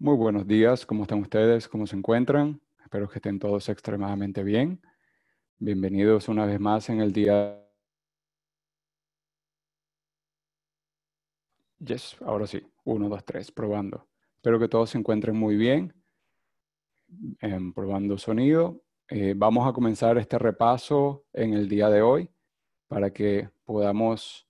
Muy buenos días, ¿cómo están ustedes? ¿Cómo se encuentran? Espero que estén todos extremadamente bien. Bienvenidos una vez más en el día... Yes, ahora sí, uno, dos, tres, probando. Espero que todos se encuentren muy bien, em, probando sonido. Eh, vamos a comenzar este repaso en el día de hoy para que podamos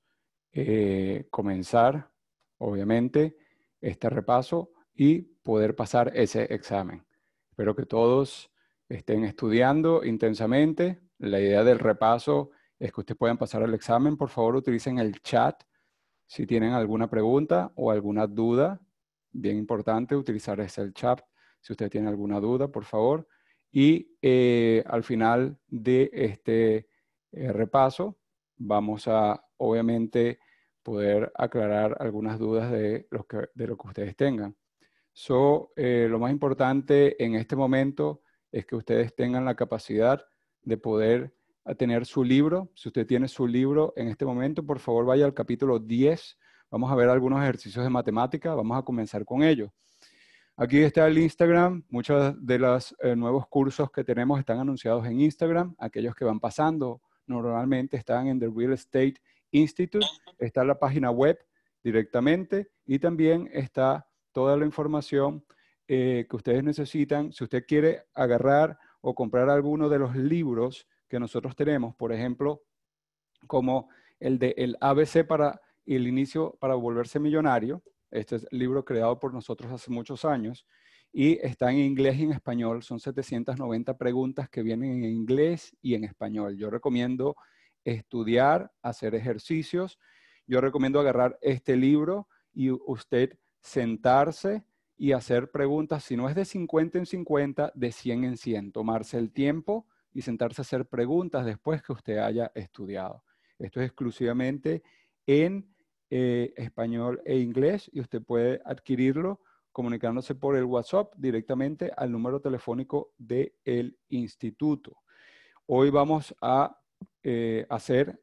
eh, comenzar, obviamente, este repaso y poder pasar ese examen. Espero que todos estén estudiando intensamente. La idea del repaso es que ustedes puedan pasar el examen. Por favor, utilicen el chat si tienen alguna pregunta o alguna duda. Bien importante utilizar ese el chat si usted tiene alguna duda, por favor. Y eh, al final de este eh, repaso, vamos a, obviamente, poder aclarar algunas dudas de lo que ustedes tengan. So, eh, lo más importante en este momento es que ustedes tengan la capacidad de poder ah, tener su libro. Si usted tiene su libro en este momento, por favor vaya al capítulo 10. Vamos a ver algunos ejercicios de matemática. Vamos a comenzar con ellos. Aquí está el Instagram. Muchos de los eh, nuevos cursos que tenemos están anunciados en Instagram. Aquellos que van pasando normalmente están en The Real Estate Institute. Está la página web directamente y también está toda la información eh, que ustedes necesitan. Si usted quiere agarrar o comprar alguno de los libros que nosotros tenemos, por ejemplo, como el de el ABC para el inicio para volverse millonario, este es el libro creado por nosotros hace muchos años y está en inglés y en español. Son 790 preguntas que vienen en inglés y en español. Yo recomiendo estudiar, hacer ejercicios. Yo recomiendo agarrar este libro y usted sentarse y hacer preguntas, si no es de 50 en 50, de 100 en 100, tomarse el tiempo y sentarse a hacer preguntas después que usted haya estudiado. Esto es exclusivamente en eh, español e inglés y usted puede adquirirlo comunicándose por el WhatsApp directamente al número telefónico del instituto. Hoy vamos a eh, hacer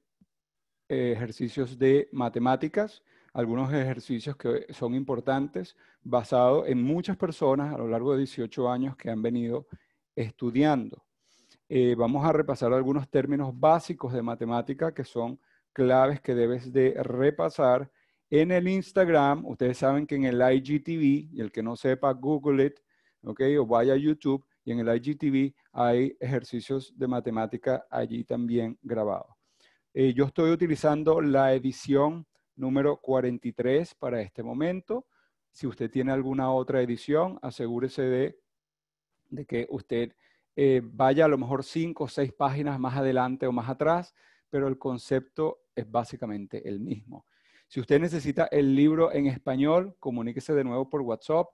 eh, ejercicios de matemáticas algunos ejercicios que son importantes basados en muchas personas a lo largo de 18 años que han venido estudiando. Eh, vamos a repasar algunos términos básicos de matemática que son claves que debes de repasar en el Instagram. Ustedes saben que en el IGTV, y el que no sepa, Google it, okay O vaya a YouTube y en el IGTV hay ejercicios de matemática allí también grabados. Eh, yo estoy utilizando la edición número 43 para este momento. Si usted tiene alguna otra edición, asegúrese de, de que usted eh, vaya a lo mejor cinco o seis páginas más adelante o más atrás, pero el concepto es básicamente el mismo. Si usted necesita el libro en español, comuníquese de nuevo por WhatsApp.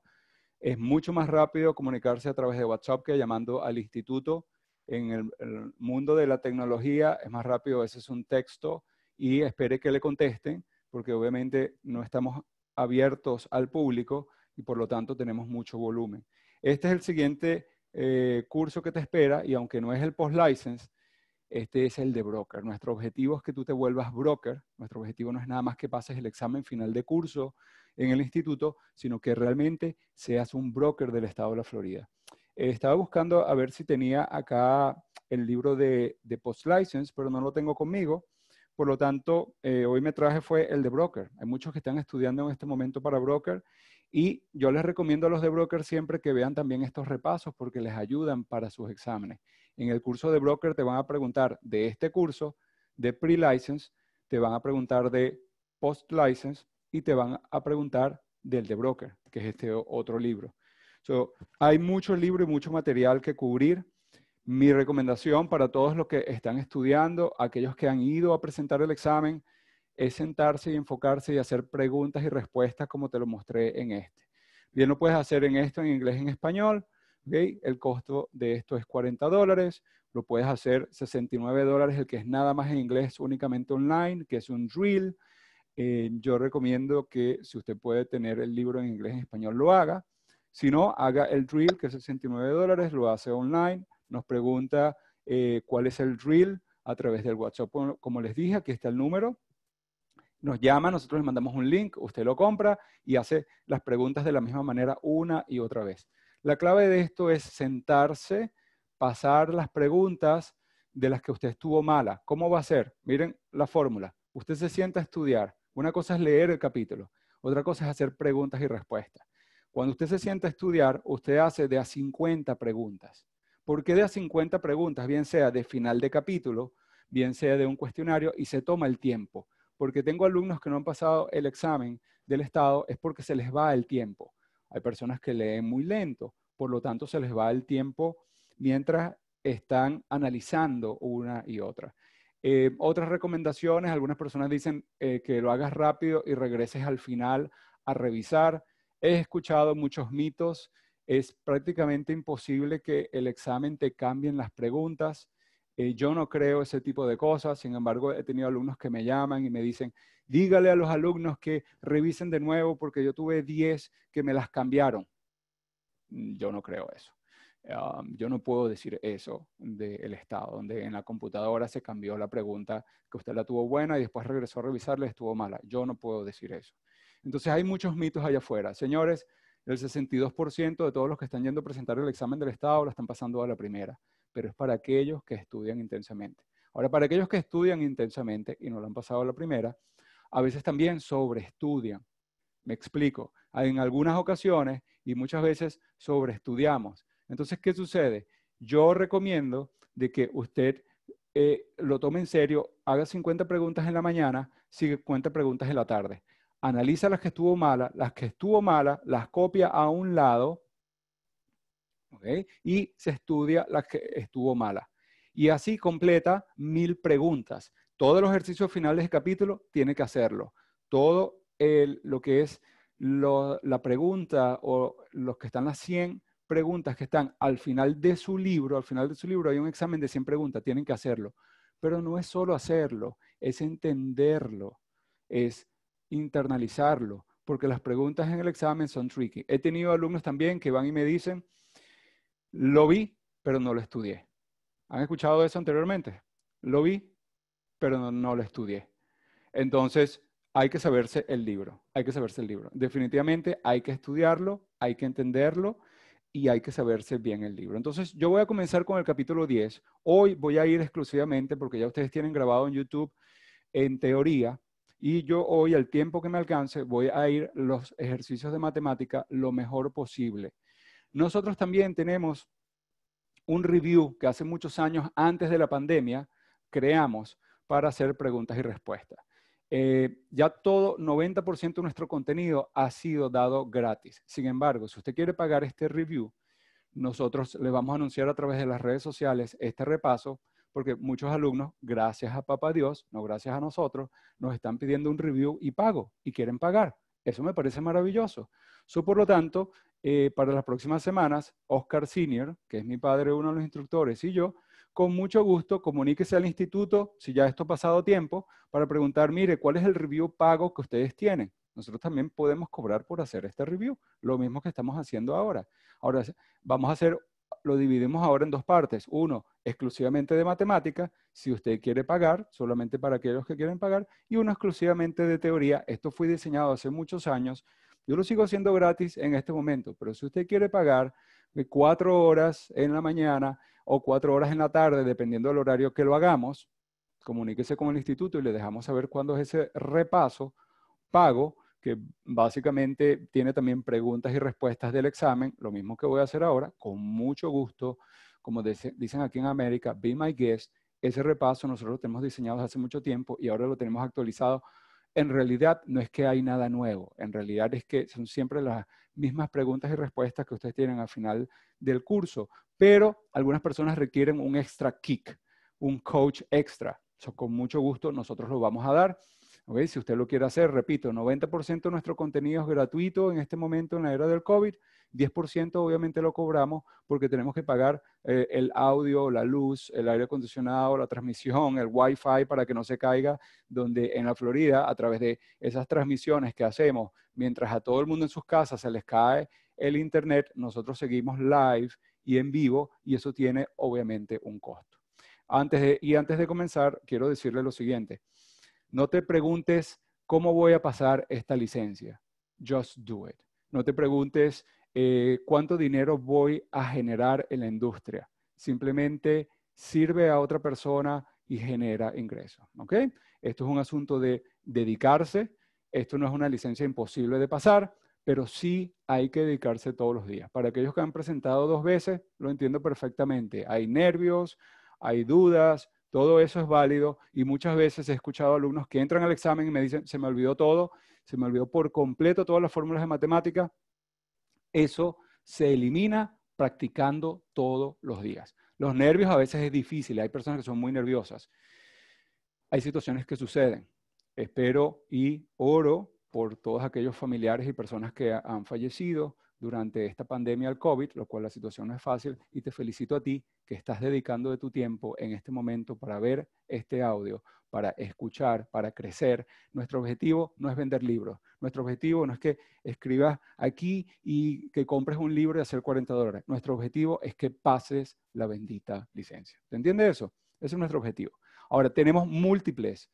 Es mucho más rápido comunicarse a través de WhatsApp que llamando al instituto. En el, mundo de la tecnología es más rápido Ese es un texto y espere que le contesten porque obviamente no estamos abiertos al público y por lo tanto tenemos mucho volumen. Este es el siguiente eh, curso que te espera y aunque no es el post-license, este es el de broker. Nuestro objetivo es que tú te vuelvas broker. Nuestro objetivo no es nada más que pases el examen final de curso en el instituto, sino que realmente seas un broker del estado de la Florida. Eh, estaba buscando a ver si tenía acá el libro de, de post-license, pero no lo tengo conmigo. Por lo tanto, eh, hoy me traje fue el de broker. Hay muchos que están estudiando en este momento para broker y yo les recomiendo a los de broker siempre que vean también estos repasos porque les ayudan para sus exámenes. En el curso de broker te van a preguntar de este curso, de pre-license, te van a preguntar de post-license y te van a preguntar del de broker, que es este otro libro. hay mucho libro y mucho material que cubrir. Mi recomendación para todos los que están estudiando, aquellos que han ido a presentar el examen, es sentarse y enfocarse y hacer preguntas y respuestas como te lo mostré en este. Bien lo puedes hacer en esto en inglés en español. El costo de esto es 40 dólares. Lo puedes hacer 69 dólares, el que es nada más en inglés, únicamente online, que es un drill. Eh, yo recomiendo que si usted puede tener el libro en inglés y en español, lo haga. Si no, haga el drill, que es 69 dólares, lo hace online nos pregunta eh, cuál es el drill a través del WhatsApp, como les dije, aquí está el número. Nos llama, nosotros le mandamos un link, usted lo compra y hace las preguntas de la misma manera una y otra vez. La clave de esto es sentarse, pasar las preguntas de las que usted estuvo mala. ¿Cómo va a ser? Miren la fórmula. Usted se sienta a estudiar. Una cosa es leer el capítulo, otra cosa es hacer preguntas y respuestas. Cuando usted se sienta a estudiar, usted hace de a 50 preguntas porque da 50 preguntas, bien sea de final de capítulo, bien sea de un cuestionario, y se toma el tiempo. Porque tengo alumnos que no han pasado el examen del Estado, es porque se les va el tiempo. Hay personas que leen muy lento, por lo tanto se les va el tiempo mientras están analizando una y otra. Eh, otras recomendaciones, algunas personas dicen eh, que lo hagas rápido y regreses al final a revisar. He escuchado muchos mitos es prácticamente imposible que el examen te cambien las preguntas. Eh, yo no creo ese tipo de cosas, sin embargo, he tenido alumnos que me llaman y me dicen, dígale a los alumnos que revisen de nuevo porque yo tuve 10 que me las cambiaron. Mm, yo no creo eso. Um, yo no puedo decir eso del estado, donde en la computadora se cambió la pregunta que usted la tuvo buena y después regresó a revisarla y estuvo mala. Yo no puedo decir eso. Entonces hay muchos mitos allá afuera. Señores, el 62% de todos los que están yendo a presentar el examen del Estado lo están pasando a la primera, pero es para aquellos que estudian intensamente. Ahora, para aquellos que estudian intensamente y no lo han pasado a la primera, a veces también sobreestudian. Me explico. En algunas ocasiones y muchas veces sobreestudiamos. Entonces, ¿qué sucede? Yo recomiendo de que usted eh, lo tome en serio, haga 50 preguntas en la mañana, 50 preguntas en la tarde analiza las que estuvo mala, las que estuvo mala las copia a un lado y se estudia las que estuvo mala. Y así completa mil preguntas. Todos los ejercicios finales de capítulo tiene que hacerlo. Todo lo que es la pregunta o los que están las 100 preguntas que están al final de su libro, al final de su libro hay un examen de 100 preguntas, tienen que hacerlo. Pero no es solo hacerlo, es entenderlo, es internalizarlo, porque las preguntas en el examen son tricky. He tenido alumnos también que van y me dicen, lo vi, pero no lo estudié. ¿Han escuchado eso anteriormente? Lo vi, pero no, lo estudié. Entonces, hay que saberse el libro, hay que saberse el libro. Definitivamente hay que estudiarlo, hay que entenderlo y hay que saberse bien el libro. Entonces, yo voy a comenzar con el capítulo 10. Hoy voy a ir exclusivamente, porque ya ustedes tienen grabado en YouTube, en teoría, y yo hoy, al tiempo que me alcance, voy a ir los ejercicios de matemática lo mejor posible. Nosotros también tenemos un review que hace muchos años antes de la pandemia creamos para hacer preguntas y respuestas. Eh, ya todo, 90% de nuestro contenido ha sido dado gratis. Sin embargo, si usted quiere pagar este review, nosotros le vamos a anunciar a través de las redes sociales este repaso porque muchos alumnos, gracias a Papá Dios, no gracias a nosotros, nos están pidiendo un review y pago y quieren pagar. Eso me parece maravilloso. So, por lo tanto, eh, para las próximas semanas, Oscar Senior, que es mi padre, uno de los instructores, y yo, con mucho gusto, comuníquese al instituto, si ya esto ha pasado tiempo, para preguntar, mire, ¿cuál es el review pago que ustedes tienen? Nosotros también podemos cobrar por hacer este review, lo mismo que estamos haciendo ahora. Ahora, vamos a hacer lo dividimos ahora en dos partes. Uno, exclusivamente de matemática, si usted quiere pagar, solamente para aquellos que quieren pagar, y uno exclusivamente de teoría. Esto fue diseñado hace muchos años. Yo lo sigo haciendo gratis en este momento, pero si usted quiere pagar eh, cuatro horas en la mañana o cuatro horas en la tarde, dependiendo del horario que lo hagamos, comuníquese con el instituto y le dejamos saber cuándo es ese repaso pago que básicamente tiene también preguntas y respuestas del examen, lo mismo que voy a hacer ahora, con mucho gusto, como dicen aquí en América, be my guest, ese repaso nosotros lo tenemos diseñado hace mucho tiempo y ahora lo tenemos actualizado. En realidad no es que hay nada nuevo, en realidad es que son siempre las mismas preguntas y respuestas que ustedes tienen al final del curso, pero algunas personas requieren un extra kick, un coach extra. con mucho gusto nosotros lo vamos a dar si usted lo quiere hacer, repito, 90% de nuestro contenido es gratuito en este momento en la era del COVID, 10% obviamente lo cobramos porque tenemos que pagar eh, el audio, la luz, el aire acondicionado, la transmisión, el wifi para que no se caiga, donde en la Florida, a través de esas transmisiones que hacemos, mientras a todo el mundo en sus casas se les cae el internet, nosotros seguimos live y en vivo y eso tiene obviamente un costo. y antes de comenzar, quiero decirle lo siguiente. No te preguntes cómo voy a pasar esta licencia. Just do it. No te preguntes eh, cuánto dinero voy a generar en la industria. Simplemente sirve a otra persona y genera ingresos. Esto es un asunto de dedicarse. Esto no es una licencia imposible de pasar, pero sí hay que dedicarse todos los días. Para aquellos que han presentado dos veces, lo entiendo perfectamente. Hay nervios, hay dudas, todo eso es válido y muchas veces he escuchado alumnos que entran al examen y me dicen, se me olvidó todo, se me olvidó por completo todas las fórmulas de matemática. Eso se elimina practicando todos los días. Los nervios a veces es difícil, hay personas que son muy nerviosas. Hay situaciones que suceden. Espero y oro por todos aquellos familiares y personas que han fallecido durante esta pandemia del COVID, lo cual la situación no es fácil, y te felicito a ti que estás dedicando de tu tiempo en este momento para ver este audio, para escuchar, para crecer. Nuestro objetivo no es vender libros. Nuestro objetivo no es que escribas aquí y que compres un libro y hacer 40 dólares. Nuestro objetivo es que pases la bendita licencia. ¿Te entiende eso? Ese es nuestro objetivo. Ahora, tenemos múltiples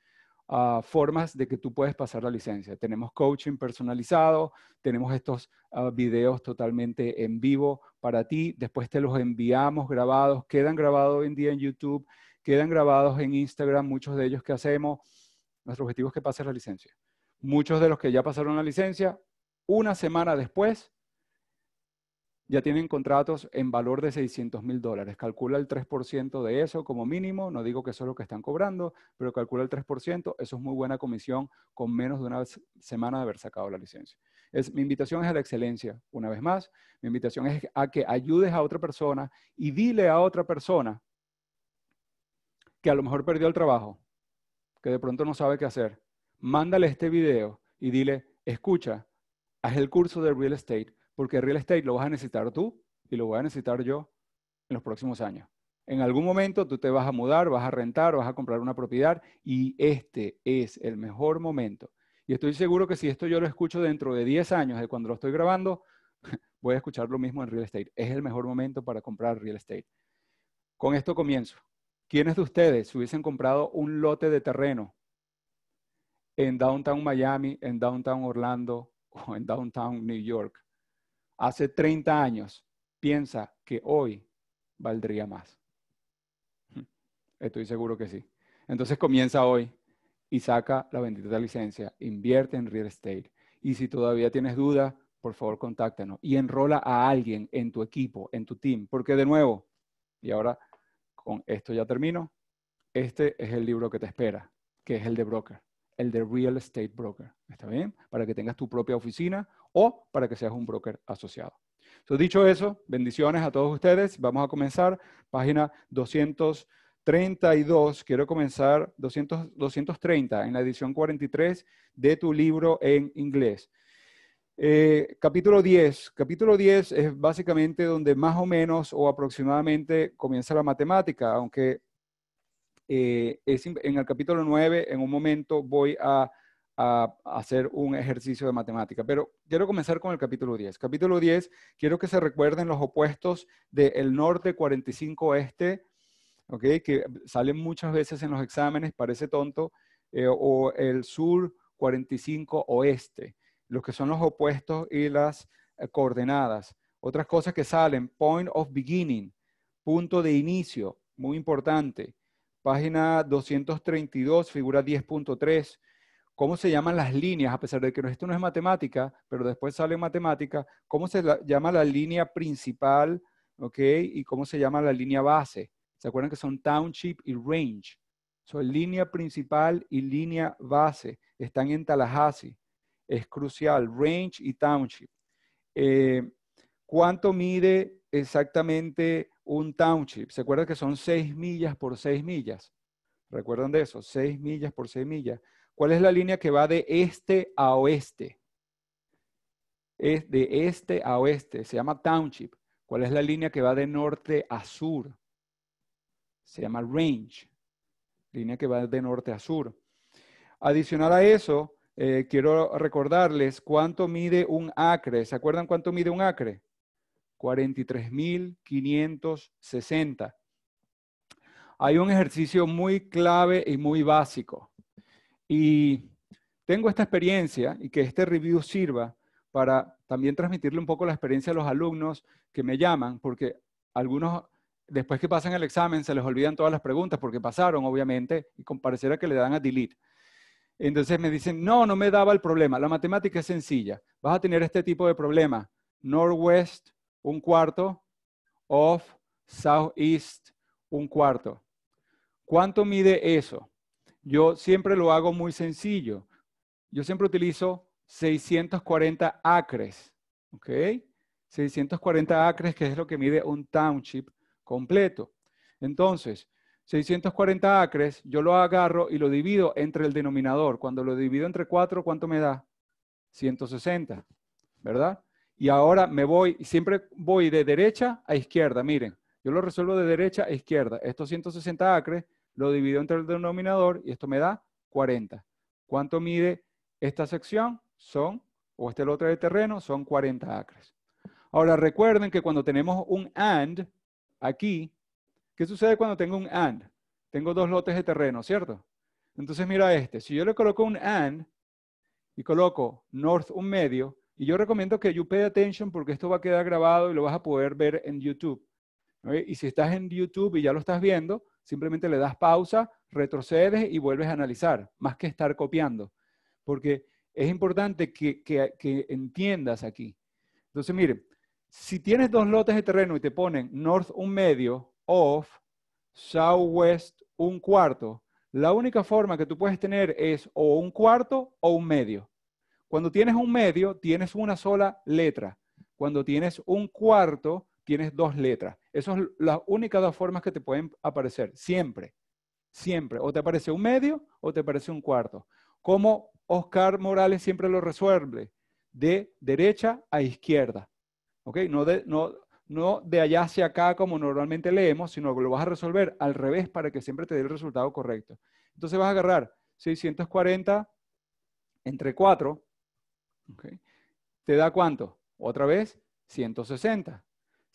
Ah, formas de que tú puedes pasar la licencia. Tenemos coaching personalizado, tenemos estos ah, videos totalmente en vivo para ti, después te los enviamos grabados, quedan grabados hoy en día en YouTube, quedan grabados en Instagram, muchos de ellos que hacemos. Nuestro objetivo es que pases la licencia. Muchos de los que ya pasaron la licencia, una semana después ya tienen contratos en valor de 600 mil dólares. Calcula el 3% de eso como mínimo, no digo que eso es lo que están cobrando, pero calcula el 3%, eso es muy buena comisión con menos de una semana de haber sacado la licencia. Es, mi invitación es a la excelencia, una vez más, mi invitación es a que ayudes a otra persona y dile a otra persona que a lo mejor perdió el trabajo, que de pronto no sabe qué hacer, mándale este video y dile, escucha, haz el curso de real estate, porque real estate lo vas a necesitar tú y lo voy a necesitar yo en los próximos años. En algún momento tú te vas a mudar, vas a rentar, vas a comprar una propiedad y este es el mejor momento. Y estoy seguro que si esto yo lo escucho dentro de 10 años de cuando lo estoy grabando, voy a escuchar lo mismo en real estate. Es el mejor momento para comprar real estate. Con esto comienzo. ¿Quiénes de ustedes hubiesen comprado un lote de terreno en downtown Miami, en downtown Orlando o en downtown New York? hace 30 años piensa que hoy valdría más? Estoy seguro que sí. Entonces comienza hoy y saca la bendita licencia, invierte en real estate. Y si todavía tienes duda, por favor contáctanos y enrola a alguien en tu equipo, en tu team, porque de nuevo, y ahora con esto ya termino, este es el libro que te espera, que es el de broker, el de real estate broker, ¿está bien? Para que tengas tu propia oficina o para que seas un broker asociado. dicho eso, bendiciones a todos ustedes. Vamos a comenzar página 232. Quiero comenzar 200, 230 en la edición 43 de tu libro en inglés. Eh, capítulo 10. Capítulo 10 es básicamente donde más o menos o aproximadamente comienza la matemática, aunque eh, es, en el capítulo 9 en un momento voy a a hacer un ejercicio de matemática. Pero quiero comenzar con el capítulo 10. Capítulo 10, quiero que se recuerden los opuestos del norte 45 oeste, ¿okay? que salen muchas veces en los exámenes, parece tonto, eh, o el sur 45 oeste, los que son los opuestos y las eh, coordenadas. Otras cosas que salen, point of beginning, punto de inicio, muy importante. Página 232, figura 10.3 cómo se llaman las líneas, a pesar de que esto no es matemática, pero después sale matemática, cómo se llama la línea principal, ¿ok? Y cómo se llama la línea base. ¿Se acuerdan que son township y range? Son línea principal y línea base. Están en Tallahassee. Es crucial, range y township. Eh, ¿Cuánto mide exactamente un township? ¿Se acuerdan que son 6 millas por 6 millas? ¿Recuerdan de eso? 6 millas por 6 millas. ¿Cuál es la línea que va de este a oeste? Es de este a oeste, se llama township. ¿Cuál es la línea que va de norte a sur? Se llama range, línea que va de norte a sur. Adicional a eso, eh, quiero recordarles cuánto mide un acre. ¿Se acuerdan cuánto mide un acre? 43.560. Hay un ejercicio muy clave y muy básico. Y tengo esta experiencia y que este review sirva para también transmitirle un poco la experiencia a los alumnos que me llaman, porque algunos después que pasan el examen se les olvidan todas las preguntas porque pasaron, obviamente, y pareciera que le dan a delete. Entonces me dicen, no, no me daba el problema. La matemática es sencilla. Vas a tener este tipo de problema. Northwest, un cuarto, off, southeast, un cuarto. ¿Cuánto mide eso? yo siempre lo hago muy sencillo. Yo siempre utilizo 640 acres, ¿ok? 640 acres, que es lo que mide un township completo. Entonces, 640 acres, yo lo agarro y lo divido entre el denominador. Cuando lo divido entre 4, ¿cuánto me da? 160, ¿verdad? Y ahora me voy, siempre voy de derecha a izquierda, miren. Yo lo resuelvo de derecha a izquierda. Estos 160 acres lo divido entre el denominador y esto me da 40. ¿Cuánto mide esta sección? Son, o este otro de terreno, son 40 acres. Ahora recuerden que cuando tenemos un AND aquí, ¿qué sucede cuando tengo un AND? Tengo dos lotes de terreno, ¿cierto? Entonces mira este, si yo le coloco un AND y coloco North un medio, y yo recomiendo que you pay attention porque esto va a quedar grabado y lo vas a poder ver en YouTube. Y si estás en YouTube y ya lo estás viendo, Simplemente le das pausa, retrocedes y vuelves a analizar, más que estar copiando. Porque es importante que, entiendas aquí. Entonces, miren, si tienes dos lotes de terreno y te ponen north un medio, off, southwest un cuarto, la única forma que tú puedes tener es o un cuarto o un medio. Cuando tienes un medio, tienes una sola letra. Cuando tienes un cuarto, tienes dos letras. Esas son las únicas dos formas que te pueden aparecer, siempre, siempre. O te aparece un medio o te aparece un cuarto. Como Oscar Morales siempre lo resuelve, de derecha a izquierda. ¿Ok? No de, allá hacia acá como normalmente leemos, sino que lo vas a resolver al revés para que siempre te dé el resultado correcto. Entonces vas a agarrar 640 entre 4, ¿te da cuánto? Otra vez, 160.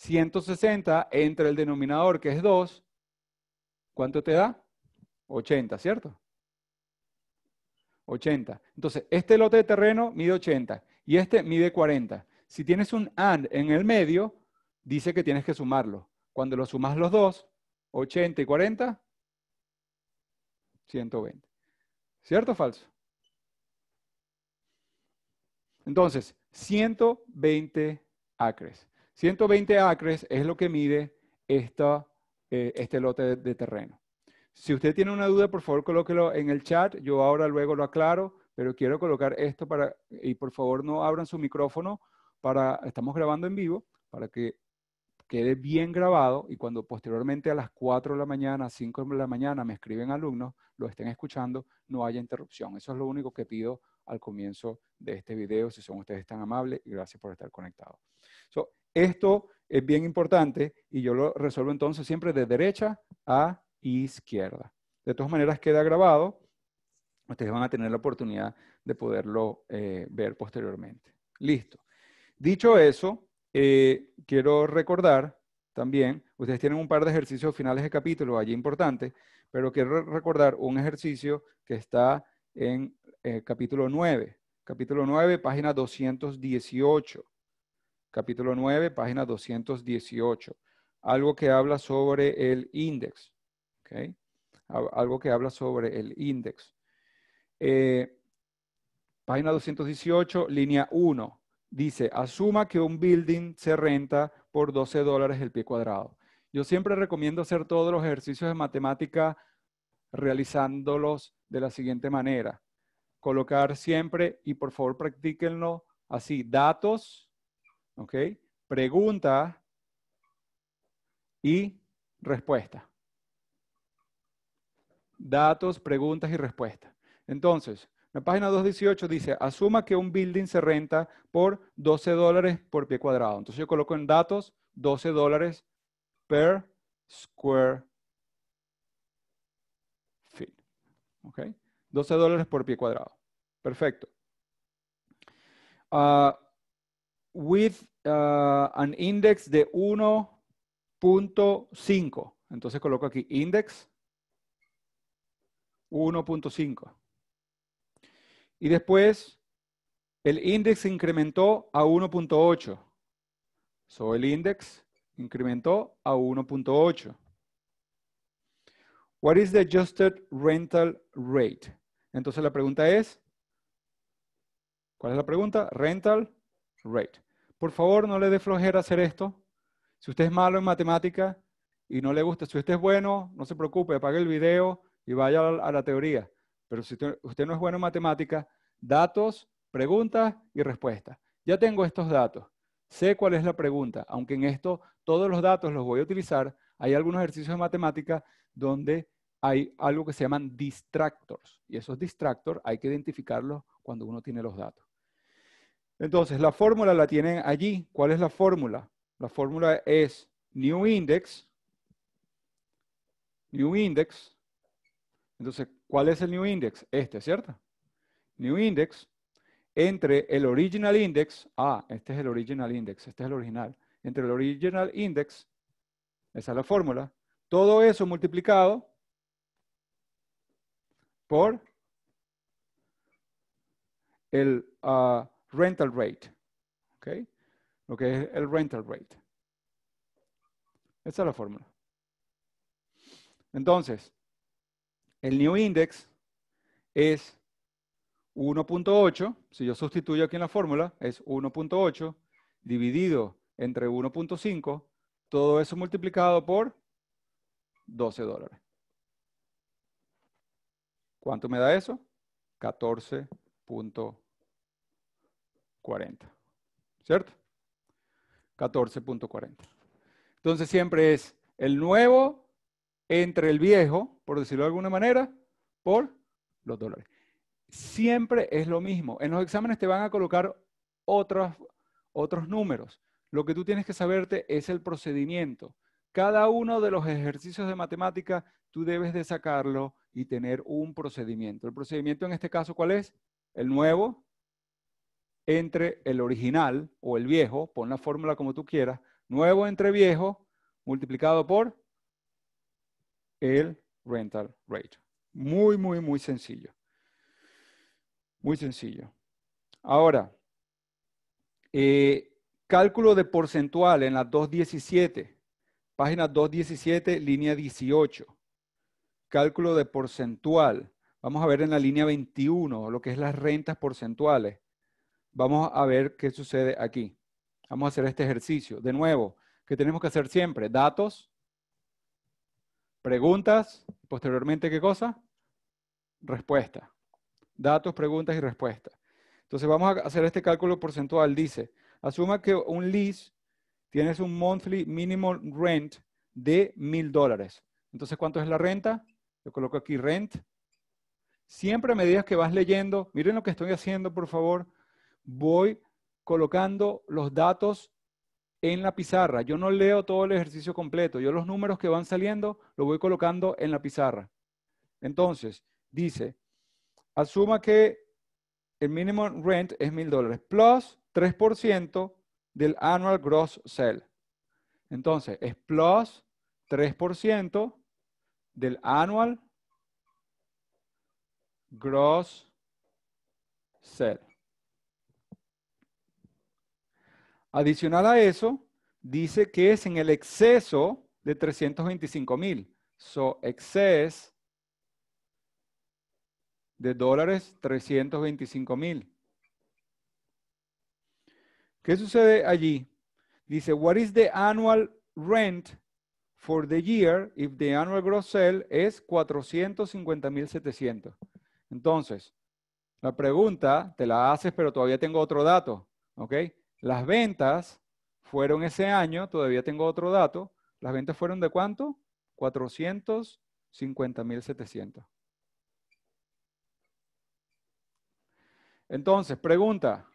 160 entre el denominador, que es 2, ¿cuánto te da? 80, ¿cierto? 80. Entonces, este lote de terreno mide 80 y este mide 40. Si tienes un AND en el medio, dice que tienes que sumarlo. Cuando lo sumas los dos, 80 y 40, 120. ¿Cierto o falso? Entonces, 120 acres. 120 acres es lo que mide esta, eh, este lote de, terreno. Si usted tiene una duda, por favor, colóquelo en el chat. Yo ahora luego lo aclaro, pero quiero colocar esto para... Y por favor, no abran su micrófono para... Estamos grabando en vivo para que quede bien grabado y cuando posteriormente a las 4 de la mañana, 5 de la mañana me escriben alumnos, lo estén escuchando, no haya interrupción. Eso es lo único que pido al comienzo de este video, si son ustedes tan amables y gracias por estar conectados. Esto es bien importante y yo lo resuelvo entonces siempre de derecha a izquierda. De todas maneras queda grabado. Ustedes van a tener la oportunidad de poderlo eh, ver posteriormente. Listo. Dicho eso, eh, quiero recordar también, ustedes tienen un par de ejercicios finales de capítulo allí importante pero quiero recordar un ejercicio que está en eh, capítulo 9. Capítulo 9, página 218 capítulo 9, página 218. Algo que habla sobre el índice. Algo que habla sobre el índice. Eh, página 218, línea 1. Dice, asuma que un building se renta por 12 dólares el pie cuadrado. Yo siempre recomiendo hacer todos los ejercicios de matemática realizándolos de la siguiente manera. Colocar siempre, y por favor practíquenlo así, datos, ¿Ok? Pregunta y respuesta. Datos, preguntas y respuestas. Entonces, la página 218 dice, asuma que un building se renta por 12 dólares por pie cuadrado. Entonces yo coloco en datos 12 dólares per square feet. ¿Ok? 12 dólares por pie cuadrado. Perfecto. Ah with uh, an index de 1.5. Entonces coloco aquí index 1.5. Y después el index incrementó a 1.8. So el index incrementó a 1.8. What is the adjusted rental rate? Entonces la pregunta es, ¿cuál es la pregunta? Rental rate. Por favor, no le dé flojera hacer esto. Si usted es malo en matemática y no le gusta, si usted es bueno, no se preocupe, apague el video y vaya a la teoría. Pero si usted, usted no es bueno en matemática, datos, preguntas y respuestas. Ya tengo estos datos. Sé cuál es la pregunta, aunque en esto todos los datos los voy a utilizar. Hay algunos ejercicios de matemática donde hay algo que se llaman distractors. Y esos distractors hay que identificarlos cuando uno tiene los datos. Entonces, la fórmula la tienen allí. ¿Cuál es la fórmula? La fórmula es new index. New index. Entonces, ¿cuál es el new index? Este, ¿cierto? New index entre el original index. Ah, este es el original index. Este es el original. Entre el original index. Esa es la fórmula. Todo eso multiplicado por el ah, rental rate. ¿Ok? Lo que es el rental rate. Esa es la fórmula. Entonces, el new index es 1.8, si yo sustituyo aquí en la fórmula, es 1.8 dividido entre 1.5, todo eso multiplicado por 12 dólares. ¿Cuánto me da eso? 14.8. 40. ¿Cierto? 14.40. Entonces siempre es el nuevo entre el viejo, por decirlo de alguna manera, por los dólares. Siempre es lo mismo. En los exámenes te van a colocar otros, otros números. Lo que tú tienes que saberte es el procedimiento. Cada uno de los ejercicios de matemática tú debes de sacarlo y tener un procedimiento. El procedimiento en este caso, ¿cuál es? El nuevo entre el original o el viejo, pon la fórmula como tú quieras, nuevo entre viejo multiplicado por el rental rate. Muy, muy, muy sencillo. Muy sencillo. Ahora, eh, cálculo de porcentual en la 217, página 217, línea 18. Cálculo de porcentual. Vamos a ver en la línea 21 lo que es las rentas porcentuales. Vamos a ver qué sucede aquí. Vamos a hacer este ejercicio. De nuevo, que tenemos que hacer siempre? Datos, preguntas, posteriormente, ¿qué cosa? Respuesta. Datos, preguntas y respuesta. Entonces vamos a hacer este cálculo porcentual. Dice, asuma que un lease tienes un monthly minimum rent de mil dólares. Entonces, ¿cuánto es la renta? Yo coloco aquí rent. Siempre a medida que vas leyendo, miren lo que estoy haciendo, por favor, voy colocando los datos en la pizarra. Yo no leo todo el ejercicio completo. Yo los números que van saliendo los voy colocando en la pizarra. Entonces, dice, asuma que el minimum rent es mil dólares plus 3% del annual gross sell. Entonces, es plus 3% del annual gross sale. Adicional a eso, dice que es en el exceso de 325 mil. So, excess de dólares 325 mil. ¿Qué sucede allí? Dice, what is the annual rent for the year if the annual gross sale es 450,700? Entonces, la pregunta te la haces, pero todavía tengo otro dato, ¿ok? Las ventas fueron ese año, todavía tengo otro dato, las ventas fueron de cuánto? 450.700. Entonces, pregunta.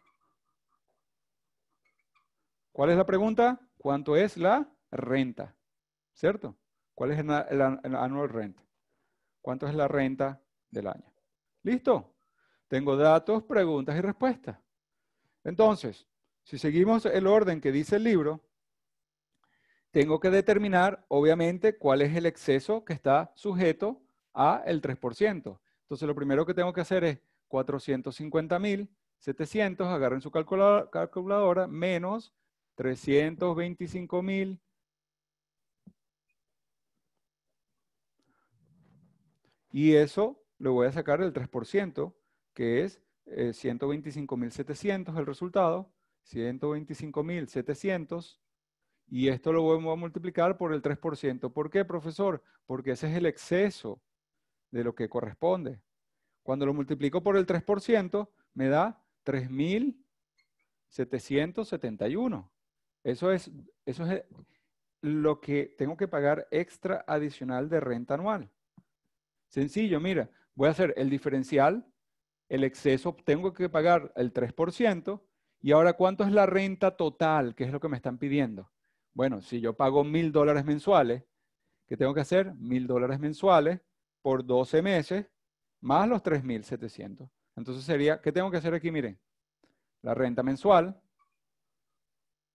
¿Cuál es la pregunta? ¿Cuánto es la renta? ¿Cierto? ¿Cuál es el, anual renta? annual ¿Cuánto es la renta del año? ¿Listo? Tengo datos, preguntas y respuestas. Entonces, si seguimos el orden que dice el libro, tengo que determinar, obviamente, cuál es el exceso que está sujeto a el 3%. Entonces, lo primero que tengo que hacer es 450.700, agarren su calculadora, menos 325.000. Y eso lo voy a sacar del 3%, que es 125.700 eh, el resultado. 125.700 y esto lo vamos a multiplicar por el 3%. ¿Por qué, profesor? Porque ese es el exceso de lo que corresponde. Cuando lo multiplico por el 3%, me da 3.771. Eso es, eso es lo que tengo que pagar extra adicional de renta anual. Sencillo, mira, voy a hacer el diferencial, el exceso, tengo que pagar el 3%, y ahora, ¿cuánto es la renta total? ¿Qué es lo que me están pidiendo? Bueno, si yo pago mil dólares mensuales, ¿qué tengo que hacer? Mil dólares mensuales por 12 meses más los 3.700. Entonces sería, ¿qué tengo que hacer aquí? Miren, la renta mensual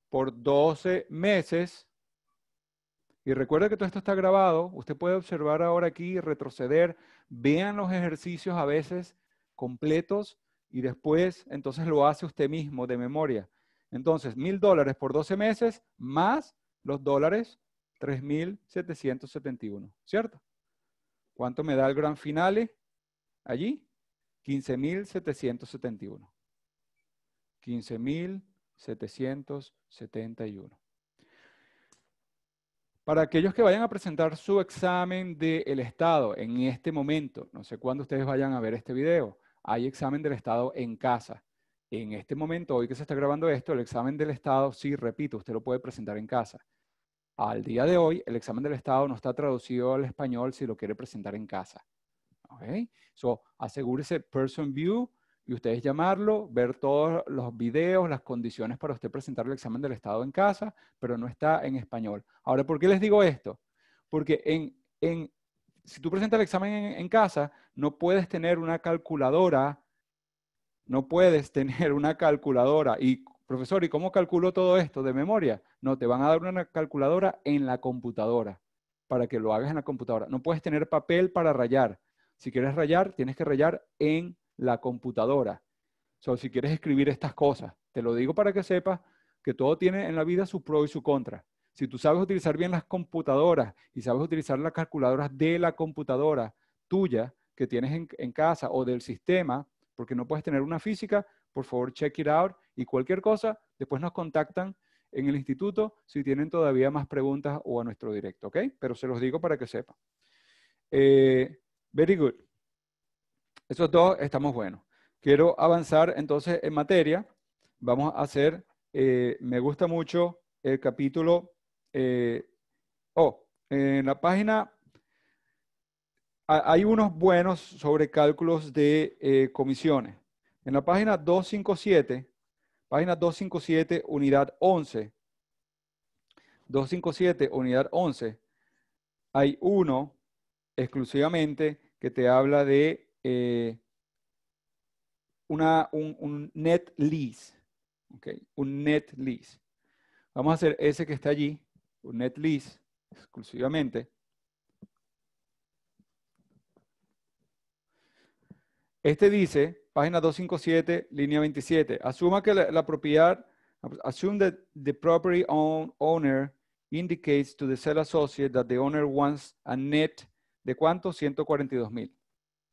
por 12 meses. Y recuerda que todo esto está grabado. Usted puede observar ahora aquí, retroceder. Vean los ejercicios a veces completos y después entonces lo hace usted mismo de memoria. Entonces, mil dólares por 12 meses más los dólares 3.771, ¿cierto? ¿Cuánto me da el gran final allí? 15.771. 15.771. Para aquellos que vayan a presentar su examen del Estado en este momento, no sé cuándo ustedes vayan a ver este video, hay examen del Estado en casa. En este momento, hoy que se está grabando esto, el examen del Estado, sí, repito, usted lo puede presentar en casa. Al día de hoy, el examen del Estado no está traducido al español si lo quiere presentar en casa. ¿Ok? So, asegúrese Person View y ustedes llamarlo, ver todos los videos, las condiciones para usted presentar el examen del Estado en casa, pero no está en español. Ahora, ¿por qué les digo esto? Porque en, en si tú presentas el examen en, casa, no puedes tener una calculadora, no puedes tener una calculadora. Y, profesor, ¿y cómo calculo todo esto de memoria? No, te van a dar una calculadora en la computadora, para que lo hagas en la computadora. No puedes tener papel para rayar. Si quieres rayar, tienes que rayar en la computadora. O si quieres escribir estas cosas, te lo digo para que sepas que todo tiene en la vida su pro y su contra. Si tú sabes utilizar bien las computadoras y sabes utilizar las calculadoras de la computadora tuya que tienes en, casa o del sistema, porque no puedes tener una física, por favor check it out y cualquier cosa, después nos contactan en el instituto si tienen todavía más preguntas o a nuestro directo, ¿ok? Pero se los digo para que sepan. Eh, very good. Esos dos estamos buenos. Quiero avanzar entonces en materia. Vamos a hacer, eh, me gusta mucho el capítulo eh, oh, en la página hay unos buenos sobre cálculos de eh, comisiones. En la página 257, página 257, unidad 11, 257, unidad 11, hay uno exclusivamente que te habla de eh, un, net lease. Okay, un net lease. Vamos a hacer ese que está allí un lease, exclusivamente, este dice, página 257, línea 27, asuma que la, propiedad, assume that the property owner indicates to the seller associate that the owner wants a net de cuánto? 142 mil.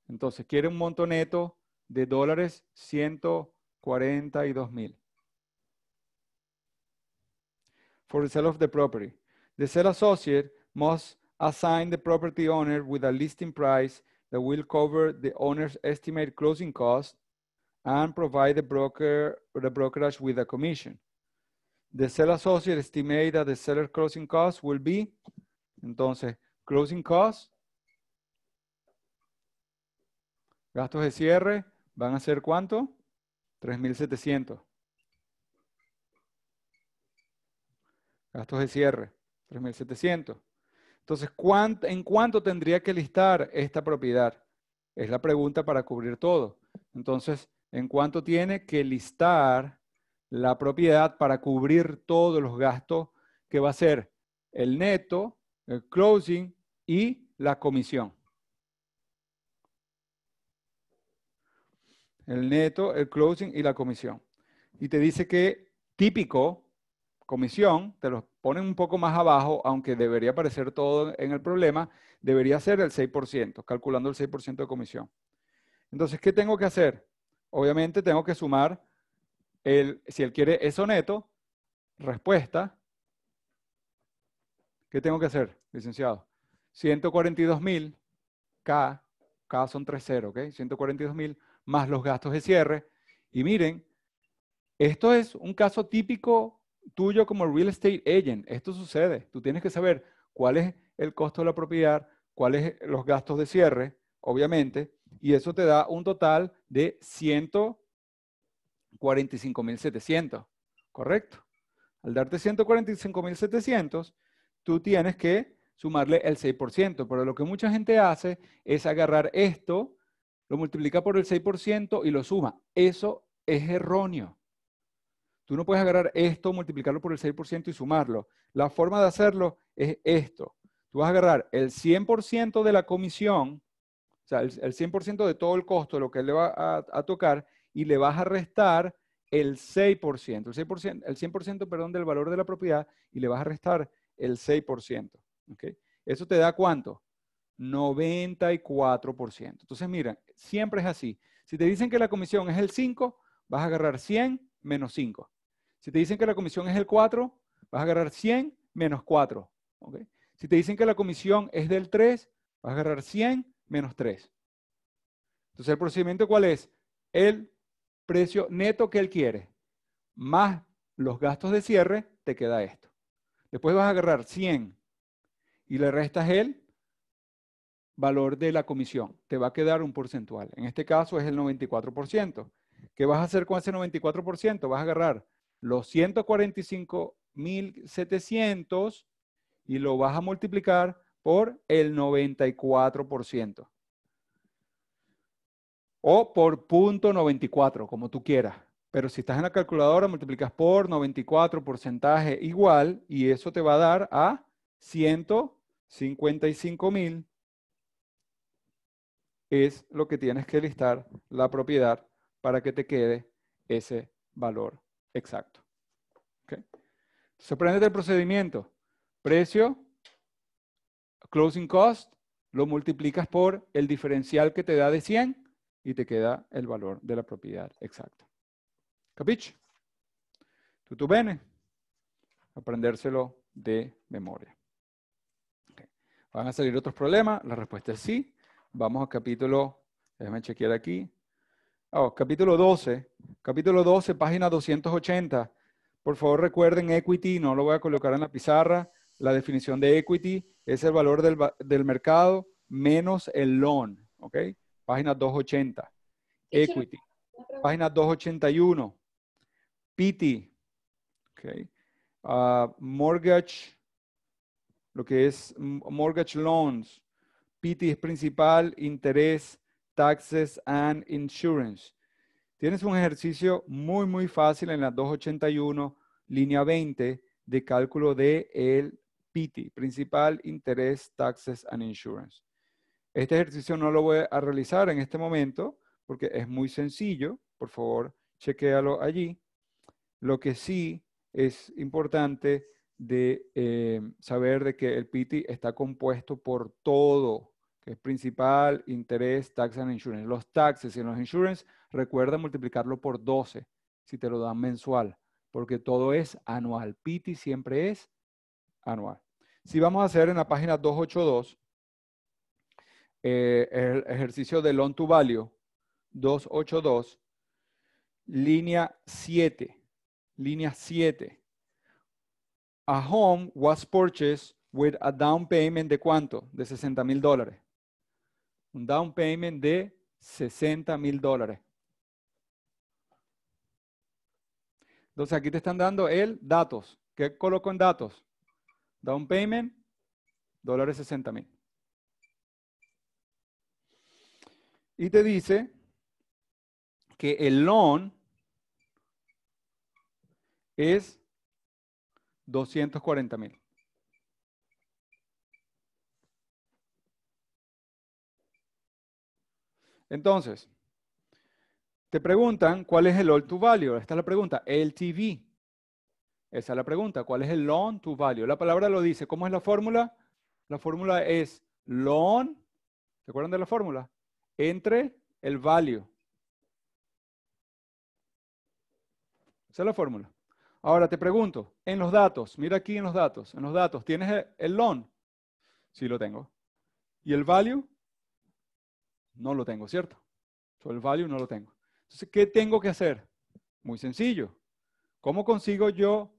Entonces, quiere un monto neto de dólares 142 mil. For the sale of the property. The sale associate must assign the property owner with a listing price that will cover the owner's estimated closing cost and provide the broker the brokerage with a commission. The seller associate estimate that the seller closing cost will be, entonces, closing cost, gastos de cierre, van a ser cuánto? 3,700. Gastos de cierre. 3.700. Entonces, ¿en cuánto tendría que listar esta propiedad? Es la pregunta para cubrir todo. Entonces, ¿en cuánto tiene que listar la propiedad para cubrir todos los gastos que va a ser el neto, el closing y la comisión? El neto, el closing y la comisión. Y te dice que típico comisión, te los ponen un poco más abajo, aunque debería aparecer todo en el problema, debería ser el 6%, calculando el 6% de comisión. Entonces, ¿qué tengo que hacer? Obviamente tengo que sumar, el, si él quiere eso neto, respuesta. ¿Qué tengo que hacer, licenciado? 142.000 K, K son 3 0, ¿ok? 142.000 más los gastos de cierre. Y miren, esto es un caso típico tuyo como real estate agent. Esto sucede. Tú tienes que saber cuál es el costo de la propiedad, cuáles los gastos de cierre, obviamente, y eso te da un total de 145.700, ¿correcto? Al darte 145.700, tú tienes que sumarle el 6%, pero lo que mucha gente hace es agarrar esto, lo multiplica por el 6% y lo suma. Eso es erróneo. Tú no puedes agarrar esto, multiplicarlo por el 6% y sumarlo. La forma de hacerlo es esto. Tú vas a agarrar el 100% de la comisión, o sea, el, 100% de todo el costo, lo que le va a, tocar, y le vas a restar el 6%, el 100%, perdón, del valor de la propiedad y le vas a restar el 6%. ¿Eso te da cuánto? 94%. Entonces, mira, siempre es así. Si te dicen que la comisión es el 5, vas a agarrar 100 menos 5. Si te dicen que la comisión es el 4, vas a agarrar 100 menos 4. Si te dicen que la comisión es del 3, vas a agarrar 100 menos 3. Entonces, ¿el procedimiento cuál es? El precio neto que él quiere, más los gastos de cierre, te queda esto. Después vas a agarrar 100 y le restas el valor de la comisión. Te va a quedar un porcentual. En este caso es el 94%. ¿Qué vas a hacer con ese 94%? Vas a agarrar los 145.700 y lo vas a multiplicar por el 94%. O por punto 94, como tú quieras. Pero si estás en la calculadora, multiplicas por 94 porcentaje igual y eso te va a dar a 155.000 Es lo que tienes que listar la propiedad para que te quede ese valor exacto. ¿Okay? Entonces, el procedimiento. Precio, closing cost, lo multiplicas por el diferencial que te da de 100 y te queda el valor de la propiedad exacta. ¿Capiche? Tú bene. Aprendérselo de memoria. ¿Van a salir otros problemas? La respuesta es sí. Vamos al capítulo, déjame chequear aquí, Oh, capítulo 12, capítulo 12, página 280. Por favor, recuerden equity, no lo voy a colocar en la pizarra. La definición de equity es el valor del, mercado menos el loan, ¿ok? Página 280. Equity. Página 281. PT. ¿Ok? Ah, mortgage, lo que es mortgage loans. PT es principal, interés, Taxes and Insurance. Tienes un ejercicio muy, muy fácil en la 281, línea 20, de cálculo de el PITI, Principal Interés, Taxes and Insurance. Este ejercicio no lo voy a realizar en este momento porque es muy sencillo. Por favor, chequéalo allí. Lo que sí es importante de eh, saber de que el PITI está compuesto por todo, que es principal, interés, tax and insurance. Los taxes y los insurance, recuerda multiplicarlo por 12 si te lo dan mensual, porque todo es anual. PITI siempre es anual. Si vamos a hacer en la página 282, eh, el ejercicio de loan to value, 282, línea 7, línea 7. A home was purchased with a down payment de cuánto? De 60 mil dólares un down payment de 60 mil dólares. Entonces aquí te están dando el datos. ¿Qué coloco en datos? Down payment, dólares 60 mil. Y te dice que el loan es 240 mil. Entonces, te preguntan cuál es el loan to value. Esta es la pregunta. LTV. Esa es la pregunta. ¿Cuál es el loan to value? La palabra lo dice. ¿Cómo es la fórmula? La fórmula es loan. ¿Se acuerdan de la fórmula? Entre el value. Esa es la fórmula. Ahora te pregunto, en los datos, mira aquí en los datos, en los datos, ¿tienes el loan? Sí, lo tengo. ¿Y el value? No lo tengo, ¿cierto? el value no lo tengo. Entonces, ¿qué tengo que hacer? Muy sencillo. ¿Cómo consigo yo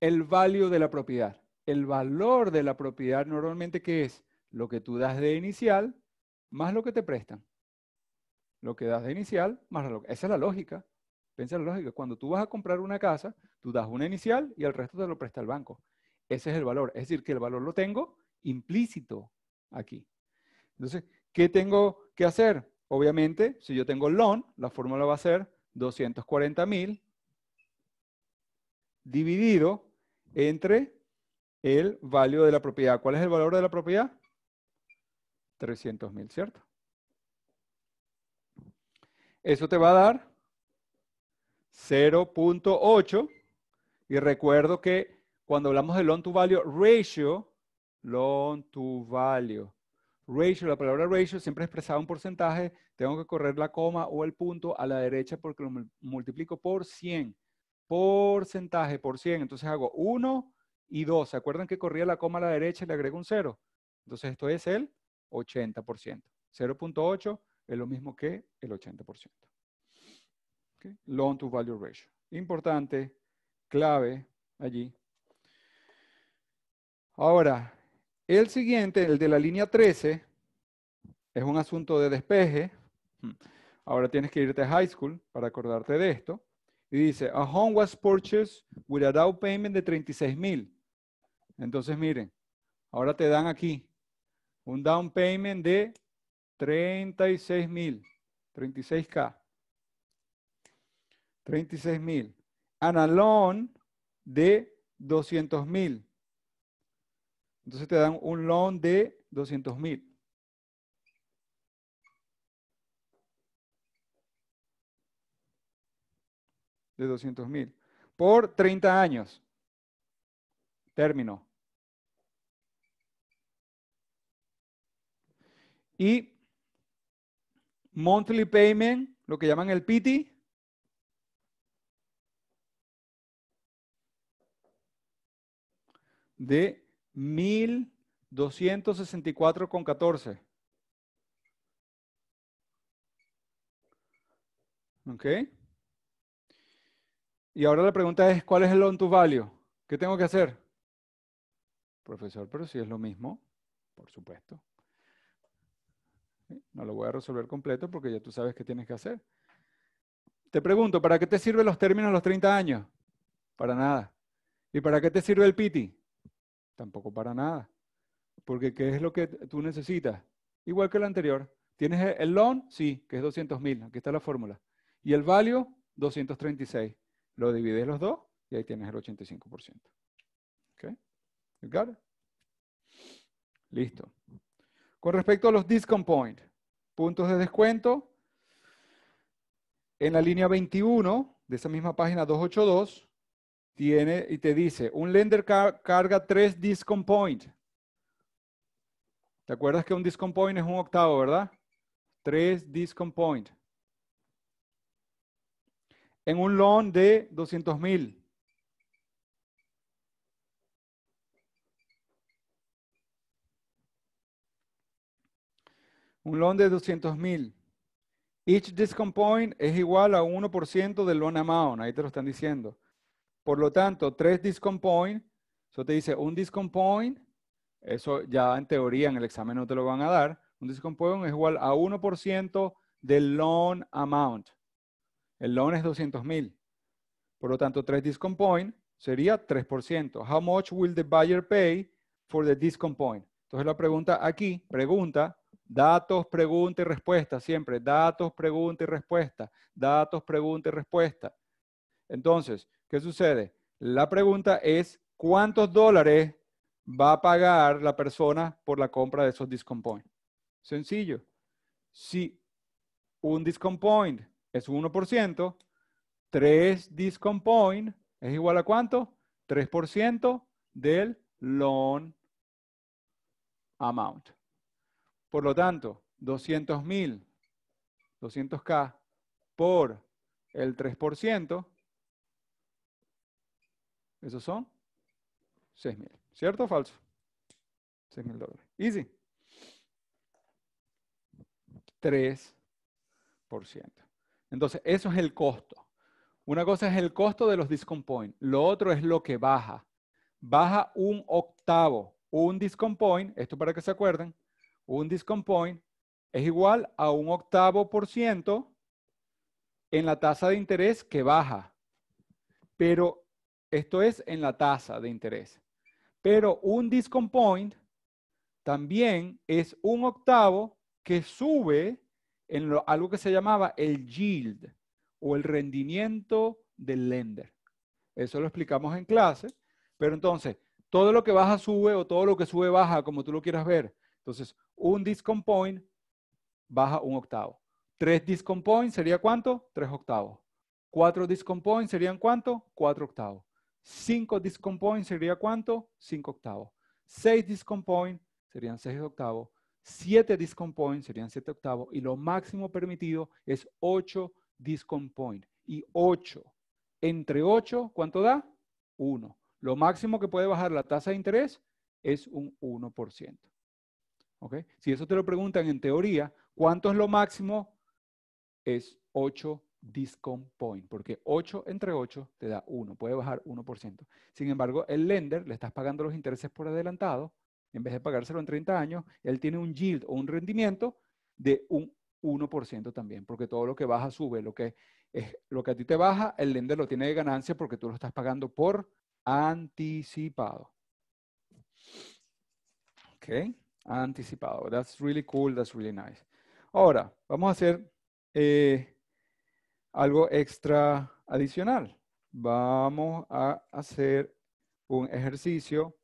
el value de la propiedad? El valor de la propiedad normalmente, ¿qué es? Lo que tú das de inicial más lo que te prestan. Lo que das de inicial más lo que... Esa es la lógica. Piensa la lógica. Cuando tú vas a comprar una casa, tú das una inicial y el resto te lo presta el banco. Ese es el valor. Es decir, que el valor lo tengo implícito aquí. Entonces, ¿Qué tengo que hacer? Obviamente, si yo tengo loan, la fórmula va a ser 240 mil dividido entre el valor de la propiedad. ¿Cuál es el valor de la propiedad? 300 mil, ¿cierto? Eso te va a dar 0.8. Y recuerdo que cuando hablamos de loan to value ratio, loan to value, ratio, la palabra ratio siempre expresaba un porcentaje, tengo que correr la coma o el punto a la derecha porque lo multiplico por 100. Porcentaje por 100, entonces hago 1 y 2. ¿Se acuerdan que corría la coma a la derecha y le agrego un 0? Entonces esto es el 80%. 0.8 es lo mismo que el 80%. ¿Okay? Loan to value ratio. Importante, clave allí. Ahora, el siguiente, el de la línea 13, es un asunto de despeje. Hmm. Ahora tienes que irte a high school para acordarte de esto. Y dice, a home was purchased with a down payment de 36 mil. Entonces, miren, ahora te dan aquí un down payment de 36 mil, 36K. 36 mil. And a loan de 200 mil. Entonces te dan un loan de 200 mil. De 200 mil. Por 30 años. Término. Y monthly payment, lo que llaman el PITI, de 1264,14. ¿Ok? Y ahora la pregunta es, ¿cuál es el on to value? ¿Qué tengo que hacer? Profesor, pero si es lo mismo, por supuesto. No lo voy a resolver completo porque ya tú sabes qué tienes que hacer. Te pregunto, ¿para qué te sirven los términos los 30 años? Para nada. ¿Y para qué te sirve el PITI? Tampoco para nada. Porque ¿qué es lo que tú necesitas? Igual que el anterior. ¿Tienes el loan? Sí, que es 200.000. Aquí está la fórmula. Y el value, 236. Lo divides los dos y ahí tienes el 85%. ¿Ok? You got Listo. Con respecto a los discount points. puntos de descuento, en la línea 21 de esa misma página 282, tiene y te dice, un lender carga tres discount point. ¿Te acuerdas que un discount point es un octavo, verdad? Tres discount point. En un loan de 200 mil. Un loan de 200 mil. Each discount point es igual a 1% del loan amount. Ahí te lo están diciendo. Por lo tanto, tres discount point, eso te dice un discount point, eso ya en teoría en el examen no te lo van a dar. Un discount point es igual a 1% del loan amount. El loan es 200 mil. Por lo tanto, tres discount point sería 3%. How much will the buyer pay for the discount point? Entonces la pregunta aquí, pregunta, datos, pregunta y respuesta, siempre, datos, pregunta y respuesta, datos, pregunta y respuesta. Entonces, ¿Qué sucede? La pregunta es, ¿cuántos dólares va a pagar la persona por la compra de esos discount points? Sencillo. Si un discount point es 1%, 3 discount point es igual a cuánto? 3% del loan amount. Por lo tanto, 200,000, 200K por el 3%, esos son 6.000. ¿Cierto o falso? 6.000 dólares. Easy. 3%. Entonces, eso es el costo. Una cosa es el costo de los discount point, Lo otro es lo que baja. Baja un octavo. Un discount point. esto para que se acuerden, un discount point es igual a un octavo por ciento en la tasa de interés que baja. Pero esto es en la tasa de interés. Ah. Pero un discount point también es un octavo que sube en algo que se llamaba el yield o el rendimiento del lender. Eso lo explicamos en clase. Pero entonces, todo lo que baja sube o todo lo que sube baja, como tú lo quieras ver. Entonces, un discount point baja un octavo. Tres discount points sería cuánto? Tres octavos. Cuatro discount points serían cuánto? Cuatro octavos. 5 point sería cuánto? 5 octavos. 6 discompoint serían 6 octavos. 7 discompoint serían 7 octavos. Y lo máximo permitido es 8 point. Y 8. Entre 8, ¿cuánto da? 1. Lo máximo que puede bajar la tasa de interés es un 1%. ¿Ok? Si eso te lo preguntan en teoría, ¿cuánto es lo máximo? Es 8 discount point, porque 8 entre 8 te da 1, puede bajar 1%. Sin embargo, el lender le estás pagando los intereses por adelantado, en vez de pagárselo en 30 años, él tiene un yield o un rendimiento de un 1% también, porque todo lo que baja sube, lo que, es, lo que a ti te baja, el lender lo tiene de ganancia porque tú lo estás pagando por anticipado. Ok, anticipado. That's really cool, that's really nice. Ahora, vamos a hacer... Eh, algo extra adicional. Vamos a hacer un ejercicio.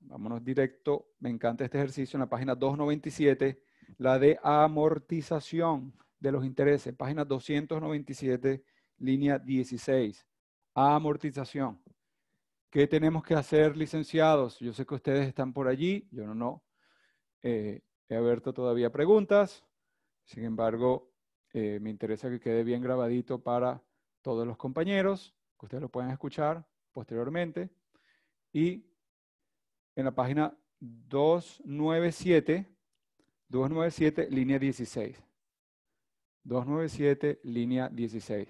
Vámonos directo. Me encanta este ejercicio en la página 297, la de amortización de los intereses. Página 297, línea 16. Amortización. ¿Qué tenemos que hacer, licenciados? Yo sé que ustedes están por allí. Yo no, no. Eh, he abierto todavía preguntas. Sin embargo, eh, me interesa que quede bien grabadito para todos los compañeros, que ustedes lo puedan escuchar posteriormente. Y en la página 297, 297, línea 16. 297, línea 16.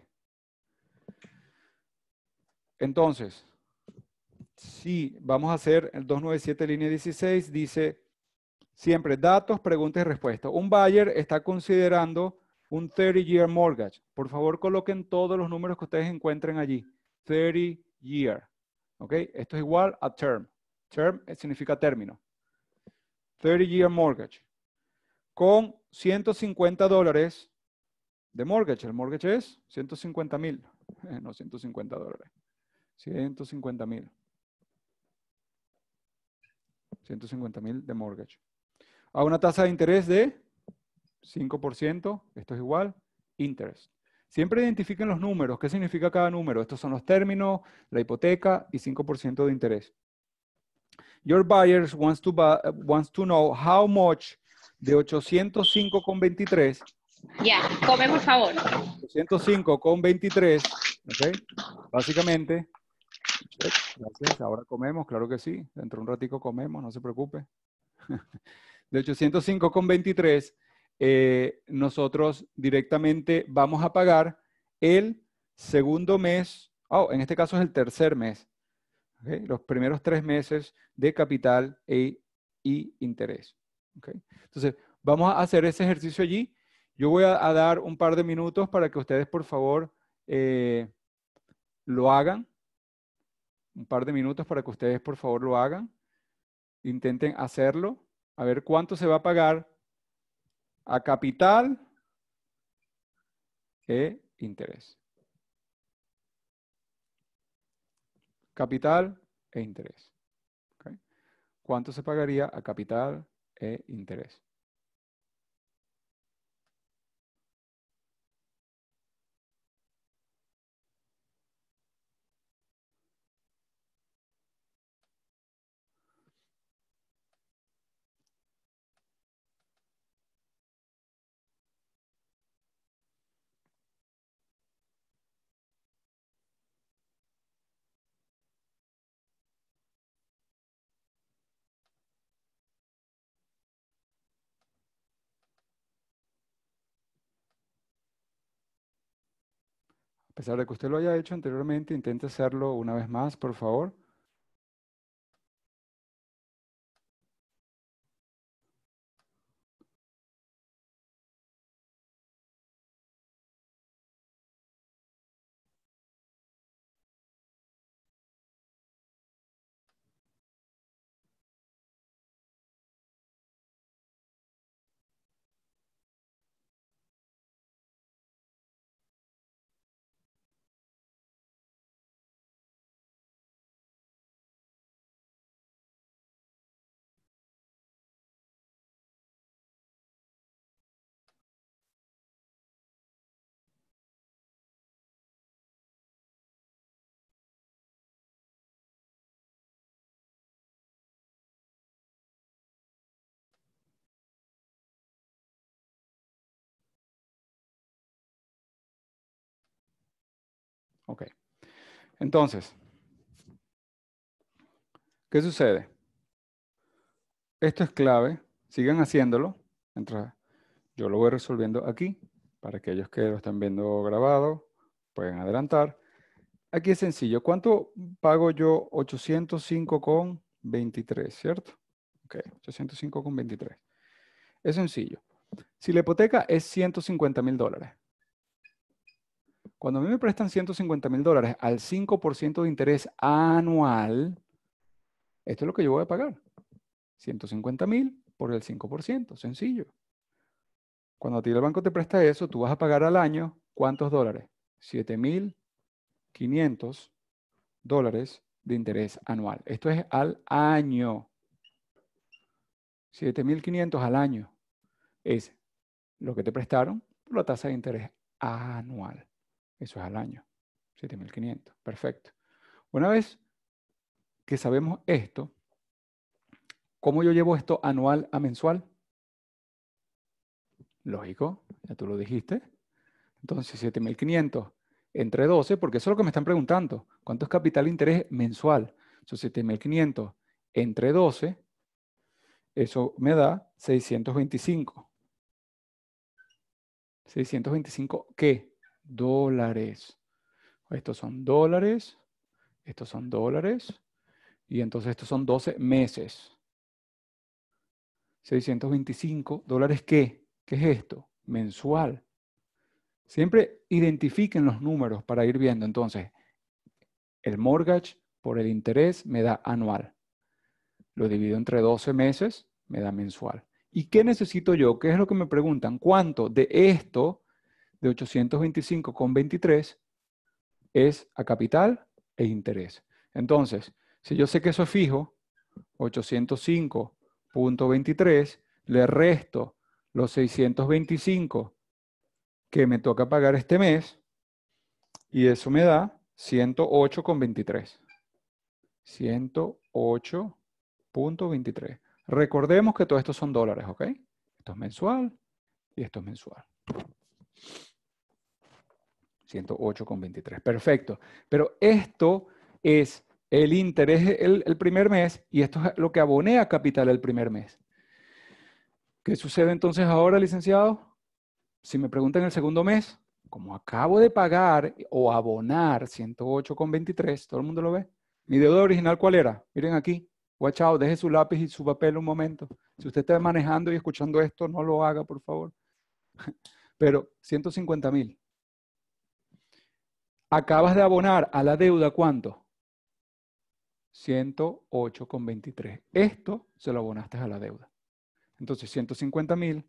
Entonces, si vamos a hacer el 297, línea 16, dice siempre datos, preguntas y respuestas. Un buyer está considerando un 30-year mortgage. Por favor, coloquen todos los números que ustedes encuentren allí. 30-year. ¿Ok? Esto es igual a term. Term significa término. 30-year mortgage. Con 150 dólares de mortgage. El mortgage es 150 mil. No, 150 dólares. 150 mil. 150 mil de mortgage. A una tasa de interés de 5%, esto es igual, interest. Siempre identifiquen los números, qué significa cada número. Estos son los términos, la hipoteca y 5% de interés. Your buyers wants to, to know how much de 805,23. Ya, yeah, come por favor. 805,23, ¿ok? Básicamente. Gracias, ahora comemos, claro que sí. Dentro de un ratico comemos, no se preocupe. De 805,23 eh, nosotros directamente vamos a pagar el segundo mes, oh, en este caso es el tercer mes, los primeros tres meses de capital e, interés. Entonces, vamos a hacer ese ejercicio allí. Yo voy a, dar un par de minutos para que ustedes, por favor, eh, lo hagan. Un par de minutos para que ustedes, por favor, lo hagan. Intenten hacerlo. A ver cuánto se va a pagar a capital e interés. Capital e interés. ¿Cuánto se pagaría a capital e interés? A pesar de que usted lo haya hecho anteriormente, intente hacerlo una vez más, por favor. Ok. Entonces, ¿qué sucede? Esto es clave. Sigan haciéndolo. Mientras yo lo voy resolviendo aquí. Para aquellos que lo están viendo grabado, pueden adelantar. Aquí es sencillo. ¿Cuánto pago yo? 805,23, ¿cierto? Ok, 805,23. Es sencillo. Si la hipoteca es 150 mil dólares, cuando a mí me prestan 150 mil dólares al 5% de interés anual, esto es lo que yo voy a pagar. 150 mil por el 5%, sencillo. Cuando a ti el banco te presta eso, tú vas a pagar al año cuántos dólares? 7.500 dólares de interés anual. Esto es al año. 7.500 al año es lo que te prestaron por la tasa de interés anual. Eso es al año, 7.500. Perfecto. Una vez que sabemos esto, ¿cómo yo llevo esto anual a mensual? Lógico, ya tú lo dijiste. Entonces, 7.500 entre 12, porque eso es lo que me están preguntando. ¿Cuánto es capital interés mensual? Entonces, 7.500 entre 12, eso me da 625. 625 qué? dólares. Estos son dólares, estos son dólares, y entonces estos son 12 meses. 625 dólares, ¿qué? ¿Qué es esto? Mensual. Siempre identifiquen los números para ir viendo. Entonces, el mortgage por el interés me da anual. Lo divido entre 12 meses, me da mensual. ¿Y qué necesito yo? ¿Qué es lo que me preguntan? ¿Cuánto de esto de 825,23 es a capital e interés. Entonces, si yo sé que eso es fijo, 805.23, le resto los 625 que me toca pagar este mes y eso me da 108,23. 108.23. Recordemos que todo esto son dólares, ¿ok? Esto es mensual y esto es mensual. 108,23. Perfecto. Pero esto es el interés el, primer mes y esto es lo que a capital el primer mes. ¿Qué sucede entonces ahora, licenciado? Si me preguntan el segundo mes, como acabo de pagar o abonar 108,23, todo el mundo lo ve. ¿Mi deuda original cuál era? Miren aquí. Watch deje su lápiz y su papel un momento. Si usted está manejando y escuchando esto, no lo haga, por favor. Pero 150 mil. Acabas de abonar a la deuda cuánto? 108,23. Esto se lo abonaste a la deuda. Entonces, 150 mil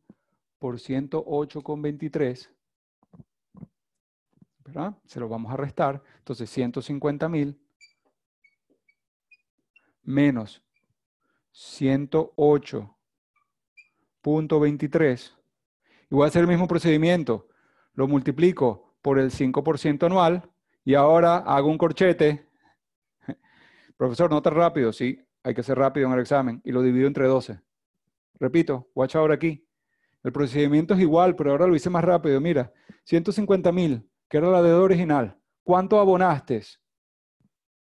por 108,23, ¿verdad? Se lo vamos a restar. Entonces, 150 mil menos 108.23. Y voy a hacer el mismo procedimiento. Lo multiplico por el 5% anual y ahora hago un corchete. Profesor, no nota rápido, sí, hay que ser rápido en el examen y lo divido entre 12. Repito, watch ahora aquí. El procedimiento es igual, pero ahora lo hice más rápido. Mira, 150 mil, que era la deuda original. ¿Cuánto abonaste?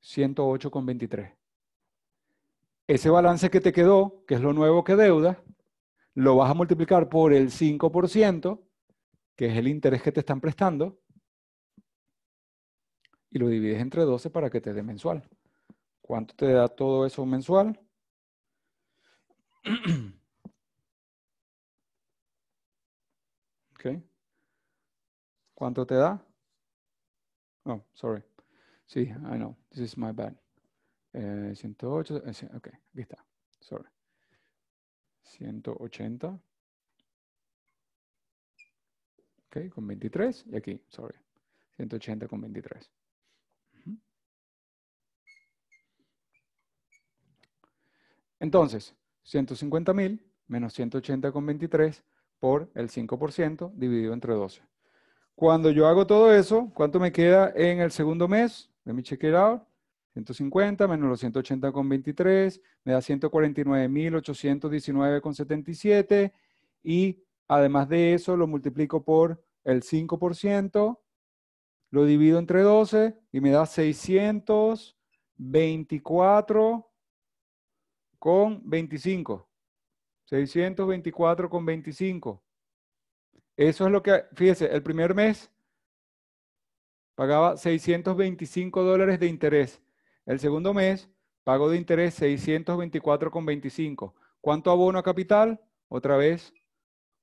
108,23. Ese balance que te quedó, que es lo nuevo que deuda, lo vas a multiplicar por el 5% que es el interés que te están prestando, y lo divides entre 12 para que te dé mensual. ¿Cuánto te da todo eso mensual? Okay. ¿Cuánto te da? Oh, sorry. Sí, I know. This is my bad. 108, eh, eh, ok, aquí está. Sorry. 180. ¿ok? Con 23 y aquí, sorry, 180 con 23. Entonces, 150 menos 180 con 23 por el 5% dividido entre 12. Cuando yo hago todo eso, ¿cuánto me queda en el segundo mes? de mi check it out. 150 menos los 180 con 23 me da 149.819 con 77 y Además de eso, lo multiplico por el 5%, lo divido entre 12 y me da 624 con 25. 624 con 25. Eso es lo que, fíjese, el primer mes pagaba 625 dólares de interés. El segundo mes pago de interés 624 con 25. ¿Cuánto abono a capital? Otra vez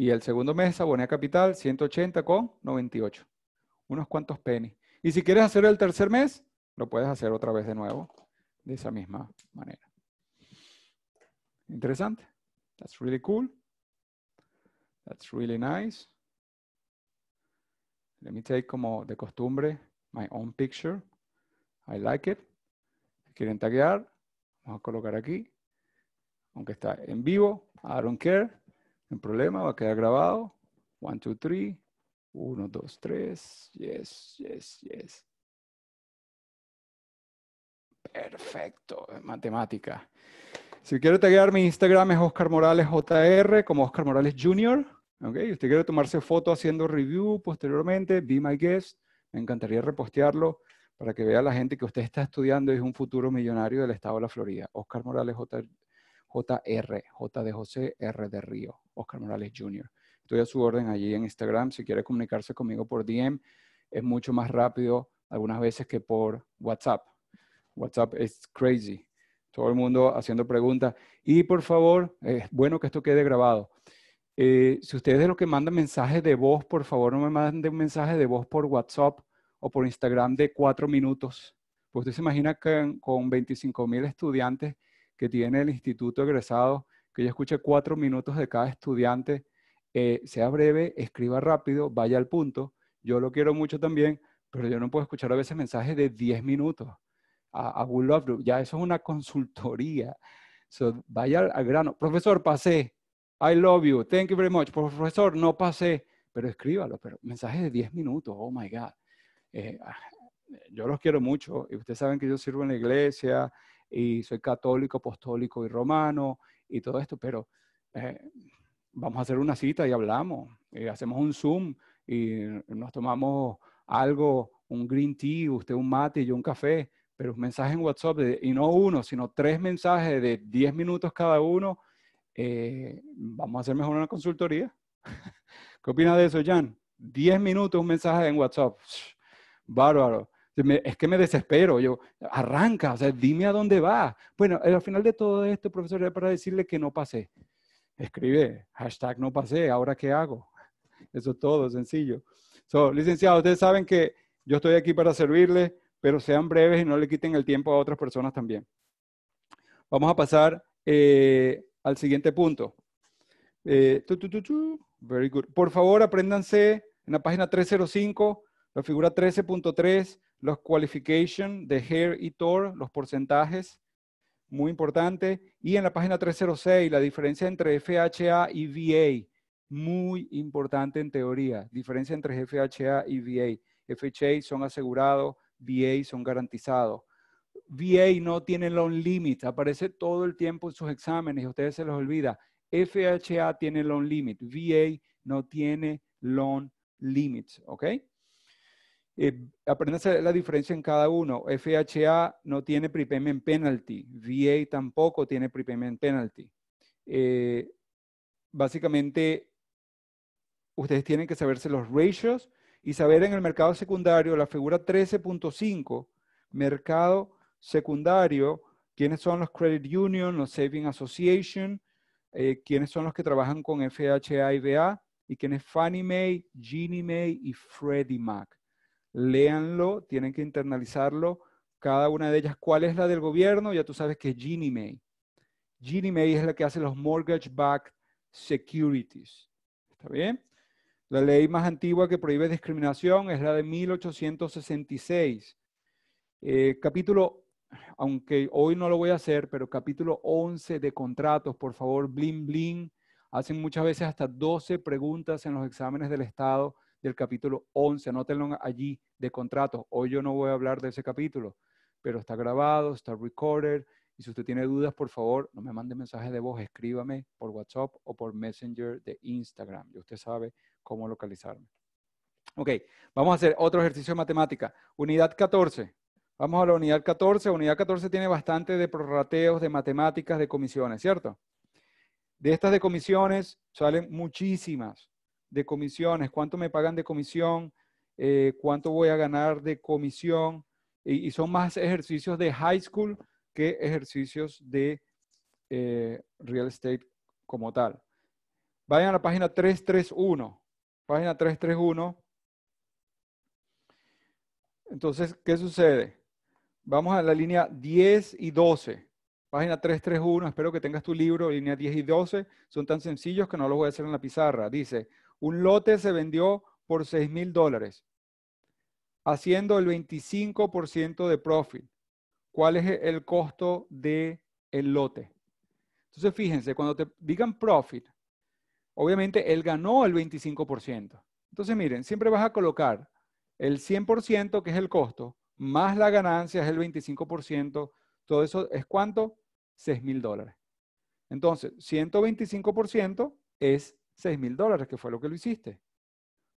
Y el segundo mes, aboné Capital, 180 con 98. Unos cuantos pennies. Y si quieres hacer el tercer mes, lo puedes hacer otra vez de nuevo, de esa misma manera. Interesante. That's really cool. That's really nice. Let me take como de costumbre my own picture. I like it. quieren taggear. vamos a colocar aquí. Aunque está en vivo, I don't care. El problema, va a quedar grabado. One, two, three. Uno, dos, tres. Yes, yes, yes. Perfecto, matemática. Si quiero taggear mi Instagram es Oscar Morales JR, como Oscar Morales Jr. Okay. Usted quiere tomarse foto haciendo review posteriormente, be my guest. Me encantaría repostearlo para que vea la gente que usted está estudiando y es un futuro millonario del estado de la Florida. Oscar Morales Jr. JR, J de José, R de Río, Oscar Morales Jr. Estoy a su orden allí en Instagram. Si quiere comunicarse conmigo por DM, es mucho más rápido algunas veces que por WhatsApp. WhatsApp es crazy. Todo el mundo haciendo preguntas. Y por favor, es bueno que esto quede grabado. Eh, si ustedes de los que mandan mensajes de voz, por favor, no me manden un mensaje de voz por WhatsApp o por Instagram de cuatro minutos. Pues usted se imagina que con 25 mil estudiantes que tiene el Instituto Egresado, que yo escuche cuatro minutos de cada estudiante, eh, sea breve, escriba rápido, vaya al punto. Yo lo quiero mucho también, pero yo no puedo escuchar a veces mensajes de diez minutos a, a Ya eso es una consultoría. vaya al, grano. Profesor, pasé. I love you. Thank you very much. Profesor, no pasé. Pero escríbalo, pero mensajes de 10 minutos. Oh my God. Eh, ah, yo los quiero mucho. Y ustedes saben que yo sirvo en la iglesia, y soy católico, apostólico y romano y todo esto, pero eh, vamos a hacer una cita y hablamos, eh, hacemos un Zoom y nos tomamos algo, un green tea, usted un mate y yo un café, pero un mensaje en WhatsApp, y no uno, sino tres mensajes de 10 minutos cada uno, eh, vamos a hacer mejor una consultoría. ¿Qué opina de eso, Jan? 10 minutos un mensaje en WhatsApp. Bárbaro es que me desespero, yo, arranca, o sea, dime a dónde va Bueno, eh, al final de todo esto, profesor, era para decirle que no pasé. Escribe, hashtag no pasé, ¿ahora qué hago? Eso es todo, sencillo. So, licenciado, ustedes saben que yo estoy aquí para servirles, pero sean breves y no le quiten el tiempo a otras personas también. Vamos a pasar eh, al siguiente punto. Eh, Very good. Por favor, apréndanse en la página 305, la figura 13.3, los qualifications de Hair y Tor, los porcentajes, muy importante. Y en la página 306, la diferencia entre FHA y VA, muy importante en teoría, diferencia entre FHA y VA. FHA son asegurados, VA son garantizados. VA no tiene loan limit, aparece todo el tiempo en sus exámenes y a ustedes se los olvida. FHA tiene loan limit, VA no tiene loan limits, ¿ok? Eh, la diferencia en cada uno. FHA no tiene prepayment penalty, VA tampoco tiene prepayment penalty. Eh, básicamente, ustedes tienen que saberse los ratios y saber en el mercado secundario, la figura 13.5, mercado secundario, quiénes son los credit union, los saving association, eh, quiénes son los que trabajan con FHA y VA, y quiénes Fannie Mae, Ginnie Mae y Freddie Mac léanlo, tienen que internalizarlo. Cada una de ellas, ¿cuál es la del gobierno? Ya tú sabes que es Ginny May. Ginny May es la que hace los mortgage-backed securities. ¿Está bien? La ley más antigua que prohíbe discriminación es la de 1866. Eh, capítulo, aunque hoy no lo voy a hacer, pero capítulo 11 de contratos, por favor, blin bling. Hacen muchas veces hasta 12 preguntas en los exámenes del Estado del capítulo 11, anótenlo allí de contratos. Hoy yo no voy a hablar de ese capítulo, pero está grabado, está recorded. Y si usted tiene dudas, por favor, no me mande mensajes de voz, escríbame por WhatsApp o por Messenger de Instagram. Y usted sabe cómo localizarme. Ok, vamos a hacer otro ejercicio de matemática. Unidad 14. Vamos a la unidad 14. Unidad 14 tiene bastante de prorrateos, de matemáticas, de comisiones, ¿cierto? De estas de comisiones salen muchísimas de comisiones, cuánto me pagan de comisión, eh, cuánto voy a ganar de comisión. Y, son más ejercicios de high school que ejercicios de eh, real estate como tal. Vayan a la página 331. Página 331. Entonces, ¿qué sucede? Vamos a la línea 10 y 12. Página 331, espero que tengas tu libro, línea 10 y 12. Son tan sencillos que no los voy a hacer en la pizarra. Dice, un lote se vendió por 6 mil dólares, haciendo el 25% de profit. ¿Cuál es el costo del el lote? Entonces, fíjense, cuando te digan profit, obviamente él ganó el 25%. Entonces, miren, siempre vas a colocar el 100%, que es el costo, más la ganancia, es el 25%. Todo eso es cuánto? 6 mil dólares. Entonces, 125% es 6.000 mil dólares, que fue lo que lo hiciste.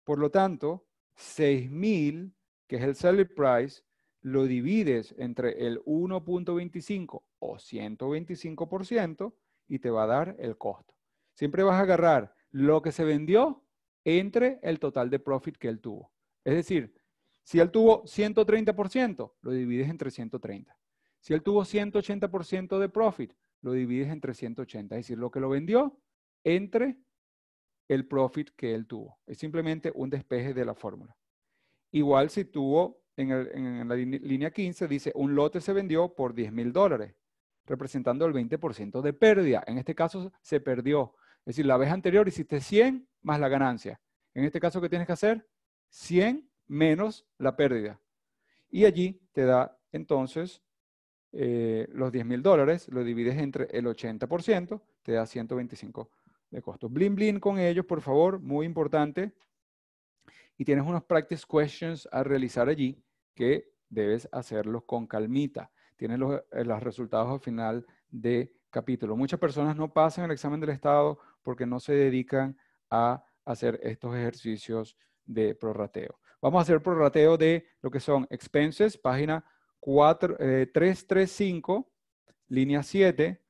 Por lo tanto, 6.000, que es el selling price, lo divides entre el 1.25 o 125% y te va a dar el costo. Siempre vas a agarrar lo que se vendió entre el total de profit que él tuvo. Es decir, si él tuvo 130%, lo divides entre 130. Si él tuvo 180% de profit, lo divides entre 180. Es decir, lo que lo vendió entre el profit que él tuvo. Es simplemente un despeje de la fórmula. Igual si tuvo en, la línea 15, dice, un lote se vendió por 10 mil dólares, representando el 20% de pérdida. En este caso se perdió. Es decir, la vez anterior hiciste 100 más la ganancia. En este caso, ¿qué tienes que hacer? 100 menos la pérdida. Y allí te da entonces eh, los 10 mil dólares, lo divides entre el 80%, te da 125 de costo. Blin blin con ellos, por favor, muy importante. Y tienes unos practice questions a realizar allí que debes hacerlos con calmita. Tienes los, eh, los resultados al final de capítulo. Muchas personas no pasan el examen del Estado porque no se dedican a hacer estos ejercicios de prorrateo. Vamos a hacer prorrateo de lo que son expenses, página 4, eh, 335, línea 7,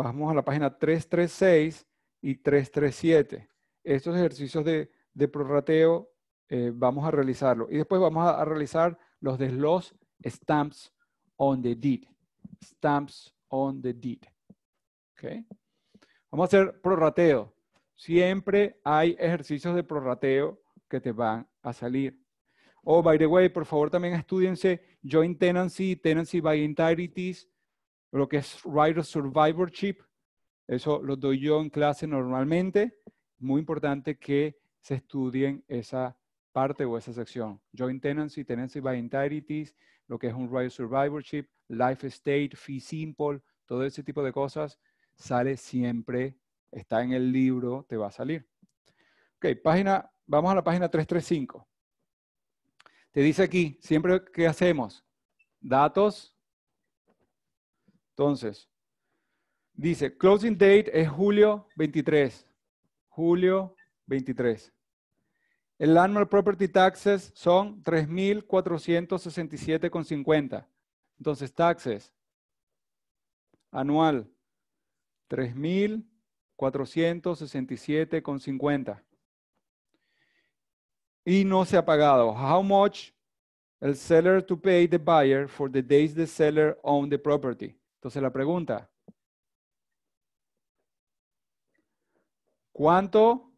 Vamos a la página 336 y 337. Estos ejercicios de, prorrateo eh, vamos a realizarlo. Y después vamos a, realizar los de los stamps on the deed. Stamps on the deed. Okay. Vamos a hacer prorrateo. Siempre hay ejercicios de prorrateo que te van a salir. Oh, by the way, por favor también estudiense joint tenancy, tenancy by entities, lo que es Rider Survivorship. Eso lo doy yo en clase normalmente. Muy importante que se estudien esa parte o esa sección. Joint Tenancy, Tenancy by Entities, lo que es un Rider Survivorship, Life Estate, Fee Simple, todo ese tipo de cosas sale siempre, está en el libro, te va a salir. Ok, página, vamos a la página 335. Te dice aquí, siempre, ¿qué hacemos? Datos, entonces, dice, closing date es julio 23. Julio 23. El annual property taxes son 3.467,50. Entonces, taxes anual 3.467,50. Y no se ha pagado. How much el seller to pay the buyer for the days the seller owned the property? Entonces la pregunta, ¿cuánto?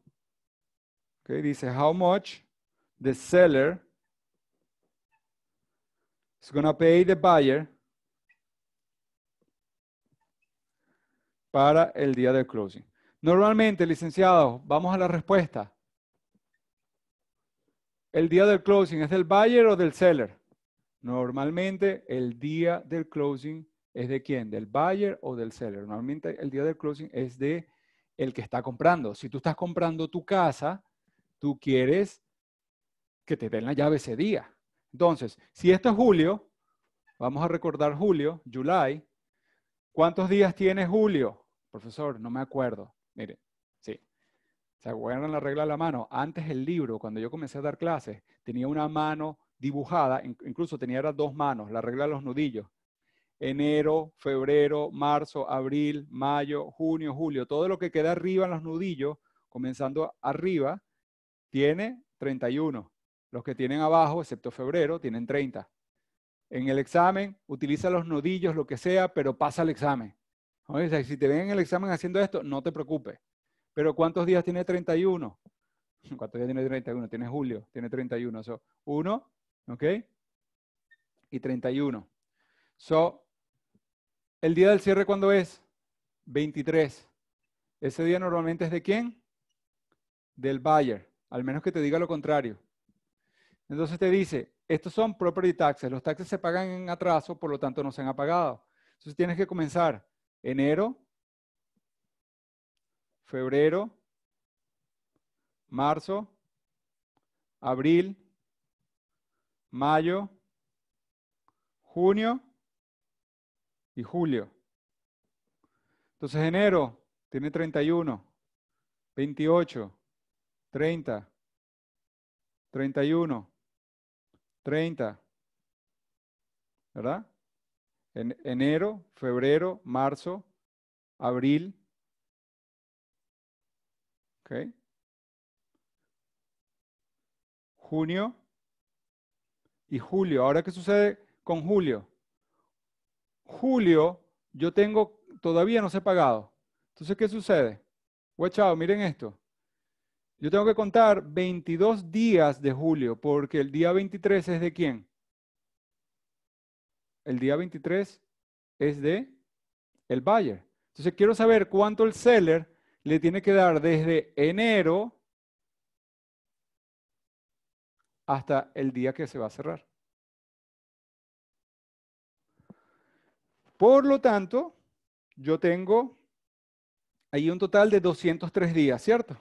Okay, dice, how much the seller is going to pay the buyer para el día del closing. Normalmente, licenciado, vamos a la respuesta. ¿El día del closing es del buyer o del seller? Normalmente el día del closing es de quién, del buyer o del seller. Normalmente el día del closing es de el que está comprando. Si tú estás comprando tu casa, tú quieres que te den la llave ese día. Entonces, si esto es julio, vamos a recordar julio, July. ¿Cuántos días tiene julio? Profesor, no me acuerdo. Mire, sí. ¿Se acuerdan la regla de la mano? Antes el libro, cuando yo comencé a dar clases, tenía una mano dibujada, incluso tenía dos manos, la regla de los nudillos enero, febrero, marzo, abril, mayo, junio, julio, todo lo que queda arriba en los nudillos, comenzando arriba, tiene 31. Los que tienen abajo, excepto febrero, tienen 30. En el examen, utiliza los nudillos, lo que sea, pero pasa el examen. O si te ven en el examen haciendo esto, no te preocupes. Pero ¿cuántos días tiene 31? ¿Cuántos días tiene 31? Tiene julio, tiene 31. So, 1, ¿ok? Y 31. So, ¿El día del cierre cuándo es? 23. ¿Ese día normalmente es de quién? Del buyer, al menos que te diga lo contrario. Entonces te dice, estos son property taxes, los taxes se pagan en atraso, por lo tanto no se han apagado. Entonces tienes que comenzar enero, febrero, marzo, abril, mayo, junio y julio. Entonces enero tiene 31, 28, 30, 31, 30. ¿Verdad? En enero, febrero, marzo, abril. ¿Ok? Junio y julio. Ahora, ¿qué sucede con julio? julio yo tengo, todavía no se ha pagado. Entonces, ¿qué sucede? Guachao, miren esto. Yo tengo que contar 22 días de julio, porque el día 23 es de quién? El día 23 es de el buyer. Entonces quiero saber cuánto el seller le tiene que dar desde enero hasta el día que se va a cerrar. Por lo tanto, yo tengo ahí un total de 203 días, ¿cierto?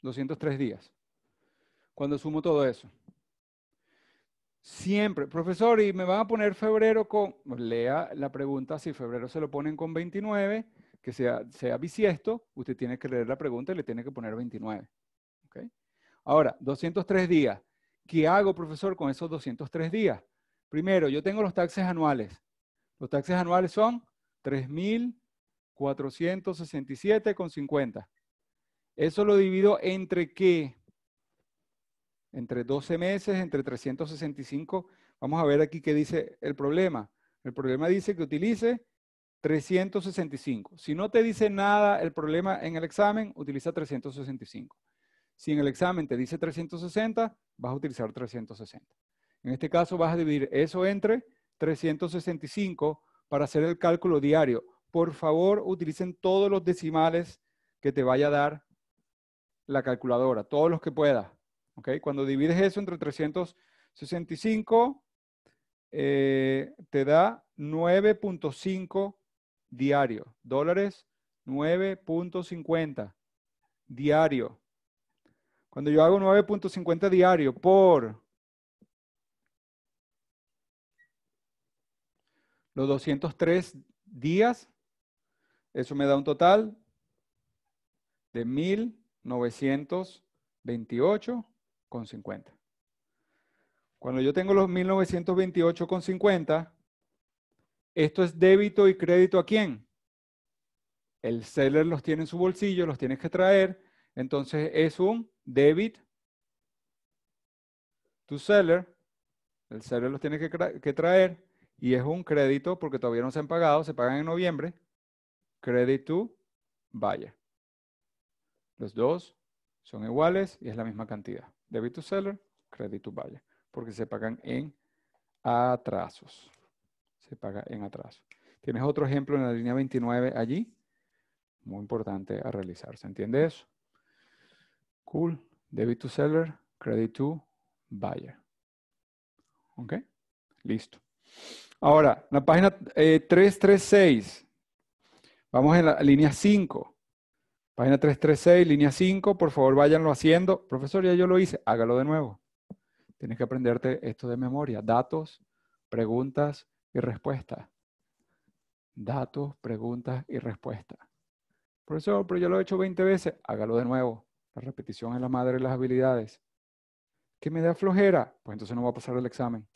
203 días. Cuando sumo todo eso. Siempre, profesor, y me van a poner febrero con, pues lea la pregunta, si febrero se lo ponen con 29, que sea, sea bisiesto, usted tiene que leer la pregunta y le tiene que poner 29. Ahora, 203 días. ¿qué hago, profesor, con esos 203 días? Primero, yo tengo los taxes anuales. Los taxes anuales son 3.467,50. Eso lo divido entre qué? Entre 12 meses, entre 365. Vamos a ver aquí qué dice el problema. El problema dice que utilice 365. Si no te dice nada el problema en el examen, utiliza 365. Si en el examen te dice 360, vas a utilizar 360. En este caso vas a dividir eso entre 365 para hacer el cálculo diario. Por favor, utilicen todos los decimales que te vaya a dar la calculadora, todos los que puedas. Cuando divides eso entre 365, eh, te da 9.5 diario, dólares 9.50 diario. Cuando yo hago 9.50 diario por los 203 días, eso me da un total de 1928,50. Cuando yo tengo los 1928,50, esto es débito y crédito a quién? El seller los tiene en su bolsillo, los tienes que traer, entonces es un Debit to seller. El seller los tiene que, traer y es un crédito porque todavía no se han pagado, se pagan en noviembre. Credit to Los dos son iguales y es la misma cantidad. Debit to seller, credit to Porque se pagan en atrasos. Se paga en atrasos. Tienes otro ejemplo en la línea 29 allí. Muy importante a realizar. ¿Se entiende eso? Cool. Debit to seller, credit to buyer. ¿Ok? Listo. Ahora, la página 336. Eh, Vamos en la línea 5. Página 336, línea 5. Por favor, váyanlo haciendo. Profesor, ya yo lo hice. Hágalo de nuevo. Tienes que aprenderte esto de memoria. Datos, preguntas y respuestas. Datos, preguntas y respuestas. Profesor, pero yo lo he hecho 20 veces. Hágalo de nuevo. La repetición es la madre de las habilidades. ¿Qué me da flojera? Pues entonces no va a pasar el examen.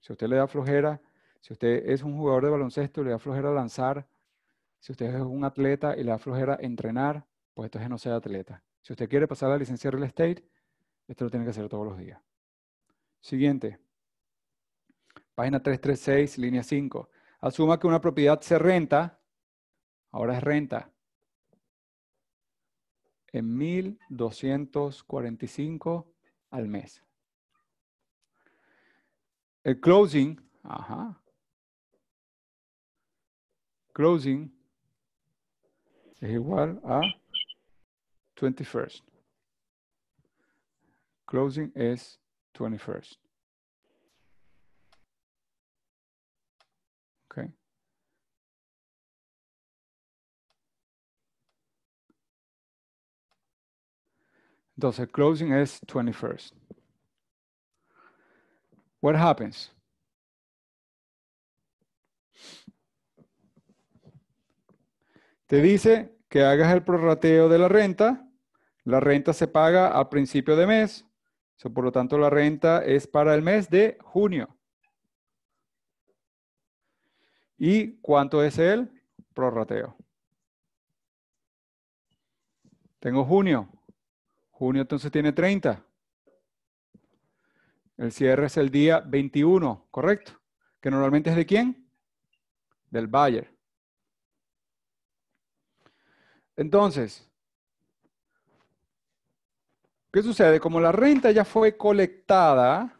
Si usted le da flojera, si usted es un jugador de baloncesto y le da flojera lanzar, si usted es un atleta y le da flojera entrenar, pues entonces no sea atleta. Si usted quiere pasar a la licencia real estate, esto lo tiene que hacer todos los días. Siguiente. Página 336, línea 5. Asuma que una propiedad se renta, ahora es renta, en 1,245 al mes. El closing, ajá. Closing es igual a 21st. Closing es 21st. Entonces, closing es 21st. What happens? Te dice que hagas el prorrateo de la renta. La renta se paga a principio de mes. por lo tanto, la renta es para el mes de junio. ¿Y cuánto es el prorrateo? Tengo junio, Junio entonces tiene 30. El cierre es el día 21, ¿correcto? Que normalmente es de quién? Del buyer. Entonces, ¿qué sucede? Como la renta ya fue colectada,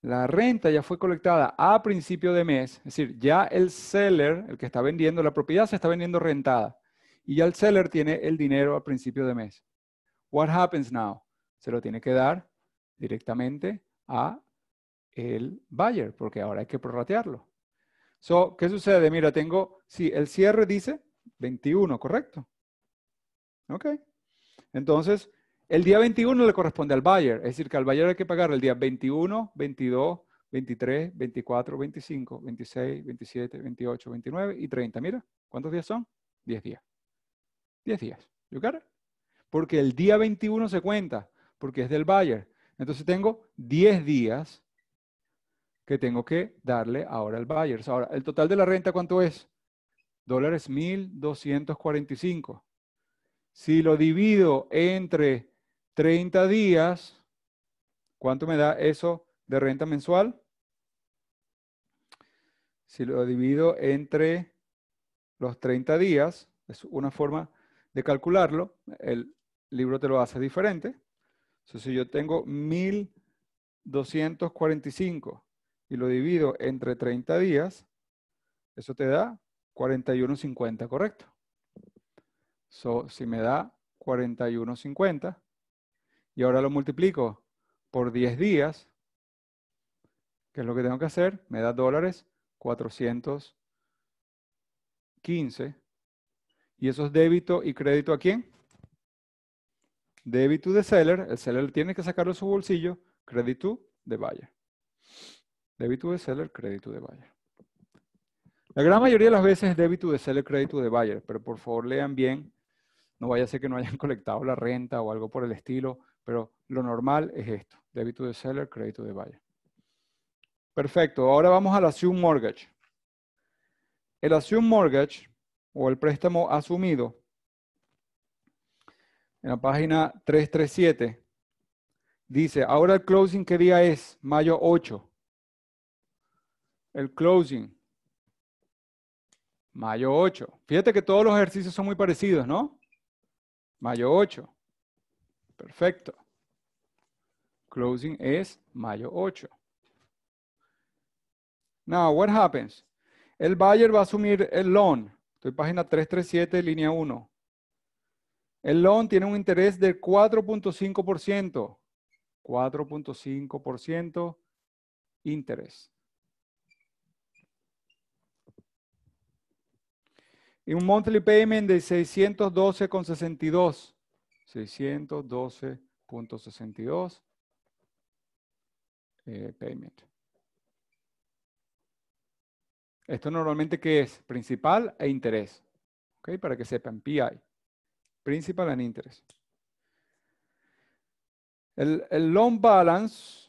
la renta ya fue colectada a principio de mes, es decir, ya el seller, el que está vendiendo la propiedad, se está vendiendo rentada. Y ya el seller tiene el dinero a principio de mes. What happens now? Se lo tiene que dar directamente a el buyer, porque ahora hay que prorratearlo. So, ¿Qué sucede? Mira, tengo, sí, el cierre dice 21, ¿correcto? Ok. Entonces, el día 21 le corresponde al buyer, es decir, que al buyer hay que pagar el día 21, 22, 23, 24, 25, 26, 27, 28, 29 y 30. Mira, ¿cuántos días son? 10 días. 10 días. ¿You got it? porque el día 21 se cuenta, porque es del Bayer. Entonces tengo 10 días que tengo que darle ahora al Bayer. Ahora, el total de la renta, ¿cuánto es? Dólares 1.245. Si lo divido entre 30 días, ¿cuánto me da eso de renta mensual? Si lo divido entre los 30 días, es una forma de calcularlo, el libro te lo hace diferente. si yo tengo 1245 y lo divido entre 30 días, eso te da 41.50, ¿correcto? si me da 41.50 y ahora lo multiplico por 10 días, ¿qué es lo que tengo que hacer, me da dólares 415. ¿Y eso es débito y crédito a quién? Debit to the seller, el seller tiene que sacarlo de su bolsillo, Crédito de the buyer. Debit to the seller, crédito de the buyer. La gran mayoría de las veces es debit to the seller, crédito de buyer, pero por favor lean bien. No vaya a ser que no hayan colectado la renta o algo por el estilo, pero lo normal es esto. Debit to the seller, crédito de the buyer. Perfecto. Ahora vamos al assumed mortgage. El assumed mortgage o el préstamo asumido en la página 337, dice, ahora el closing, ¿qué día es? Mayo 8. El closing. Mayo 8. Fíjate que todos los ejercicios son muy parecidos, ¿no? Mayo 8. Perfecto. Closing es mayo 8. Now, what happens? El buyer va a asumir el loan. Estoy página 337, línea 1. El loan tiene un interés de 4.5%. 4.5% interés. Y un monthly payment de 612.62. 612.62 eh, payment. Esto normalmente ¿qué es? Principal e interés. ¿Ok? Para que sepan, PI. Principal and interest. El, el loan balance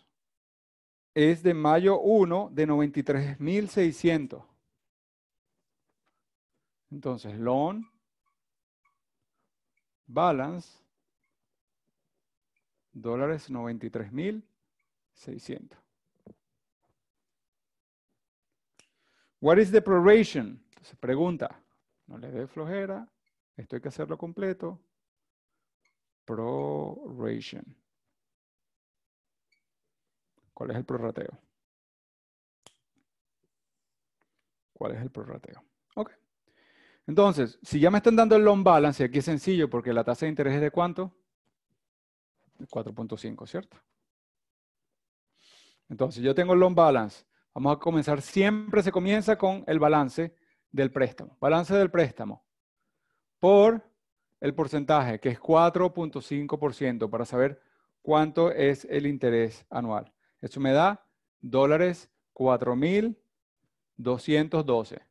es de mayo 1 de 93,600. Entonces, loan balance dólares 93,600. What is the proration? Se pregunta, no le dé flojera. Esto hay que hacerlo completo. Proration. ¿Cuál es el prorrateo? ¿Cuál es el prorrateo? Ok. Entonces, si ya me están dando el loan balance, aquí es sencillo porque la tasa de interés es de cuánto? 4.5, ¿cierto? Entonces, yo tengo el loan balance. Vamos a comenzar, siempre se comienza con el balance del préstamo. Balance del préstamo por el porcentaje, que es 4.5%, para saber cuánto es el interés anual. Eso me da dólares 4.212.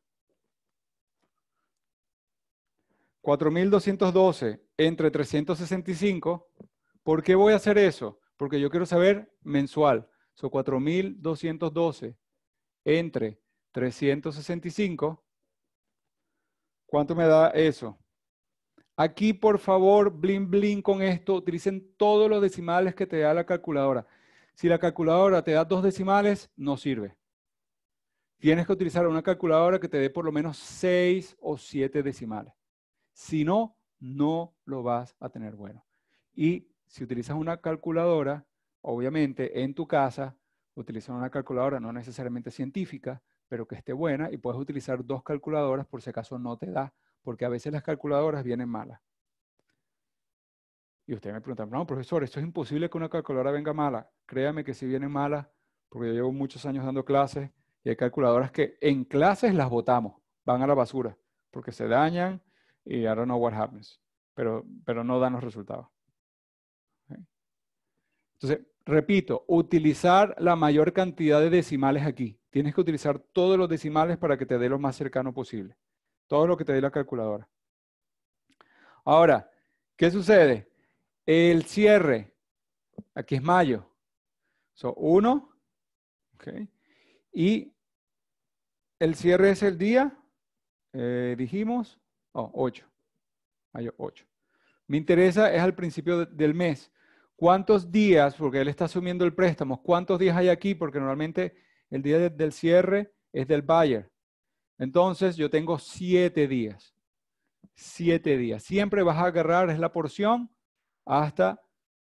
4.212 entre 365. ¿Por qué voy a hacer eso? Porque yo quiero saber mensual. Son 4.212 entre 365. ¿Cuánto me da eso? Aquí, por favor, blin blin con esto, utilicen todos los decimales que te da la calculadora. Si la calculadora te da dos decimales, no sirve. Tienes que utilizar una calculadora que te dé por lo menos seis o siete decimales. Si no, no lo vas a tener bueno. Y si utilizas una calculadora, obviamente en tu casa, utiliza una calculadora no necesariamente científica, pero que esté buena y puedes utilizar dos calculadoras por si acaso no te da porque a veces las calculadoras vienen malas. Y usted me pregunta: no, profesor, esto es imposible que una calculadora venga mala. Créame que si viene mala, porque yo llevo muchos años dando clases y hay calculadoras que en clases las botamos, van a la basura, porque se dañan y ahora no what happens, pero, pero no dan los resultados. Entonces, repito, utilizar la mayor cantidad de decimales aquí. Tienes que utilizar todos los decimales para que te dé lo más cercano posible. Todo lo que te di la calculadora. Ahora, ¿qué sucede? El cierre, aquí es mayo. Son 1, Y el cierre es el día, eh, dijimos, oh, 8, mayo 8. Me interesa es al principio del mes. ¿Cuántos días, porque él está asumiendo el préstamo, cuántos días hay aquí? Porque normalmente el día del cierre es del buyer. Entonces yo tengo siete días. Siete días. Siempre vas a agarrar la porción hasta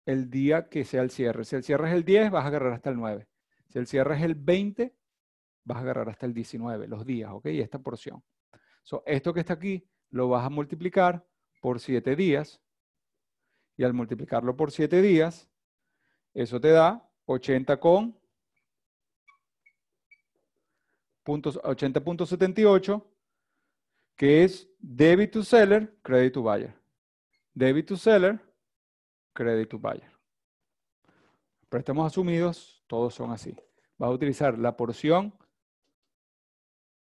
el día que sea el cierre. Si el cierre es el 10, vas a agarrar hasta el 9. Si el cierre es el 20, vas a agarrar hasta el 19, los días, ¿ok? Esta porción. esto que está aquí lo vas a multiplicar por siete días. Y al multiplicarlo por siete días, eso te da 80 con 80.78, que es debit to seller, credit to buyer. Debit to seller, credit to buyer. Préstamos asumidos, todos son así. Vas a utilizar la porción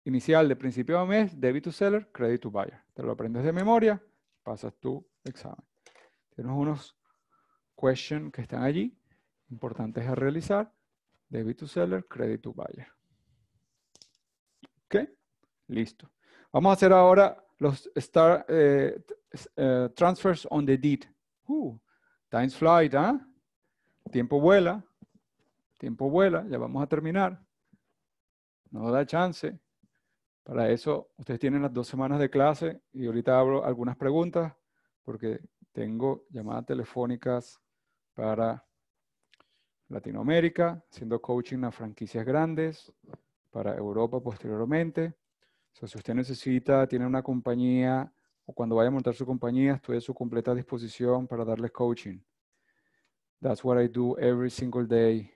inicial de principio de mes, debit to seller, credit to buyer. Te lo aprendes de memoria, pasas tu examen. Tenemos unos questions que están allí, importantes a realizar. Debit to seller, credit to buyer. Listo. Vamos a hacer ahora los eh, eh, transfers on the deed. Uh, times flight, ¿ah? Tiempo vuela. Tiempo vuela. Ya vamos a terminar. No da chance. Para eso, ustedes tienen las dos semanas de clase y ahorita hablo algunas preguntas porque tengo llamadas telefónicas para Latinoamérica, haciendo coaching a franquicias grandes, para Europa posteriormente. O sea, si usted necesita, tiene una compañía o cuando vaya a montar su compañía, estoy a su completa disposición para darle coaching. That's what I do every single day,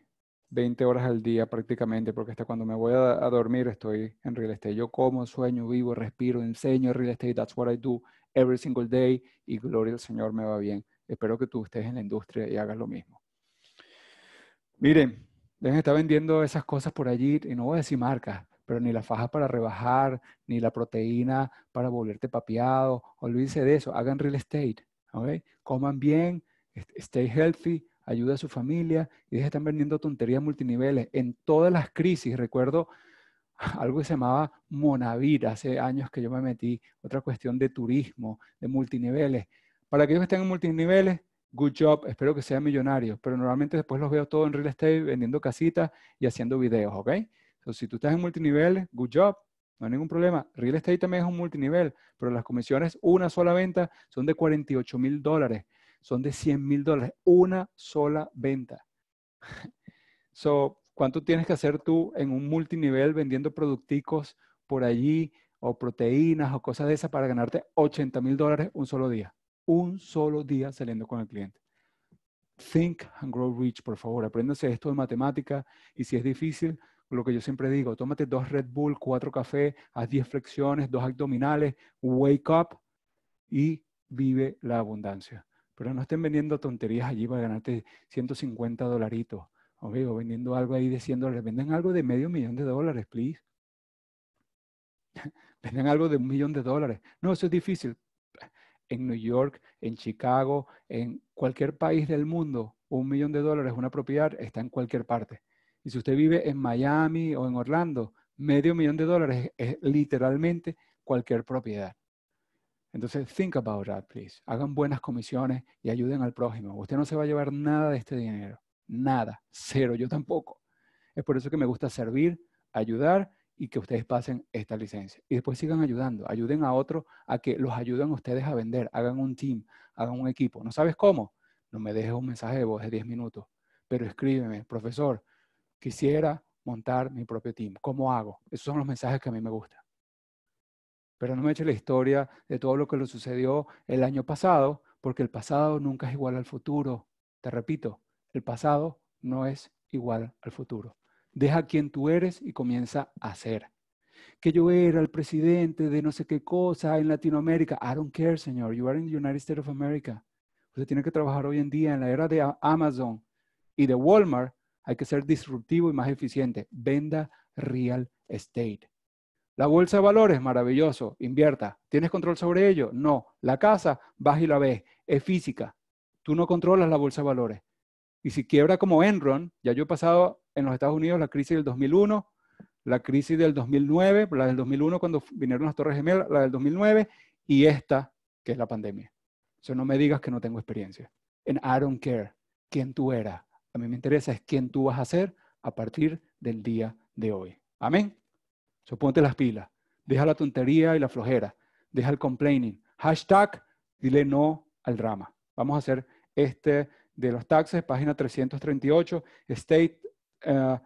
20 horas al día prácticamente, porque hasta cuando me voy a, a dormir estoy en real estate. Yo como, sueño, vivo, respiro, enseño real estate. That's what I do every single day y gloria al Señor me va bien. Espero que tú estés en la industria y hagas lo mismo. Miren, deben estar vendiendo esas cosas por allí, y no voy a decir marcas, pero ni la faja para rebajar, ni la proteína para volverte papeado, olvídense de eso, hagan real estate, Coman bien, stay healthy, ayuda a su familia y dejen de estar vendiendo tonterías multiniveles. En todas las crisis, recuerdo algo que se llamaba Monavir, hace años que yo me metí, otra cuestión de turismo, de multiniveles. Para aquellos que estén en multiniveles, good job, espero que sean millonario, pero normalmente después los veo todo en real estate vendiendo casitas y haciendo videos, ¿ok? Entonces, si tú estás en multinivel, good job, no hay ningún problema. Real estate también es un multinivel, pero las comisiones, una sola venta, son de 48 mil dólares, son de 100 mil dólares, una sola venta. so, ¿cuánto tienes que hacer tú en un multinivel vendiendo producticos por allí o proteínas o cosas de esas para ganarte 80 mil dólares un solo día? un solo día saliendo con el cliente. Think and grow rich, por favor. Apréndase esto de matemática y si es difícil, lo que yo siempre digo, tómate dos Red Bull, cuatro café, haz diez flexiones, dos abdominales, wake up y vive la abundancia. Pero no estén vendiendo tonterías allí para ganarte 150 dolaritos. Amigo, vendiendo algo ahí de 100 Venden algo de medio millón de dólares, please. Venden algo de un millón de dólares. No, eso es difícil en New York, en Chicago, en cualquier país del mundo, un millón de dólares, una propiedad, está en cualquier parte. Y si usted vive en Miami o en Orlando, medio millón de dólares es literalmente cualquier propiedad. Entonces, think about that, please. Hagan buenas comisiones y ayuden al prójimo. Usted no se va a llevar nada de este dinero. Nada. Cero. Yo tampoco. Es por eso que me gusta servir, ayudar y que ustedes pasen esta licencia. Y después sigan ayudando, ayuden a otros a que los ayuden a ustedes a vender, hagan un team, hagan un equipo. ¿No sabes cómo? No me dejes un mensaje de voz de 10 minutos, pero escríbeme, profesor, quisiera montar mi propio team. ¿Cómo hago? Esos son los mensajes que a mí me gustan. Pero no me eche la historia de todo lo que lo sucedió el año pasado, porque el pasado nunca es igual al futuro. Te repito, el pasado no es igual al futuro. Deja quien tú eres y comienza a ser. Que yo era el presidente de no sé qué cosa en Latinoamérica. I don't care, señor. You are in the United States of America. Usted tiene que trabajar hoy en día en la era de Amazon y de Walmart. Hay que ser disruptivo y más eficiente. Venda real estate. La bolsa de valores, maravilloso, invierta. ¿Tienes control sobre ello? No. La casa, vas y la ves. Es física. Tú no controlas la bolsa de valores. Y si quiebra como Enron, ya yo he pasado en los Estados Unidos la crisis del 2001, la crisis del 2009, la del 2001 cuando vinieron las Torres Gemelas, la del 2009 y esta que es la pandemia. eso no me digas que no tengo experiencia. En I don't care quién tú eras. A mí me interesa es quién tú vas a ser a partir del día de hoy. Amén. So, ponte las pilas. Deja la tontería y la flojera. Deja el complaining. Hashtag, dile no al drama. Vamos a hacer este de los taxes, página 338, State eh,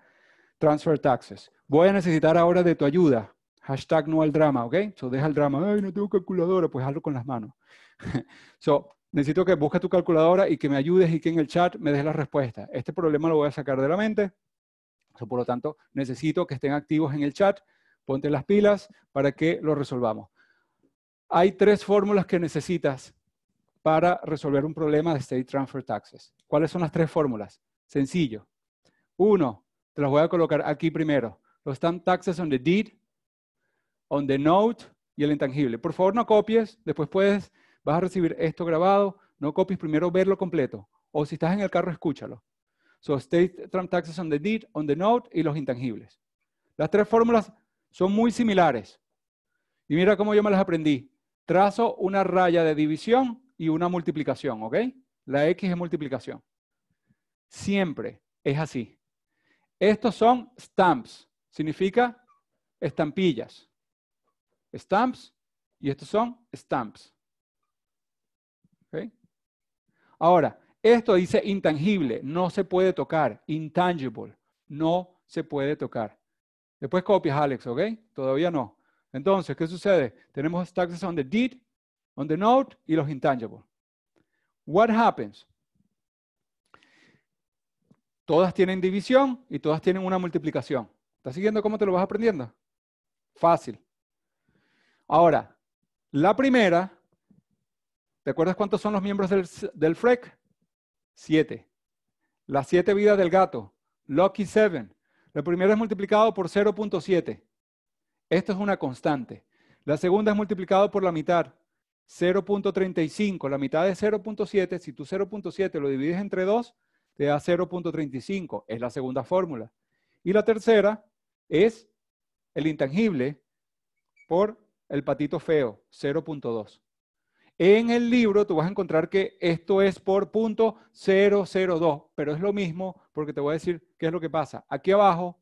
transfer taxes. Voy a necesitar ahora de tu ayuda. Hashtag no al drama, ¿ok? So deja el drama. Ay, no tengo calculadora. Pues hazlo con las manos. so, necesito que busques tu calculadora y que me ayudes y que en el chat me des la respuesta. Este problema lo voy a sacar de la mente. por lo tanto, necesito que estén activos en el chat. Ponte las pilas para que lo resolvamos. Hay tres fórmulas que necesitas para resolver un problema de State Transfer Taxes. ¿Cuáles son las tres fórmulas? Sencillo. Uno, te los voy a colocar aquí primero. Los stamp taxes on the deed, on the note y el intangible. Por favor, no copies. Después puedes, vas a recibir esto grabado. No copies, primero verlo completo. O si estás en el carro, escúchalo. So, state taxes on the deed, on the note y los intangibles. Las tres fórmulas son muy similares. Y mira cómo yo me las aprendí. Trazo una raya de división y una multiplicación, ¿ok? La X es multiplicación. Siempre es así. Estos son stamps, significa estampillas. Stamps y estos son stamps. ¿Okay? Ahora, esto dice intangible, no se puede tocar, intangible, no se puede tocar. Después copias, Alex, ¿ok? Todavía no. Entonces, ¿qué sucede? Tenemos taxes on the deed, on the note y los intangibles. What happens? Todas tienen división y todas tienen una multiplicación. ¿Estás siguiendo cómo te lo vas aprendiendo? Fácil. Ahora, la primera, ¿te acuerdas cuántos son los miembros del, del FREC? Siete. Las siete vidas del gato. Lucky seven. La primera es multiplicado por 0.7. Esto es una constante. La segunda es multiplicado por la mitad. 0.35. La mitad es 0.7. Si tú 0.7 lo divides entre 2, te da 0.35, es la segunda fórmula. Y la tercera es el intangible por el patito feo, 0.2. En el libro tú vas a encontrar que esto es por punto 002, pero es lo mismo porque te voy a decir qué es lo que pasa. Aquí abajo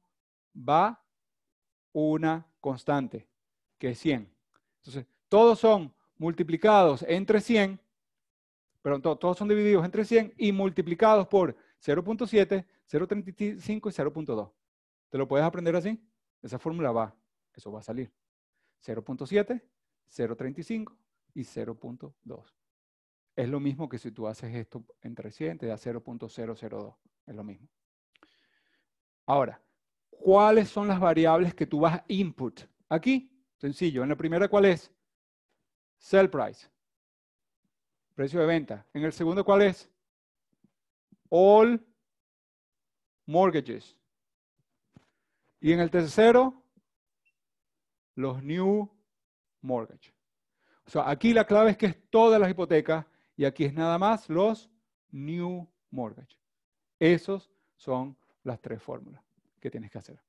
va una constante, que es 100. Entonces, todos son multiplicados entre 100 pero todos son divididos entre 100 y multiplicados por 0.7, 0.35 y 0.2. ¿Te lo puedes aprender así? Esa fórmula va, eso va a salir. 0.7, 0.35 y 0.2. Es lo mismo que si tú haces esto entre 100, te da 0.002. Es lo mismo. Ahora, ¿cuáles son las variables que tú vas a input? Aquí, sencillo. En la primera, ¿cuál es? Sell price precio de venta. En el segundo, ¿cuál es? All mortgages. Y en el tercero, los new mortgages. O sea, aquí la clave es que es todas las hipotecas y aquí es nada más los new mortgages. Esas son las tres fórmulas que tienes que hacer.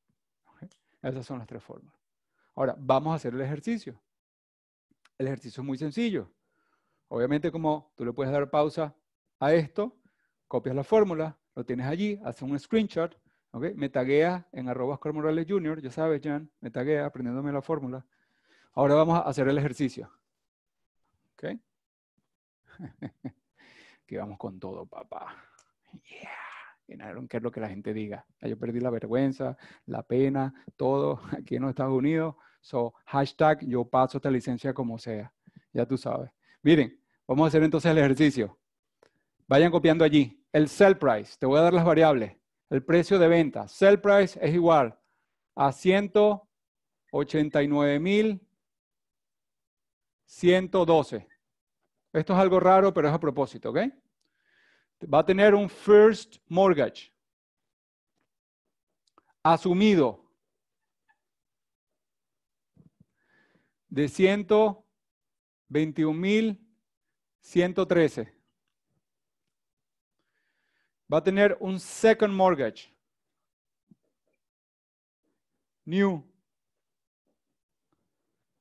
Esas son las tres fórmulas. Ahora, vamos a hacer el ejercicio. El ejercicio es muy sencillo. Obviamente, como tú le puedes dar pausa a esto, copias la fórmula, lo tienes allí, haces un screenshot, okay Me taguea en arroba Oscar Morales Jr., ya sabes, Jan, me taguea aprendiéndome la fórmula. Ahora vamos a hacer el ejercicio. ¿Ok? que vamos con todo, papá. Yeah. Y no es lo que la gente diga. Ah, yo perdí la vergüenza, la pena, todo aquí en los Estados Unidos. So, hashtag, yo paso esta licencia como sea. Ya tú sabes. Miren, Vamos a hacer entonces el ejercicio. Vayan copiando allí. El sell price, te voy a dar las variables. El precio de venta. Sell price es igual a 189.112. Esto es algo raro, pero es a propósito, ¿ok? Va a tener un first mortgage. Asumido. de 121 mil 113. Va a tener un second mortgage. New.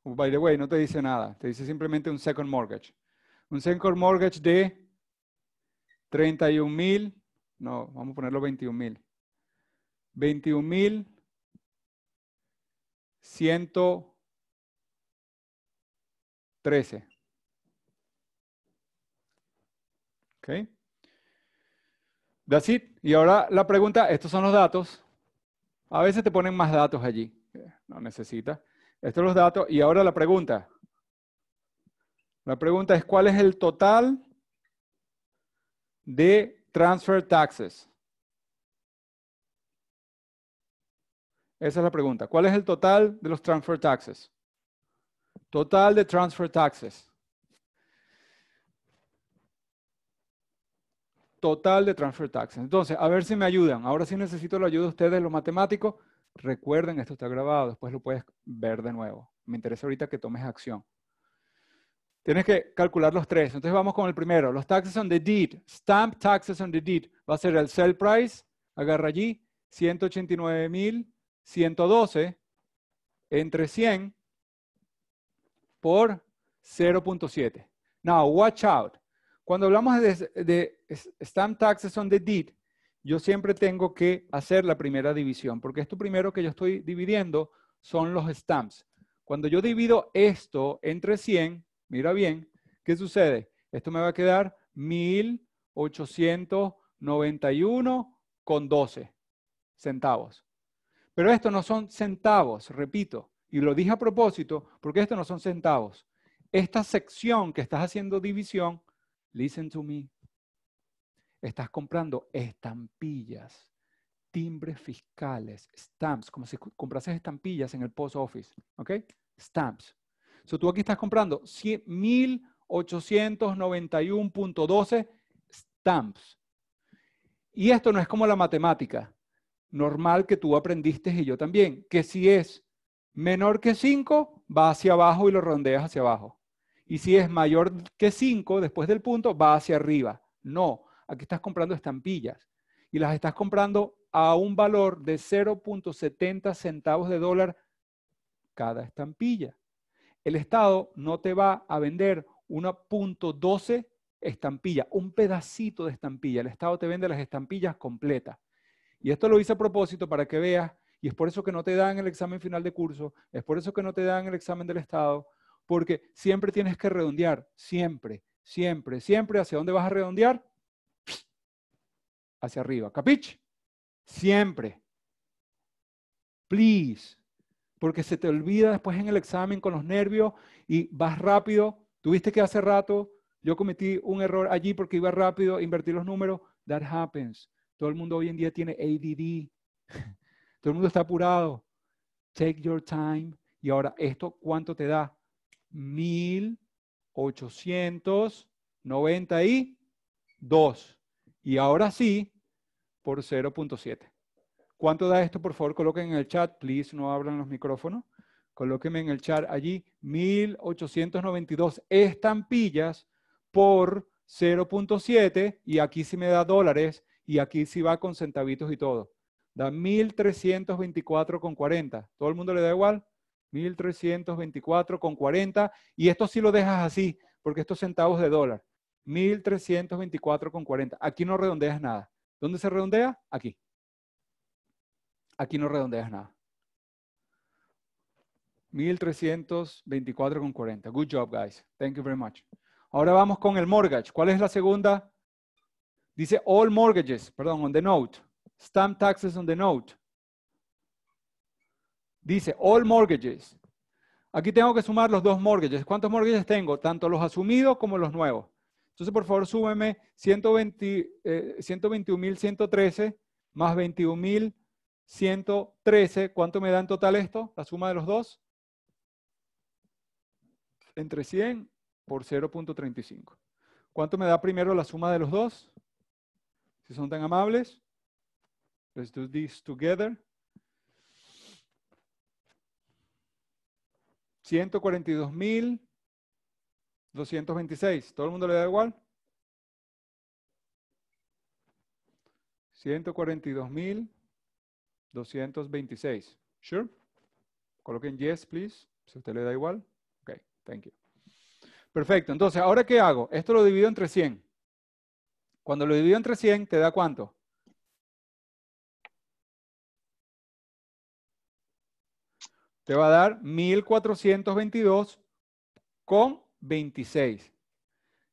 Oh, by the way, no te dice nada. Te dice simplemente un second mortgage. Un second mortgage de 31 mil. No, vamos a ponerlo 21 mil. 21 mil. 113. Ok. That's it. Y ahora la pregunta, estos son los datos. A veces te ponen más datos allí. No necesitas. Estos son los datos. Y ahora la pregunta. La pregunta es, ¿cuál es el total de transfer taxes? Esa es la pregunta. ¿Cuál es el total de los transfer taxes? Total de transfer taxes. total de transfer taxes. Entonces, a ver si me ayudan. Ahora sí necesito la ayuda de ustedes, los matemáticos. Recuerden, esto está grabado, después lo puedes ver de nuevo. Me interesa ahorita que tomes acción. Tienes que calcular los tres. Entonces vamos con el primero. Los taxes on the deed. Stamp taxes on the deed. Va a ser el sell price. Agarra allí. 189.112 entre 100 por 0.7. Now, watch out. Cuando hablamos de, stamp taxes on the deed, yo siempre tengo que hacer la primera división, porque esto primero que yo estoy dividiendo son los stamps. Cuando yo divido esto entre 100, mira bien, ¿qué sucede? Esto me va a quedar 1891,12 centavos. Pero esto no son centavos, repito, y lo dije a propósito, porque esto no son centavos. Esta sección que estás haciendo división Listen to me. Estás comprando estampillas, timbres fiscales, stamps, como si comprases estampillas en el post office, ¿ok? Stamps. So, tú aquí estás comprando 1891.12 stamps. Y esto no es como la matemática normal que tú aprendiste y yo también, que si es menor que 5, va hacia abajo y lo rondeas hacia abajo. Y si es mayor que 5 después del punto, va hacia arriba. No, aquí estás comprando estampillas y las estás comprando a un valor de 0.70 centavos de dólar cada estampilla. El Estado no te va a vender una .12 estampilla, un pedacito de estampilla. El Estado te vende las estampillas completas. Y esto lo hice a propósito para que veas, y es por eso que no te dan el examen final de curso, es por eso que no te dan el examen del Estado, porque siempre tienes que redondear, siempre, siempre, siempre. ¿Hacia dónde vas a redondear? Hacia arriba, ¿capich? Siempre. Please. Porque se te olvida después en el examen con los nervios y vas rápido. Tuviste que hace rato, yo cometí un error allí porque iba rápido, invertir los números. That happens. Todo el mundo hoy en día tiene ADD. Todo el mundo está apurado. Take your time. Y ahora, ¿esto cuánto te da? 1892. Y ahora sí, por 0.7. ¿Cuánto da esto? Por favor, coloquen en el chat, please, no abran los micrófonos. Colóquenme en el chat allí, 1892 estampillas por 0.7 y aquí sí me da dólares y aquí sí va con centavitos y todo. Da 1324,40. ¿Todo el mundo le da igual? con 40. Y esto sí lo dejas así, porque estos centavos de dólar. con 40. Aquí no redondeas nada. ¿Dónde se redondea? Aquí. Aquí no redondeas nada. con 40. Good job, guys. Thank you very much. Ahora vamos con el mortgage. ¿Cuál es la segunda? Dice all mortgages, perdón, on the note. Stamp taxes on the note. Dice, all mortgages. Aquí tengo que sumar los dos mortgages. ¿Cuántos mortgages tengo? Tanto los asumidos como los nuevos. Entonces, por favor, súbeme 121.113 eh, más 21.113. ¿Cuánto me da en total esto? La suma de los dos. Entre 100 por 0.35. ¿Cuánto me da primero la suma de los dos? Si son tan amables. Let's do this together. 142.226. ¿Todo el mundo le da igual? 142.226. Sure. Coloquen yes, please. Si a usted le da igual. Ok, thank you. Perfecto. Entonces, ¿ahora qué hago? Esto lo divido entre 100. Cuando lo divido entre 100, ¿te da cuánto? te va a dar 1422 con 26.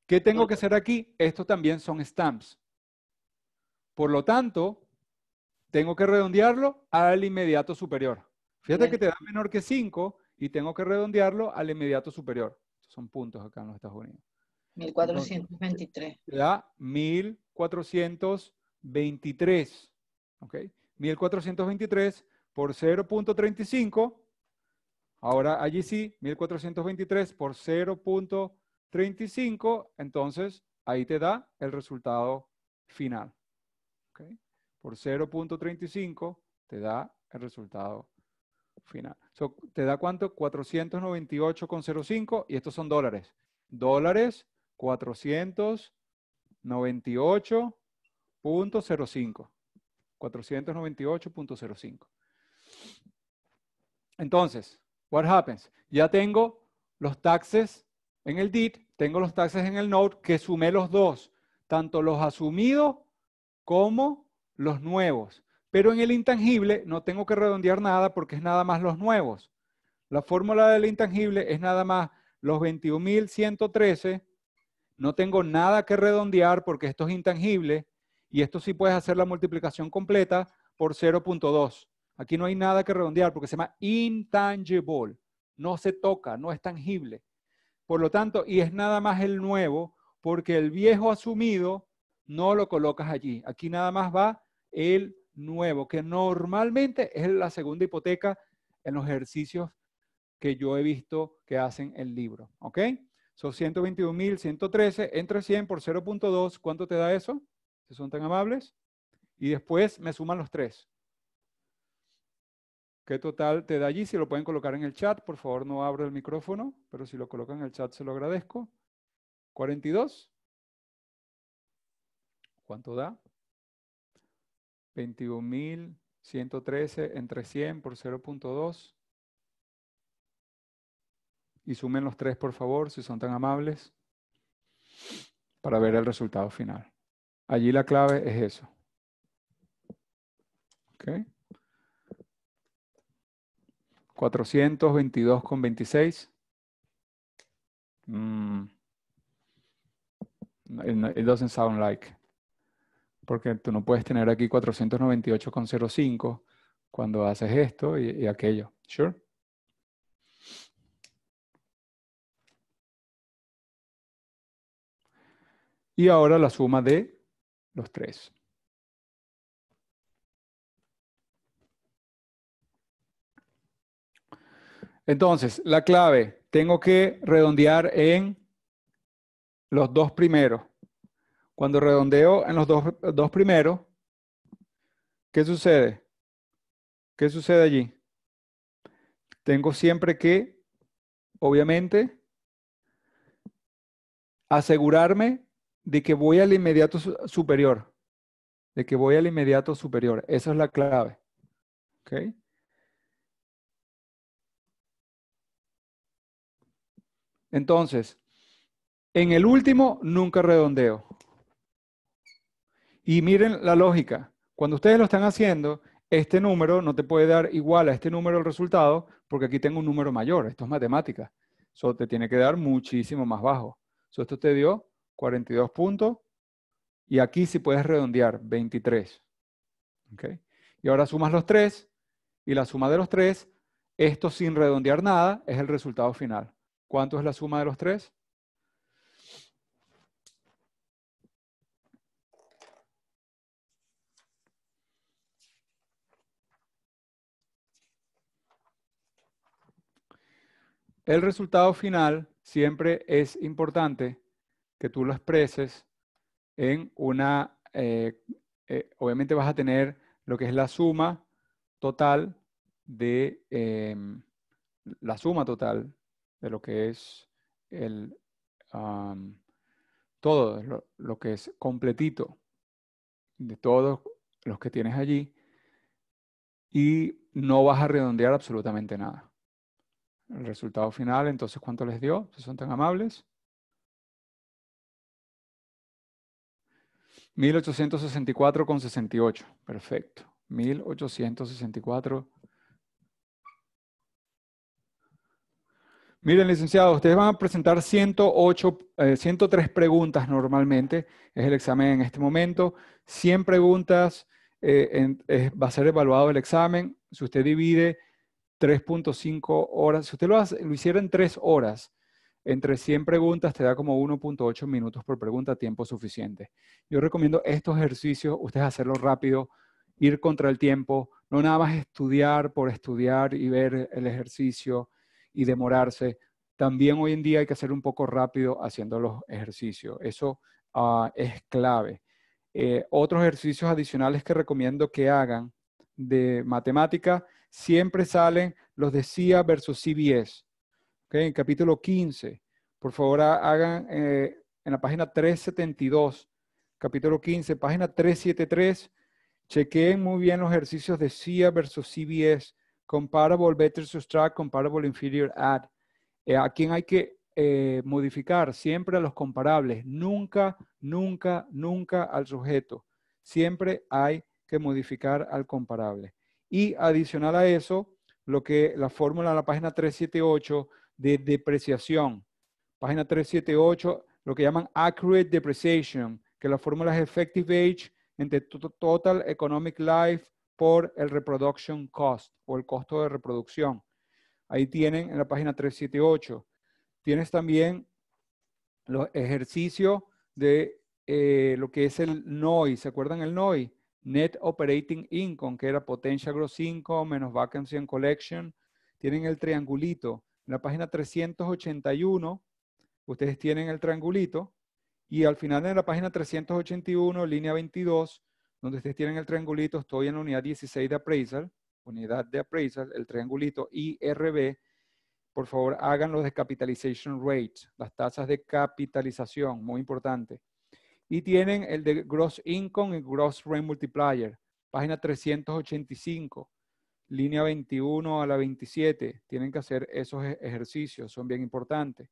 ¿Qué tengo que hacer aquí? Estos también son stamps. Por lo tanto, tengo que redondearlo al inmediato superior. Fíjate que te da menor que 5 y tengo que redondearlo al inmediato superior. Estos son puntos acá en los Estados Unidos. 1423. Te da 1423. ¿Ok? 1423 por 0.35 Ahora allí sí, 1423 por 0.35, entonces ahí te da el resultado final. Por 0.35 te da el resultado final. ¿Te da cuánto? 498,05 y estos son dólares. Dólares 498.05. 498.05. Entonces, what happens? Ya tengo los taxes en el DIT, tengo los taxes en el NOTE que sumé los dos, tanto los asumidos como los nuevos. Pero en el intangible no tengo que redondear nada porque es nada más los nuevos. La fórmula del intangible es nada más los 21.113. No tengo nada que redondear porque esto es intangible. Y esto sí puedes hacer la multiplicación completa por 0.2. Aquí no hay nada que redondear porque se llama intangible. No se toca, no es tangible. Por lo tanto, y es nada más el nuevo, porque el viejo asumido no lo colocas allí. Aquí nada más va el nuevo, que normalmente es la segunda hipoteca en los ejercicios que yo he visto que hacen el libro. ¿Ok? Son 121.113 entre 100 por 0.2. ¿Cuánto te da eso? Si son tan amables. Y después me suman los tres. ¿Qué total te da allí? Si lo pueden colocar en el chat, por favor no abro el micrófono, pero si lo colocan en el chat se lo agradezco. 42. ¿Cuánto da? 21.113 entre 100 por 0.2. Y sumen los tres, por favor, si son tan amables, para ver el resultado final. Allí la clave es eso. ¿Ok? 422,26. Mm. It doesn't sound like. Porque tú no puedes tener aquí 498,05 cuando haces esto y, y aquello. Sure. Y ahora la suma de los tres. Entonces, la clave, tengo que redondear en los dos primeros. Cuando redondeo en los dos, dos primeros, ¿qué sucede? ¿Qué sucede allí? Tengo siempre que, obviamente, asegurarme de que voy al inmediato superior. De que voy al inmediato superior. Esa es la clave. ¿Okay? Entonces, en el último, nunca redondeo. Y miren la lógica. Cuando ustedes lo están haciendo, este número no te puede dar igual a este número el resultado, porque aquí tengo un número mayor. Esto es matemática. Eso te tiene que dar muchísimo más bajo. So, esto te dio 42 puntos. Y aquí sí puedes redondear, 23. Y ahora sumas los tres. Y la suma de los tres, esto sin redondear nada, es el resultado final. ¿Cuánto es la suma de los tres? El resultado final siempre es importante que tú lo expreses en una, eh, eh, obviamente vas a tener lo que es la suma total de, em, la suma total de lo que es el todo lo, que es completito de todos los que tienes allí y no vas a redondear absolutamente nada. El resultado final, entonces, ¿cuánto les dio? Si son tan amables. 1864,68. Perfecto. 1864 Miren, licenciado, ustedes van a presentar 108, 103 eh, preguntas normalmente, es el examen en este momento. 100 preguntas eh, va a ser evaluado el examen. Si usted divide 3.5 horas, si usted lo, hiciera en 3 horas, entre 100 preguntas te da como 1.8 minutos por pregunta, tiempo suficiente. Yo recomiendo estos ejercicios, ustedes hacerlo rápido, ir contra el tiempo, no nada más estudiar por estudiar y ver el ejercicio y demorarse. También hoy en día hay que hacer un poco rápido haciendo los ejercicios. Eso ah, es clave. Eh, otros ejercicios adicionales que recomiendo que hagan de matemática, siempre salen los de CIA versus CBS. ¿okay? En capítulo 15, por favor hagan eh, en la página 372, capítulo 15, página 373, chequeen muy bien los ejercicios de CIA versus CBS comparable better subtract, comparable inferior add. Eh, ¿A quién hay que eh, modificar? Siempre a los comparables, nunca, nunca, nunca al sujeto. Siempre hay que modificar al comparable. Y adicional a eso, lo que la fórmula de la página 378 de depreciación. Página 378, lo que llaman accurate depreciation, que la fórmula es effective age entre total economic life por el reproduction cost o el costo de reproducción. Ahí tienen en la página 378. Tienes también los ejercicios de eh, lo que es el NOI. ¿Se acuerdan el NOI? Net Operating Income, que era Potential Gross Income menos Vacancy and Collection. Tienen el triangulito. En la página 381, ustedes tienen el triangulito. Y al final de la página 381, línea 22, donde ustedes tienen el triangulito, estoy en la unidad 16 de appraisal, unidad de appraisal, el triangulito IRB, por favor hagan los de capitalization rate, las tasas de capitalización, muy importante. Y tienen el de gross income y gross rent multiplier, página 385, línea 21 a la 27, tienen que hacer esos e-, ejercicios, son bien importantes.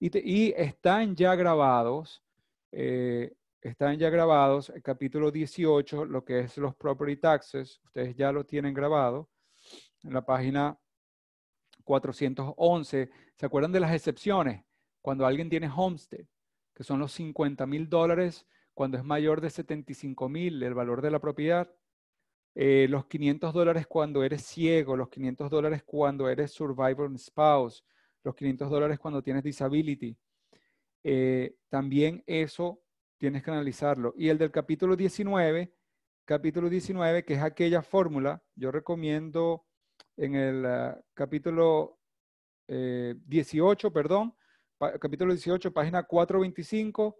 Y, están ya grabados eh, están ya grabados. El capítulo 18, lo que es los property taxes, ustedes ya lo tienen grabado. En la página 411, ¿se acuerdan de las excepciones? Cuando alguien tiene homestead, que son los 50 mil dólares, cuando es mayor de 75 mil el valor de la propiedad. Eh, los 500 dólares cuando eres ciego, los 500 dólares cuando eres survivor spouse, los 500 dólares cuando tienes disability. Eh, también eso tienes que analizarlo. Y el del capítulo 19, capítulo 19, que es aquella fórmula, yo recomiendo en el ah, capítulo 18, eh, perdón, capítulo 18, página 425,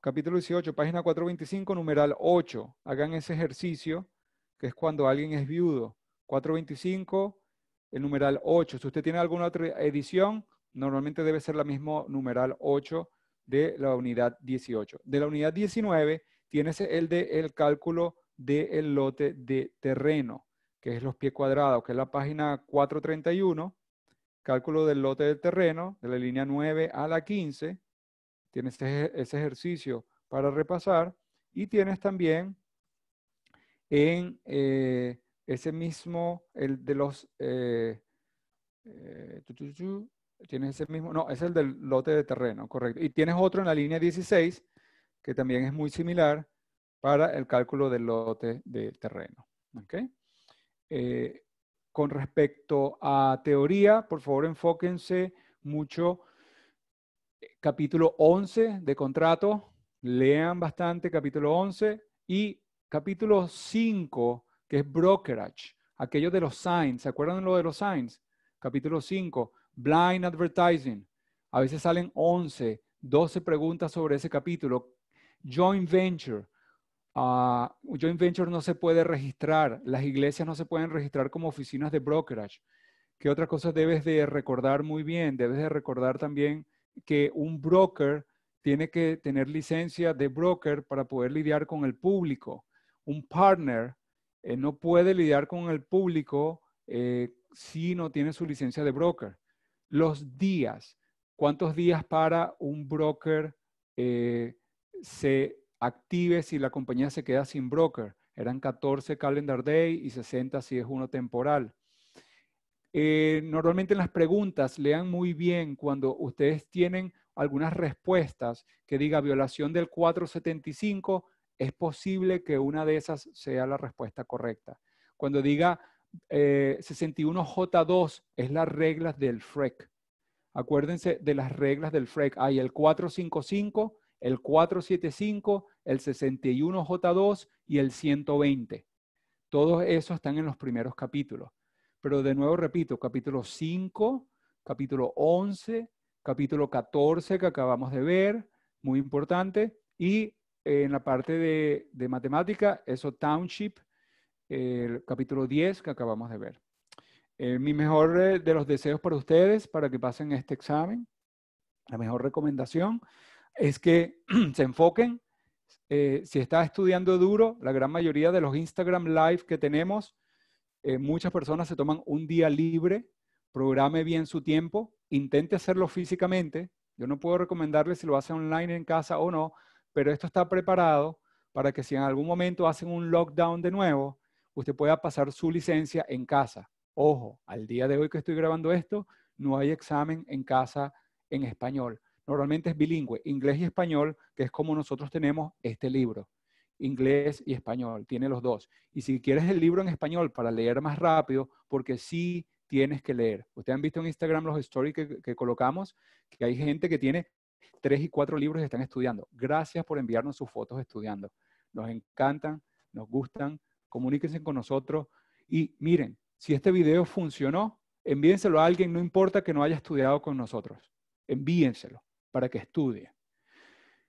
capítulo 18, página 425, numeral 8. Hagan ese ejercicio, que es cuando alguien es viudo. 425, el numeral 8. Si usted tiene alguna otra edición, normalmente debe ser la misma numeral 8 de la unidad 18. De la unidad 19 tienes el de el cálculo del lote de terreno, que es los pies cuadrados, que es la página 431, cálculo del lote de terreno, de la línea 9 a la 15. Tienes ese ejercicio para repasar y tienes también en eh, ese mismo, el de los, eh, eh, Tienes ese mismo, no, es el del lote de terreno, correcto. Y tienes otro en la línea 16, que también es muy similar para el cálculo del lote de terreno. Eh, con respecto a teoría, por favor enfóquense mucho eh, capítulo 11 de contrato, lean bastante capítulo 11 y capítulo 5, que es brokerage, aquello de los signs, ¿se acuerdan lo de los signs? Capítulo 5, Blind Advertising. A veces salen 11, 12 preguntas sobre ese capítulo. Joint Venture. Ah, joint Venture no se puede registrar. Las iglesias no se pueden registrar como oficinas de brokerage. ¿Qué otra cosa debes de recordar muy bien? Debes de recordar también que un broker tiene que tener licencia de broker para poder lidiar con el público. Un partner eh, no puede lidiar con el público eh, si no tiene su licencia de broker. Los días, ¿cuántos días para un broker eh, se active si la compañía se queda sin broker? Eran 14 calendar day y 60 si es uno temporal. Eh, normalmente en las preguntas lean muy bien cuando ustedes tienen algunas respuestas que diga violación del 475, es posible que una de esas sea la respuesta correcta. Cuando diga 61J2 eh, es las reglas del FREC. Acuérdense de las reglas del FREC. Hay el 455, el 475, el 61J2 y el 120. Todos esos están en los primeros capítulos. Pero de nuevo repito, capítulo 5, capítulo 11, capítulo 14 que acabamos de ver, muy importante. Y en la parte de matemática, eso township, el capítulo 10 que acabamos de ver. Eh, mi mejor eh, de los deseos para ustedes, para que pasen este examen, la mejor recomendación es que se enfoquen. Eh, si está estudiando duro, la gran mayoría de los Instagram Live que tenemos, muchas personas se toman un día libre, programe bien su tiempo, intente hacerlo físicamente. Yo no puedo recomendarle si lo hace online en casa o no, pero esto está preparado para que si en algún momento hacen un lockdown de nuevo, usted pueda pasar su licencia en casa. Ojo, al día de hoy que estoy grabando esto, no hay examen en casa en español. Normalmente es bilingüe, inglés y español, que es como nosotros tenemos este libro. Inglés y español, tiene los dos. Y si quieres el libro en español para leer más rápido, porque sí tienes que leer. Ustedes han visto en Instagram los stories que, colocamos, que hay gente que tiene tres y cuatro libros y están estudiando. Gracias por enviarnos sus fotos estudiando. Nos encantan, nos gustan, comuníquense con nosotros y miren, si este video funcionó, envíenselo a alguien, no importa que no haya estudiado con nosotros, envíenselo para que estudie.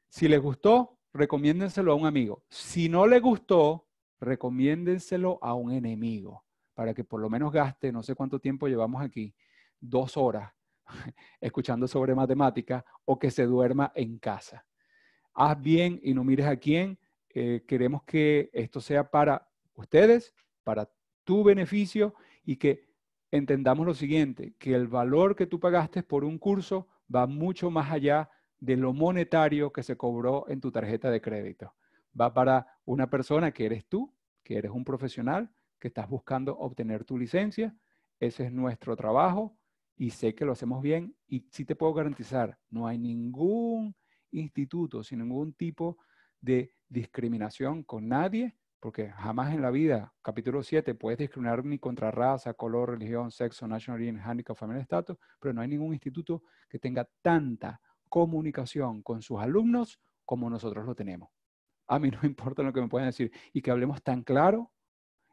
Si les gustó, recomiéndenselo a un amigo. Si no le gustó, recomiéndenselo a un enemigo para que por lo menos gaste, no sé cuánto tiempo llevamos aquí, dos horas escuchando sobre matemática o que se duerma en casa. Haz bien y no mires a quién. Eh, queremos que esto sea para ustedes para tu beneficio y que entendamos lo siguiente, que el valor que tú pagaste por un curso va mucho más allá de lo monetario que se cobró en tu tarjeta de crédito. Va para una persona que eres tú, que eres un profesional, que estás buscando obtener tu licencia. Ese es nuestro trabajo y sé que lo hacemos bien y sí te puedo garantizar, no hay ningún instituto sin ningún tipo de discriminación con nadie porque jamás en la vida, capítulo 7, puedes discriminar ni contra raza, color, religión, sexo, national origin, handicap, familia, estatus, pero no hay ningún instituto que tenga tanta comunicación con sus alumnos como nosotros lo tenemos. A mí no importa lo que me puedan decir y que hablemos tan claro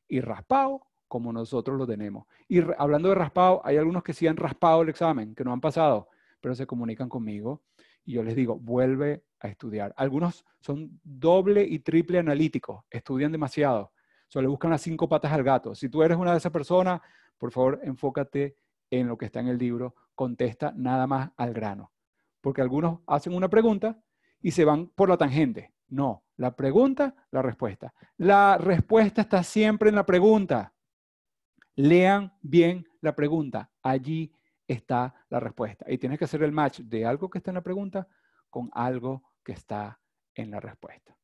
y raspado como nosotros lo tenemos. Y hablando de raspado, hay algunos que sí han raspado el examen, que no han pasado, pero se comunican conmigo y yo les digo, vuelve estudiar. Algunos son doble y triple analíticos, estudian demasiado, solo buscan las cinco patas al gato. Si tú eres una de esas personas, por favor, enfócate en lo que está en el libro, contesta nada más al grano. Porque algunos hacen una pregunta y se van por la tangente. No, la pregunta, la respuesta. La respuesta está siempre en la pregunta. Lean bien la pregunta. Allí está la respuesta. Y tienes que hacer el match de algo que está en la pregunta con algo que está en la respuesta.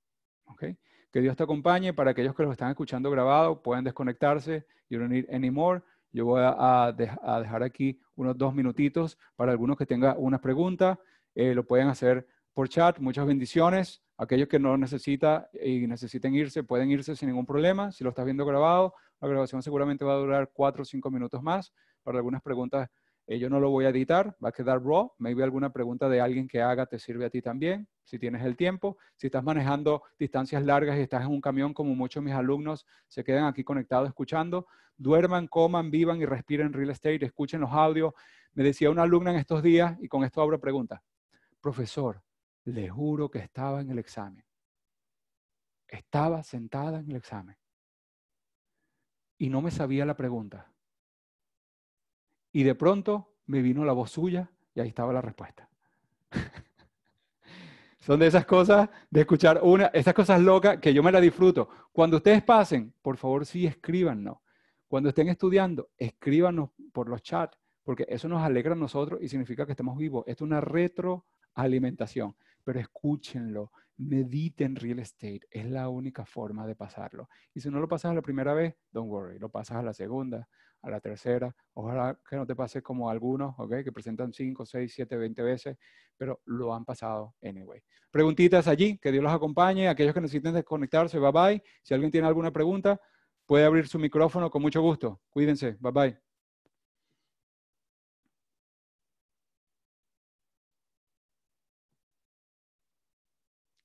Que Dios te acompañe para aquellos que los están escuchando grabado, pueden desconectarse. y don't need anymore. Yo voy a, dejar aquí unos dos minutitos para algunos que tengan una pregunta. Eh, lo pueden hacer por chat. Muchas bendiciones. Aquellos que no necesitan eh, y necesiten irse, pueden irse sin ningún problema. Si lo estás viendo grabado, la grabación seguramente va a durar cuatro o cinco minutos más para algunas preguntas eh, yo no lo voy a editar, va a quedar raw. Maybe alguna pregunta de alguien que haga te sirve a ti también, si tienes el tiempo. Si estás manejando distancias largas y estás en un camión, como muchos de mis alumnos se quedan aquí conectados escuchando, duerman, coman, vivan y respiren real estate, escuchen los audios. Me decía una alumna en estos días, y con esto abro pregunta, profesor, le juro que estaba en el examen. Estaba sentada en el examen. Y no me sabía la pregunta. Y de pronto me vino la voz suya y ahí estaba la respuesta. Son de esas cosas de escuchar una, esas cosas locas que yo me las disfruto. Cuando ustedes pasen, por favor, sí escríbanos. Cuando estén estudiando, escríbanos por los chats, porque eso nos alegra a nosotros y significa que estamos vivos. es una retroalimentación. Pero escúchenlo, mediten real estate. Es la única forma de pasarlo. Y si no lo pasas la primera vez, don't worry, lo pasas a la segunda a la tercera. Ojalá que no te pase como algunos, ¿ok? Que presentan 5, 6, 7, 20 veces, pero lo han pasado anyway. Preguntitas allí, que Dios los acompañe. Aquellos que necesiten desconectarse, bye bye. Si alguien tiene alguna pregunta, puede abrir su micrófono con mucho gusto. Cuídense, bye bye.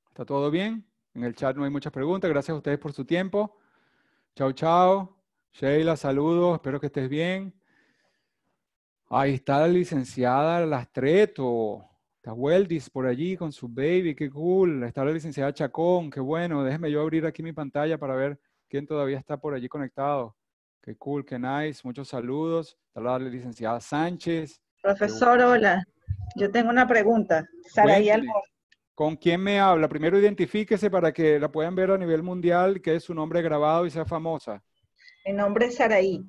¿Está todo bien? En el chat no hay muchas preguntas. Gracias a ustedes por su tiempo. Chao, chao. Sheila, saludos, espero que estés bien. Ahí está la licenciada Lastreto. Está Weldis por allí con su baby, qué cool. Está la licenciada Chacón, qué bueno. Déjeme yo abrir aquí mi pantalla para ver quién todavía está por allí conectado. Qué cool, qué nice. Muchos saludos. Está la licenciada Sánchez. Profesor, hola. Yo tengo una pregunta. ¿Con quién me habla? Primero identifíquese para que la puedan ver a nivel mundial, que es su nombre grabado y sea famosa. Mi nombre es Saraí.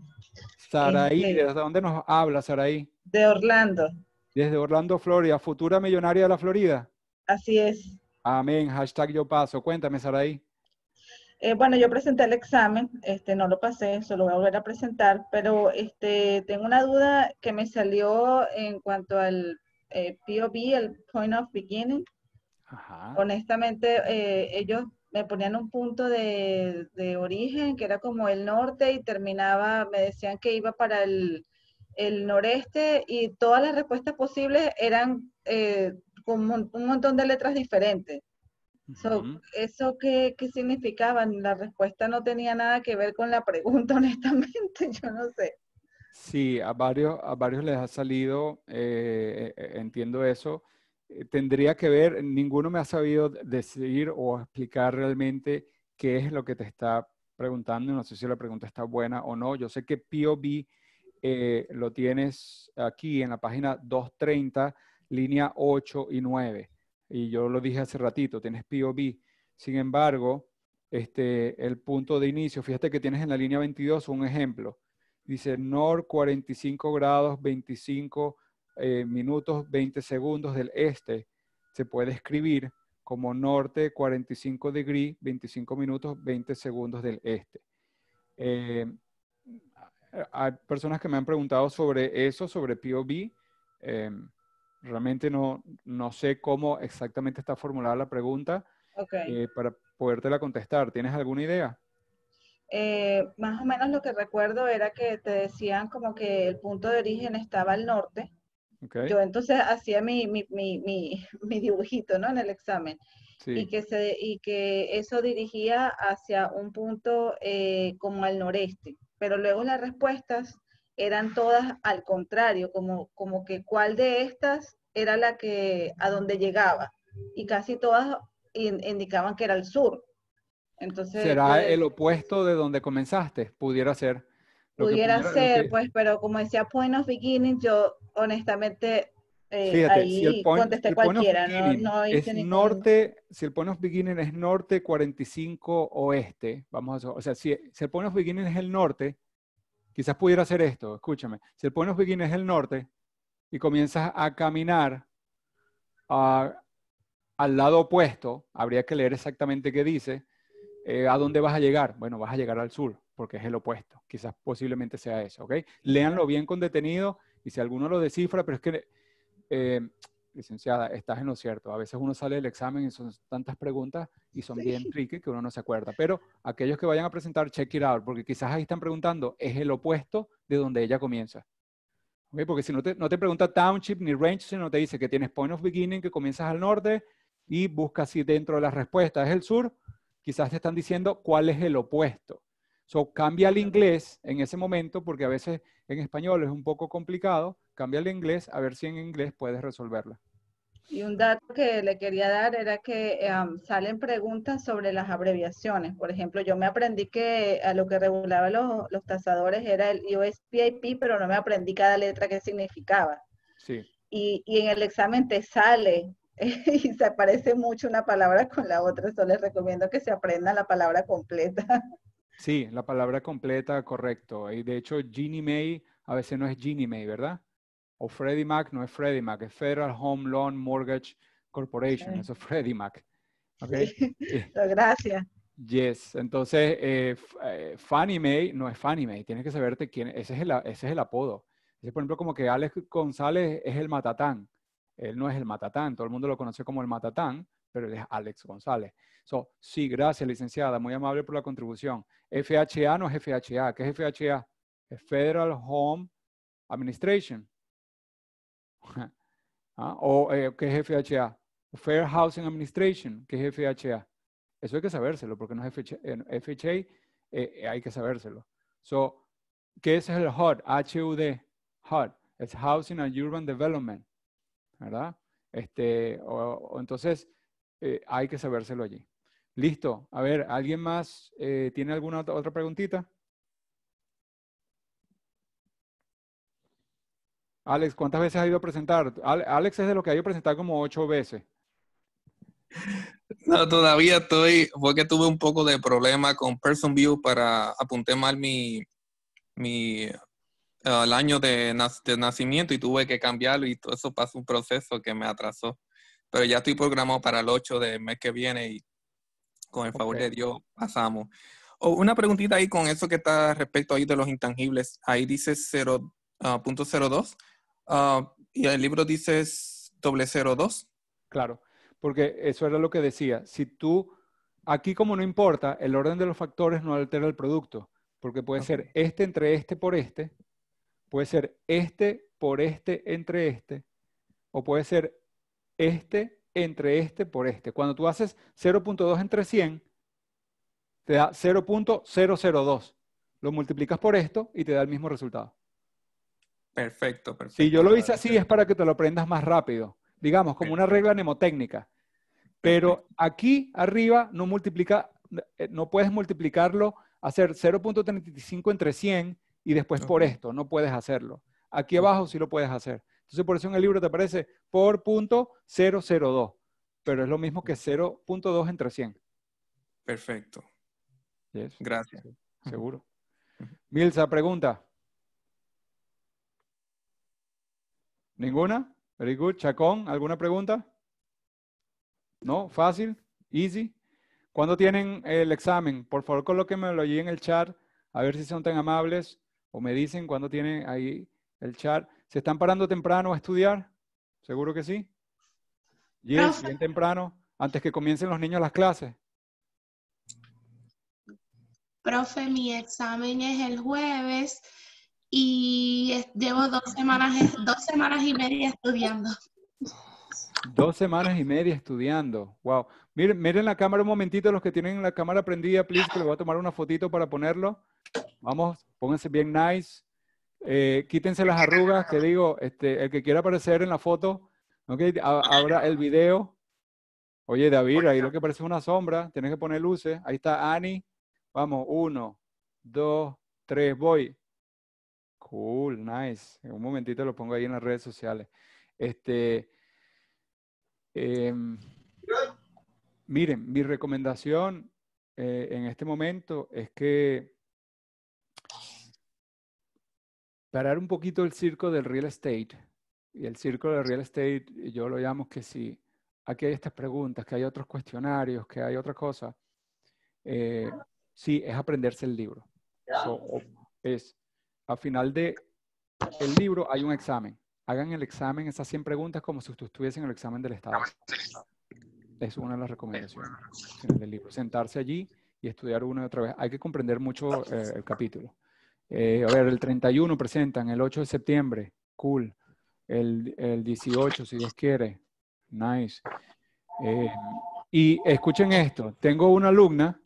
Saraí, este, ¿de dónde nos habla Saraí? De Orlando. Desde Orlando, Florida, futura millonaria de la Florida. Así es. Amén, hashtag yo paso. Cuéntame, Saraí. Eh, bueno, yo presenté el examen, este, no lo pasé, solo voy a volver a presentar, pero este, tengo una duda que me salió en cuanto al eh, POB, el Point of Beginning. Honestamente, eh, ellos me ponían un punto de, origen que era como el norte y terminaba, me decían que iba para el, noreste y todas las respuestas posibles eran eh, con un montón de letras diferentes. ¿Eso qué, qué significaba? La respuesta no tenía nada que ver con la pregunta, honestamente, yo no sé. Sí, a varios, a varios les ha salido, eh, eh, entiendo eso, eh, tendría que ver, ninguno me ha sabido decir o explicar realmente qué es lo que te está preguntando. No sé si la pregunta está buena o no. Yo sé que POV eh, lo tienes aquí en la página 230, línea 8 y 9. Y yo lo dije hace ratito, tienes POB. Sin embargo, este, el punto de inicio, fíjate que tienes en la línea 22 un ejemplo. Dice NOR 45 grados, 25 eh, minutos 20 segundos del este se puede escribir como norte 45 degree 25 minutos 20 segundos del este. hay eh, personas que me han preguntado sobre eso, sobre POV. Eh, realmente no, no sé cómo exactamente está formulada la pregunta eh, para podértela contestar. ¿Tienes alguna idea? Eh, más o menos lo que recuerdo era que te decían como que el punto de origen estaba al norte yo entonces hacía mi, mi, mi, mi, dibujito, ¿no? En el examen. Y, que se, y que eso dirigía hacia un punto eh, como al noreste. Pero luego las respuestas eran todas al contrario, como, como que cuál de estas era la que a donde llegaba. Y casi todas indicaban que era el sur. Entonces, ¿Será eh, el opuesto de donde comenzaste? Pudiera ser. Pudiera, ser, pues, pero como decía Point of yo honestamente, eh, ahí si el contesté cualquiera. es norte, si el point of beginning es norte 45 oeste, vamos a, o sea, si, el point of beginning es el norte, quizás pudiera hacer esto, escúchame. Si el point of beginning es el norte y comienzas a caminar al lado opuesto, habría que leer exactamente qué dice, eh, ¿a dónde vas a llegar? Bueno, vas a llegar al sur, porque es el opuesto. Quizás posiblemente sea eso, ¿ok? Léanlo bien con detenido y si alguno lo descifra, pero es que, eh, licenciada, estás en lo cierto. A veces uno sale del examen y son tantas preguntas y son bien tricky que uno no se acuerda. Pero aquellos que vayan a presentar, check it out, porque quizás ahí están preguntando, es el opuesto de donde ella comienza. Porque si no te, no pregunta township ni range, sino te dice que tienes point of beginning, que comienzas al norte y buscas si dentro de las respuestas es el sur, quizás te están diciendo cuál es el opuesto. So, cambia al inglés en ese momento, porque a veces en español es un poco complicado, cambia al inglés a ver si en inglés puedes resolverla. Y un dato que le quería dar era que salen preguntas sobre las abreviaciones. Por ejemplo, yo me aprendí que a lo que regulaba los, los tasadores era el USPIP, pero no me aprendí cada letra que significaba. Sí. Y, y en el examen te sale y se aparece mucho una palabra con la otra. Eso les recomiendo que se aprenda la palabra completa. Sí, la palabra completa, correcto. Y de hecho, Ginny May a veces no es Ginny May, ¿verdad? O Freddie Mac no es Freddie Mac, es Federal Home Loan Mortgage Corporation, eso es Freddie Mac. Okay. Gracias. Yes, entonces eh, eh, Fannie Mae no es Fannie Mae, tienes que saberte quién, ese es el, ese es el apodo. por ejemplo, como que Alex González es el matatán, él no es el matatán, todo el mundo lo conoce como el matatán, pero es Alex González. So, sí, gracias, licenciada, muy amable por la contribución. FHA no es FHA. ¿Qué es FHA? Federal Home Administration. Ah, ¿O eh, qué es FHA? Fair Housing Administration, ¿Qué es FHA. Eso hay que sabérselo, porque no es FHA, eh, eh, hay que sabérselo. So, ¿Qué es el HUD? HUD, HUD. Es Housing and Urban Development, ¿verdad? Este, o entonces, eh, hay que sabérselo allí. Listo. A ver, ¿alguien más eh, tiene alguna otra preguntita? Alex, ¿cuántas veces ha ido a presentar? Alex es de lo que ha ido a presentar como ocho veces. No, todavía estoy, porque tuve un poco de problema con Person View para apunté mal mi, mi ah, el año de, nacimiento y tuve que cambiarlo y todo eso pasó un proceso que me atrasó pero ya estoy programado para el 8 de mes que viene y con el favor de Dios pasamos. Oh, una preguntita ahí con eso que está respecto ahí de los intangibles. Ahí dice 0.02 y en y el libro dice 002. Claro, porque eso era lo que decía. Si tú, aquí como no importa, el orden de los factores no altera el producto, porque puede ser este entre este por este, puede ser este por este entre este, o puede ser este entre este por este. Cuando tú haces 0.2 entre 100, te da 0.002. Lo multiplicas por esto y te da el mismo resultado. Perfecto, perfecto. Si yo lo hice así es para que te lo aprendas más rápido, digamos, como una regla mnemotécnica. Pero aquí arriba no multiplica, eh, no puedes multiplicarlo, hacer 0.35 entre 100 y después por esto, no puedes hacerlo. Aquí abajo sí lo puedes hacer. Entonces, por eso en el libro te aparece por punto 002, pero es lo mismo que 0.2 entre 100. Perfecto. Gracias. Seguro. Milsa, pregunta. ¿Ninguna? Very good. Chacón, ¿alguna pregunta? ¿No? ¿Fácil? ¿Easy? ¿Cuándo tienen el examen? Por favor, colóquenmelo allí en el chat, a ver si son tan amables o me dicen cuándo tienen ahí el chat. ¿Se están parando temprano a estudiar? Seguro que sí. Bien, bien temprano, antes que comiencen los niños las clases. Profe, mi examen es el jueves y llevo dos semanas, dos semanas y media estudiando. Dos semanas y media estudiando. Wow. Miren, miren la cámara un momentito, los que tienen la cámara prendida, please, que voy a tomar una fotito para ponerlo. Vamos, pónganse bien nice. Eh, quítense las arrugas, que digo, este, el que quiera aparecer en la foto, okay, ahora el video. Oye, David, ahí lo que parece una sombra, tienes que poner luces. Ahí está Annie Vamos, uno, dos, tres, voy. Cool, nice. En un momentito lo pongo ahí en las redes sociales. Este, em, miren, mi recomendación eh, en este momento es que parar un poquito el circo del real estate. Y el circo del real estate, eh, yo lo llamo que si aquí hay estas preguntas, que hay otros cuestionarios, que hay otra cosa, eh, sí, es aprenderse el libro. es, al final de el libro hay un examen. Hagan el examen, esas 100 preguntas, como si usted estuviesen en el examen del Estado. Es una de las recomendaciones del libro. Sentarse allí y estudiar una y otra vez. Hay que comprender mucho eh, el capítulo. Eh, a ver, el 31 presentan, el 8 de septiembre, cool. El, el 18, si Dios quiere, nice. Eh, y escuchen esto, tengo una alumna,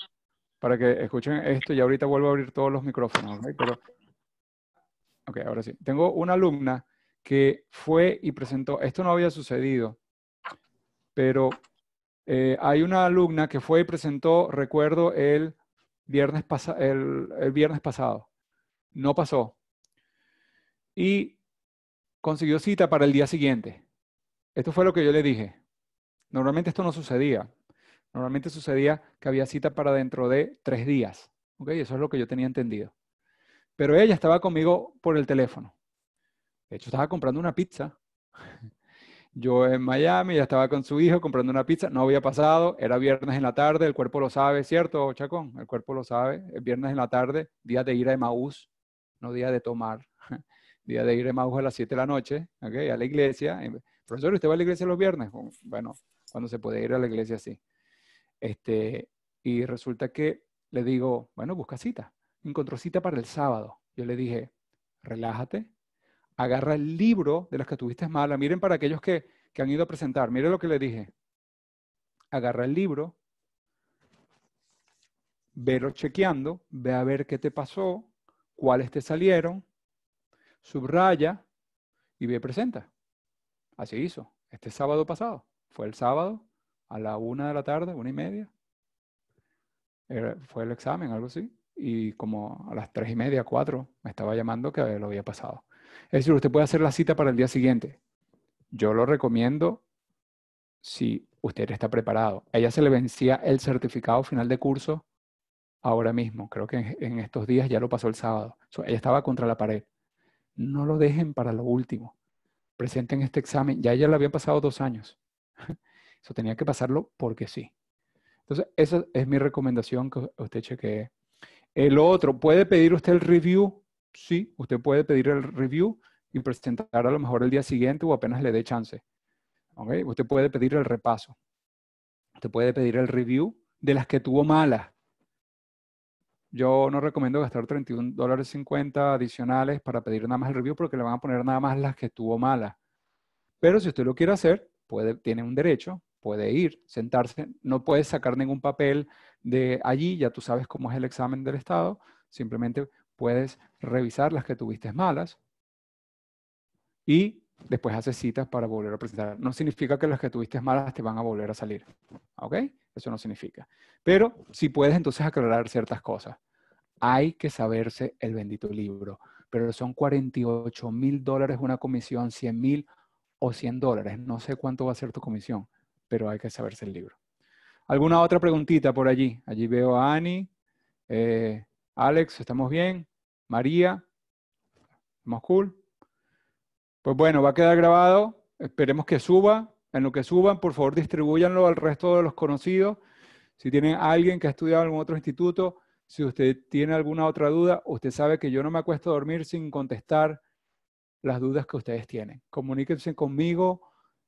para que escuchen esto, y ahorita vuelvo a abrir todos los micrófonos, ¿okay? ok, ahora sí. Tengo una alumna que fue y presentó, esto no había sucedido, pero eh, hay una alumna que fue y presentó, recuerdo, el viernes, el, el viernes pasado. No pasó. Y consiguió cita para el día siguiente. Esto fue lo que yo le dije. Normalmente esto no sucedía. Normalmente sucedía que había cita para dentro de tres días. Eso es lo que yo tenía entendido. Pero ella estaba conmigo por el teléfono. De hecho, estaba comprando una pizza. Yo en Miami, ya estaba con su hijo comprando una pizza, no había pasado, era viernes en la tarde, el cuerpo lo sabe, ¿cierto, Chacón? El cuerpo lo sabe, viernes en la tarde, día de ir a Maús no día de tomar, día de ir a mago a las 7 de la noche, a la iglesia. Eh, profesor, ¿usted va a la iglesia los viernes? Bueno, cuando se puede ir a la iglesia, sí. Este, y resulta que le digo, bueno, busca cita. Encontró cita para el sábado. Yo le dije, relájate, agarra el libro de las que tuviste mala. Miren para aquellos que, que han ido a presentar, miren lo que le dije. Agarra el libro, velo chequeando, ve a ver qué te pasó, cuáles te salieron, subraya y ve presenta. Así hizo, este sábado pasado. Fue el sábado a la una de la tarde, una y media. fue el examen, algo así. Y como a las tres y media, cuatro, me estaba llamando que lo había pasado. Es decir, usted puede hacer la cita para el día siguiente. Yo lo recomiendo si usted está preparado. ella se le vencía el certificado final de curso ahora mismo. Creo que en, estos días ya lo pasó el sábado. ella estaba contra la pared. No lo dejen para lo último. Presenten este examen. Ya ella lo había pasado dos años. Eso tenía que pasarlo porque sí. Entonces, esa es mi recomendación que usted chequee. El otro, ¿puede pedir usted el review? Sí, usted puede pedir el review y presentar a lo mejor el día siguiente o apenas le dé chance. ¿Okay? Usted puede pedir el repaso. Usted puede pedir el review de las que tuvo malas. Yo no recomiendo gastar $31.50 dólares adicionales para pedir nada más el review porque le van a poner nada más las que estuvo malas. Pero si usted lo quiere hacer, tiene un derecho, puede ir, sentarse, no puede sacar ningún papel de allí, ya tú sabes cómo es el examen del estado, simplemente puedes revisar las que tuviste malas y después haces citas para volver a presentar. No significa que las que tuviste malas te van a volver a salir, ¿ok? Eso no significa. Pero si puedes entonces aclarar ciertas cosas. Hay que saberse el bendito libro, pero son 48 mil dólares una comisión, 100 mil o 100 dólares. No sé cuánto va a ser tu comisión, pero hay que saberse el libro. ¿Alguna otra preguntita por allí? Allí veo a Ani, eh, Alex, ¿estamos bien? María, ¿estamos cool? Pues bueno, va a quedar grabado. Esperemos que suba. En lo que suban, por favor, distribúyanlo al resto de los conocidos. Si tienen alguien que ha estudiado en algún otro instituto, si usted tiene alguna otra duda, usted sabe que yo no me acuesto a dormir sin contestar las dudas que ustedes tienen. Comuníquense conmigo.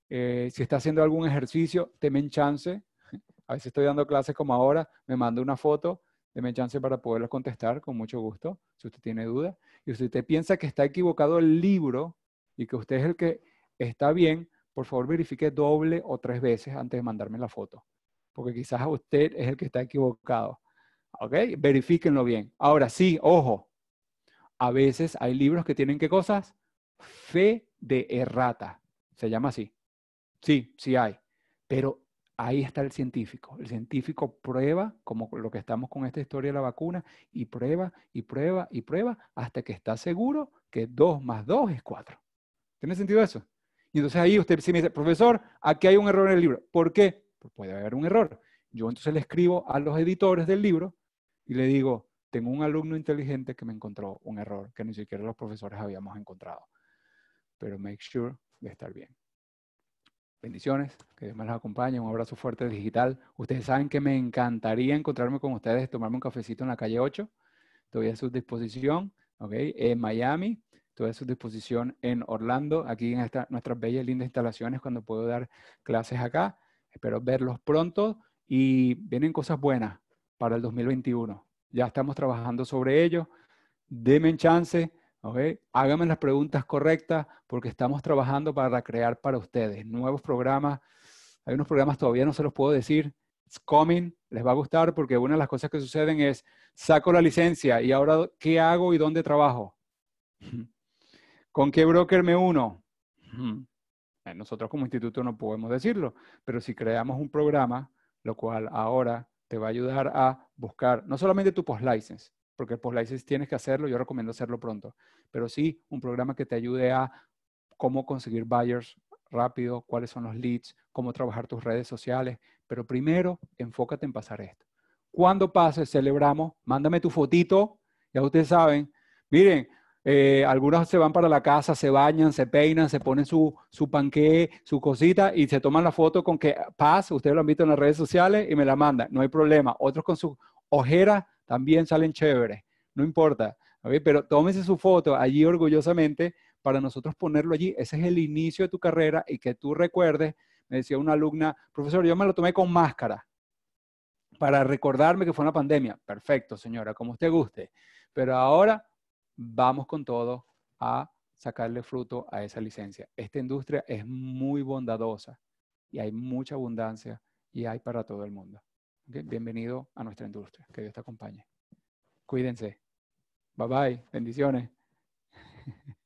Eh, si está haciendo algún ejercicio, temen chance. A veces estoy dando clases como ahora, me manda una foto, deme chance para poderlos contestar con mucho gusto, si usted tiene dudas. Y si usted piensa que está equivocado el libro y que usted es el que está bien, por favor verifique doble o tres veces antes de mandarme la foto, porque quizás usted es el que está equivocado. ¿Ok? Verifíquenlo bien. Ahora sí, ojo, a veces hay libros que tienen qué cosas? Fe de errata, se llama así. Sí, sí hay, pero ahí está el científico. El científico prueba, como lo que estamos con esta historia de la vacuna, y prueba, y prueba, y prueba, hasta que está seguro que 2 más 2 es 4. ¿Tiene sentido eso? Y entonces ahí usted si me dice, profesor, aquí hay un error en el libro. ¿Por qué? Pues puede haber un error. Yo entonces le escribo a los editores del libro y le digo, tengo un alumno inteligente que me encontró un error que ni siquiera los profesores habíamos encontrado. Pero make sure de estar bien. Bendiciones, que Dios me los acompañe, un abrazo fuerte digital. Ustedes saben que me encantaría encontrarme con ustedes, tomarme un cafecito en la calle 8. Estoy a su disposición, ¿ok? En Miami. Toda su disposición en Orlando, aquí en nuestras bellas, lindas instalaciones, cuando puedo dar clases acá. Espero verlos pronto y vienen cosas buenas para el 2021. Ya estamos trabajando sobre ello. Denme chance, ¿okay? Háganme las preguntas correctas porque estamos trabajando para crear para ustedes nuevos programas. Hay unos programas todavía no se los puedo decir. It's coming, les va a gustar porque una de las cosas que suceden es saco la licencia y ahora qué hago y dónde trabajo. ¿Con qué broker me uno? Eh, nosotros como instituto no podemos decirlo, pero si creamos un programa, lo cual ahora te va a ayudar a buscar no solamente tu post-license, porque el post-license tienes que hacerlo, yo recomiendo hacerlo pronto, pero sí un programa que te ayude a cómo conseguir buyers rápido, cuáles son los leads, cómo trabajar tus redes sociales, pero primero enfócate en pasar esto. Cuando pases celebramos, mándame tu fotito, ya ustedes saben, miren, eh, algunas se van para la casa, se bañan, se peinan, se ponen su, su panqué, su cosita y se toman la foto con que paz, ustedes lo han visto en las redes sociales y me la mandan, no hay problema. Otros con su ojera también salen chévere, no importa. Pero tómese su foto allí orgullosamente para nosotros ponerlo allí. Ese es el inicio de tu carrera y que tú recuerdes, me decía una alumna, profesor, yo me lo tomé con máscara para recordarme que fue una pandemia. Perfecto, señora, como usted guste. Pero ahora vamos con todo a sacarle fruto a esa licencia. Esta industria es muy bondadosa y hay mucha abundancia y hay para todo el mundo. Bienvenido a nuestra industria. Que Dios te acompañe. Cuídense. Bye bye. Bendiciones.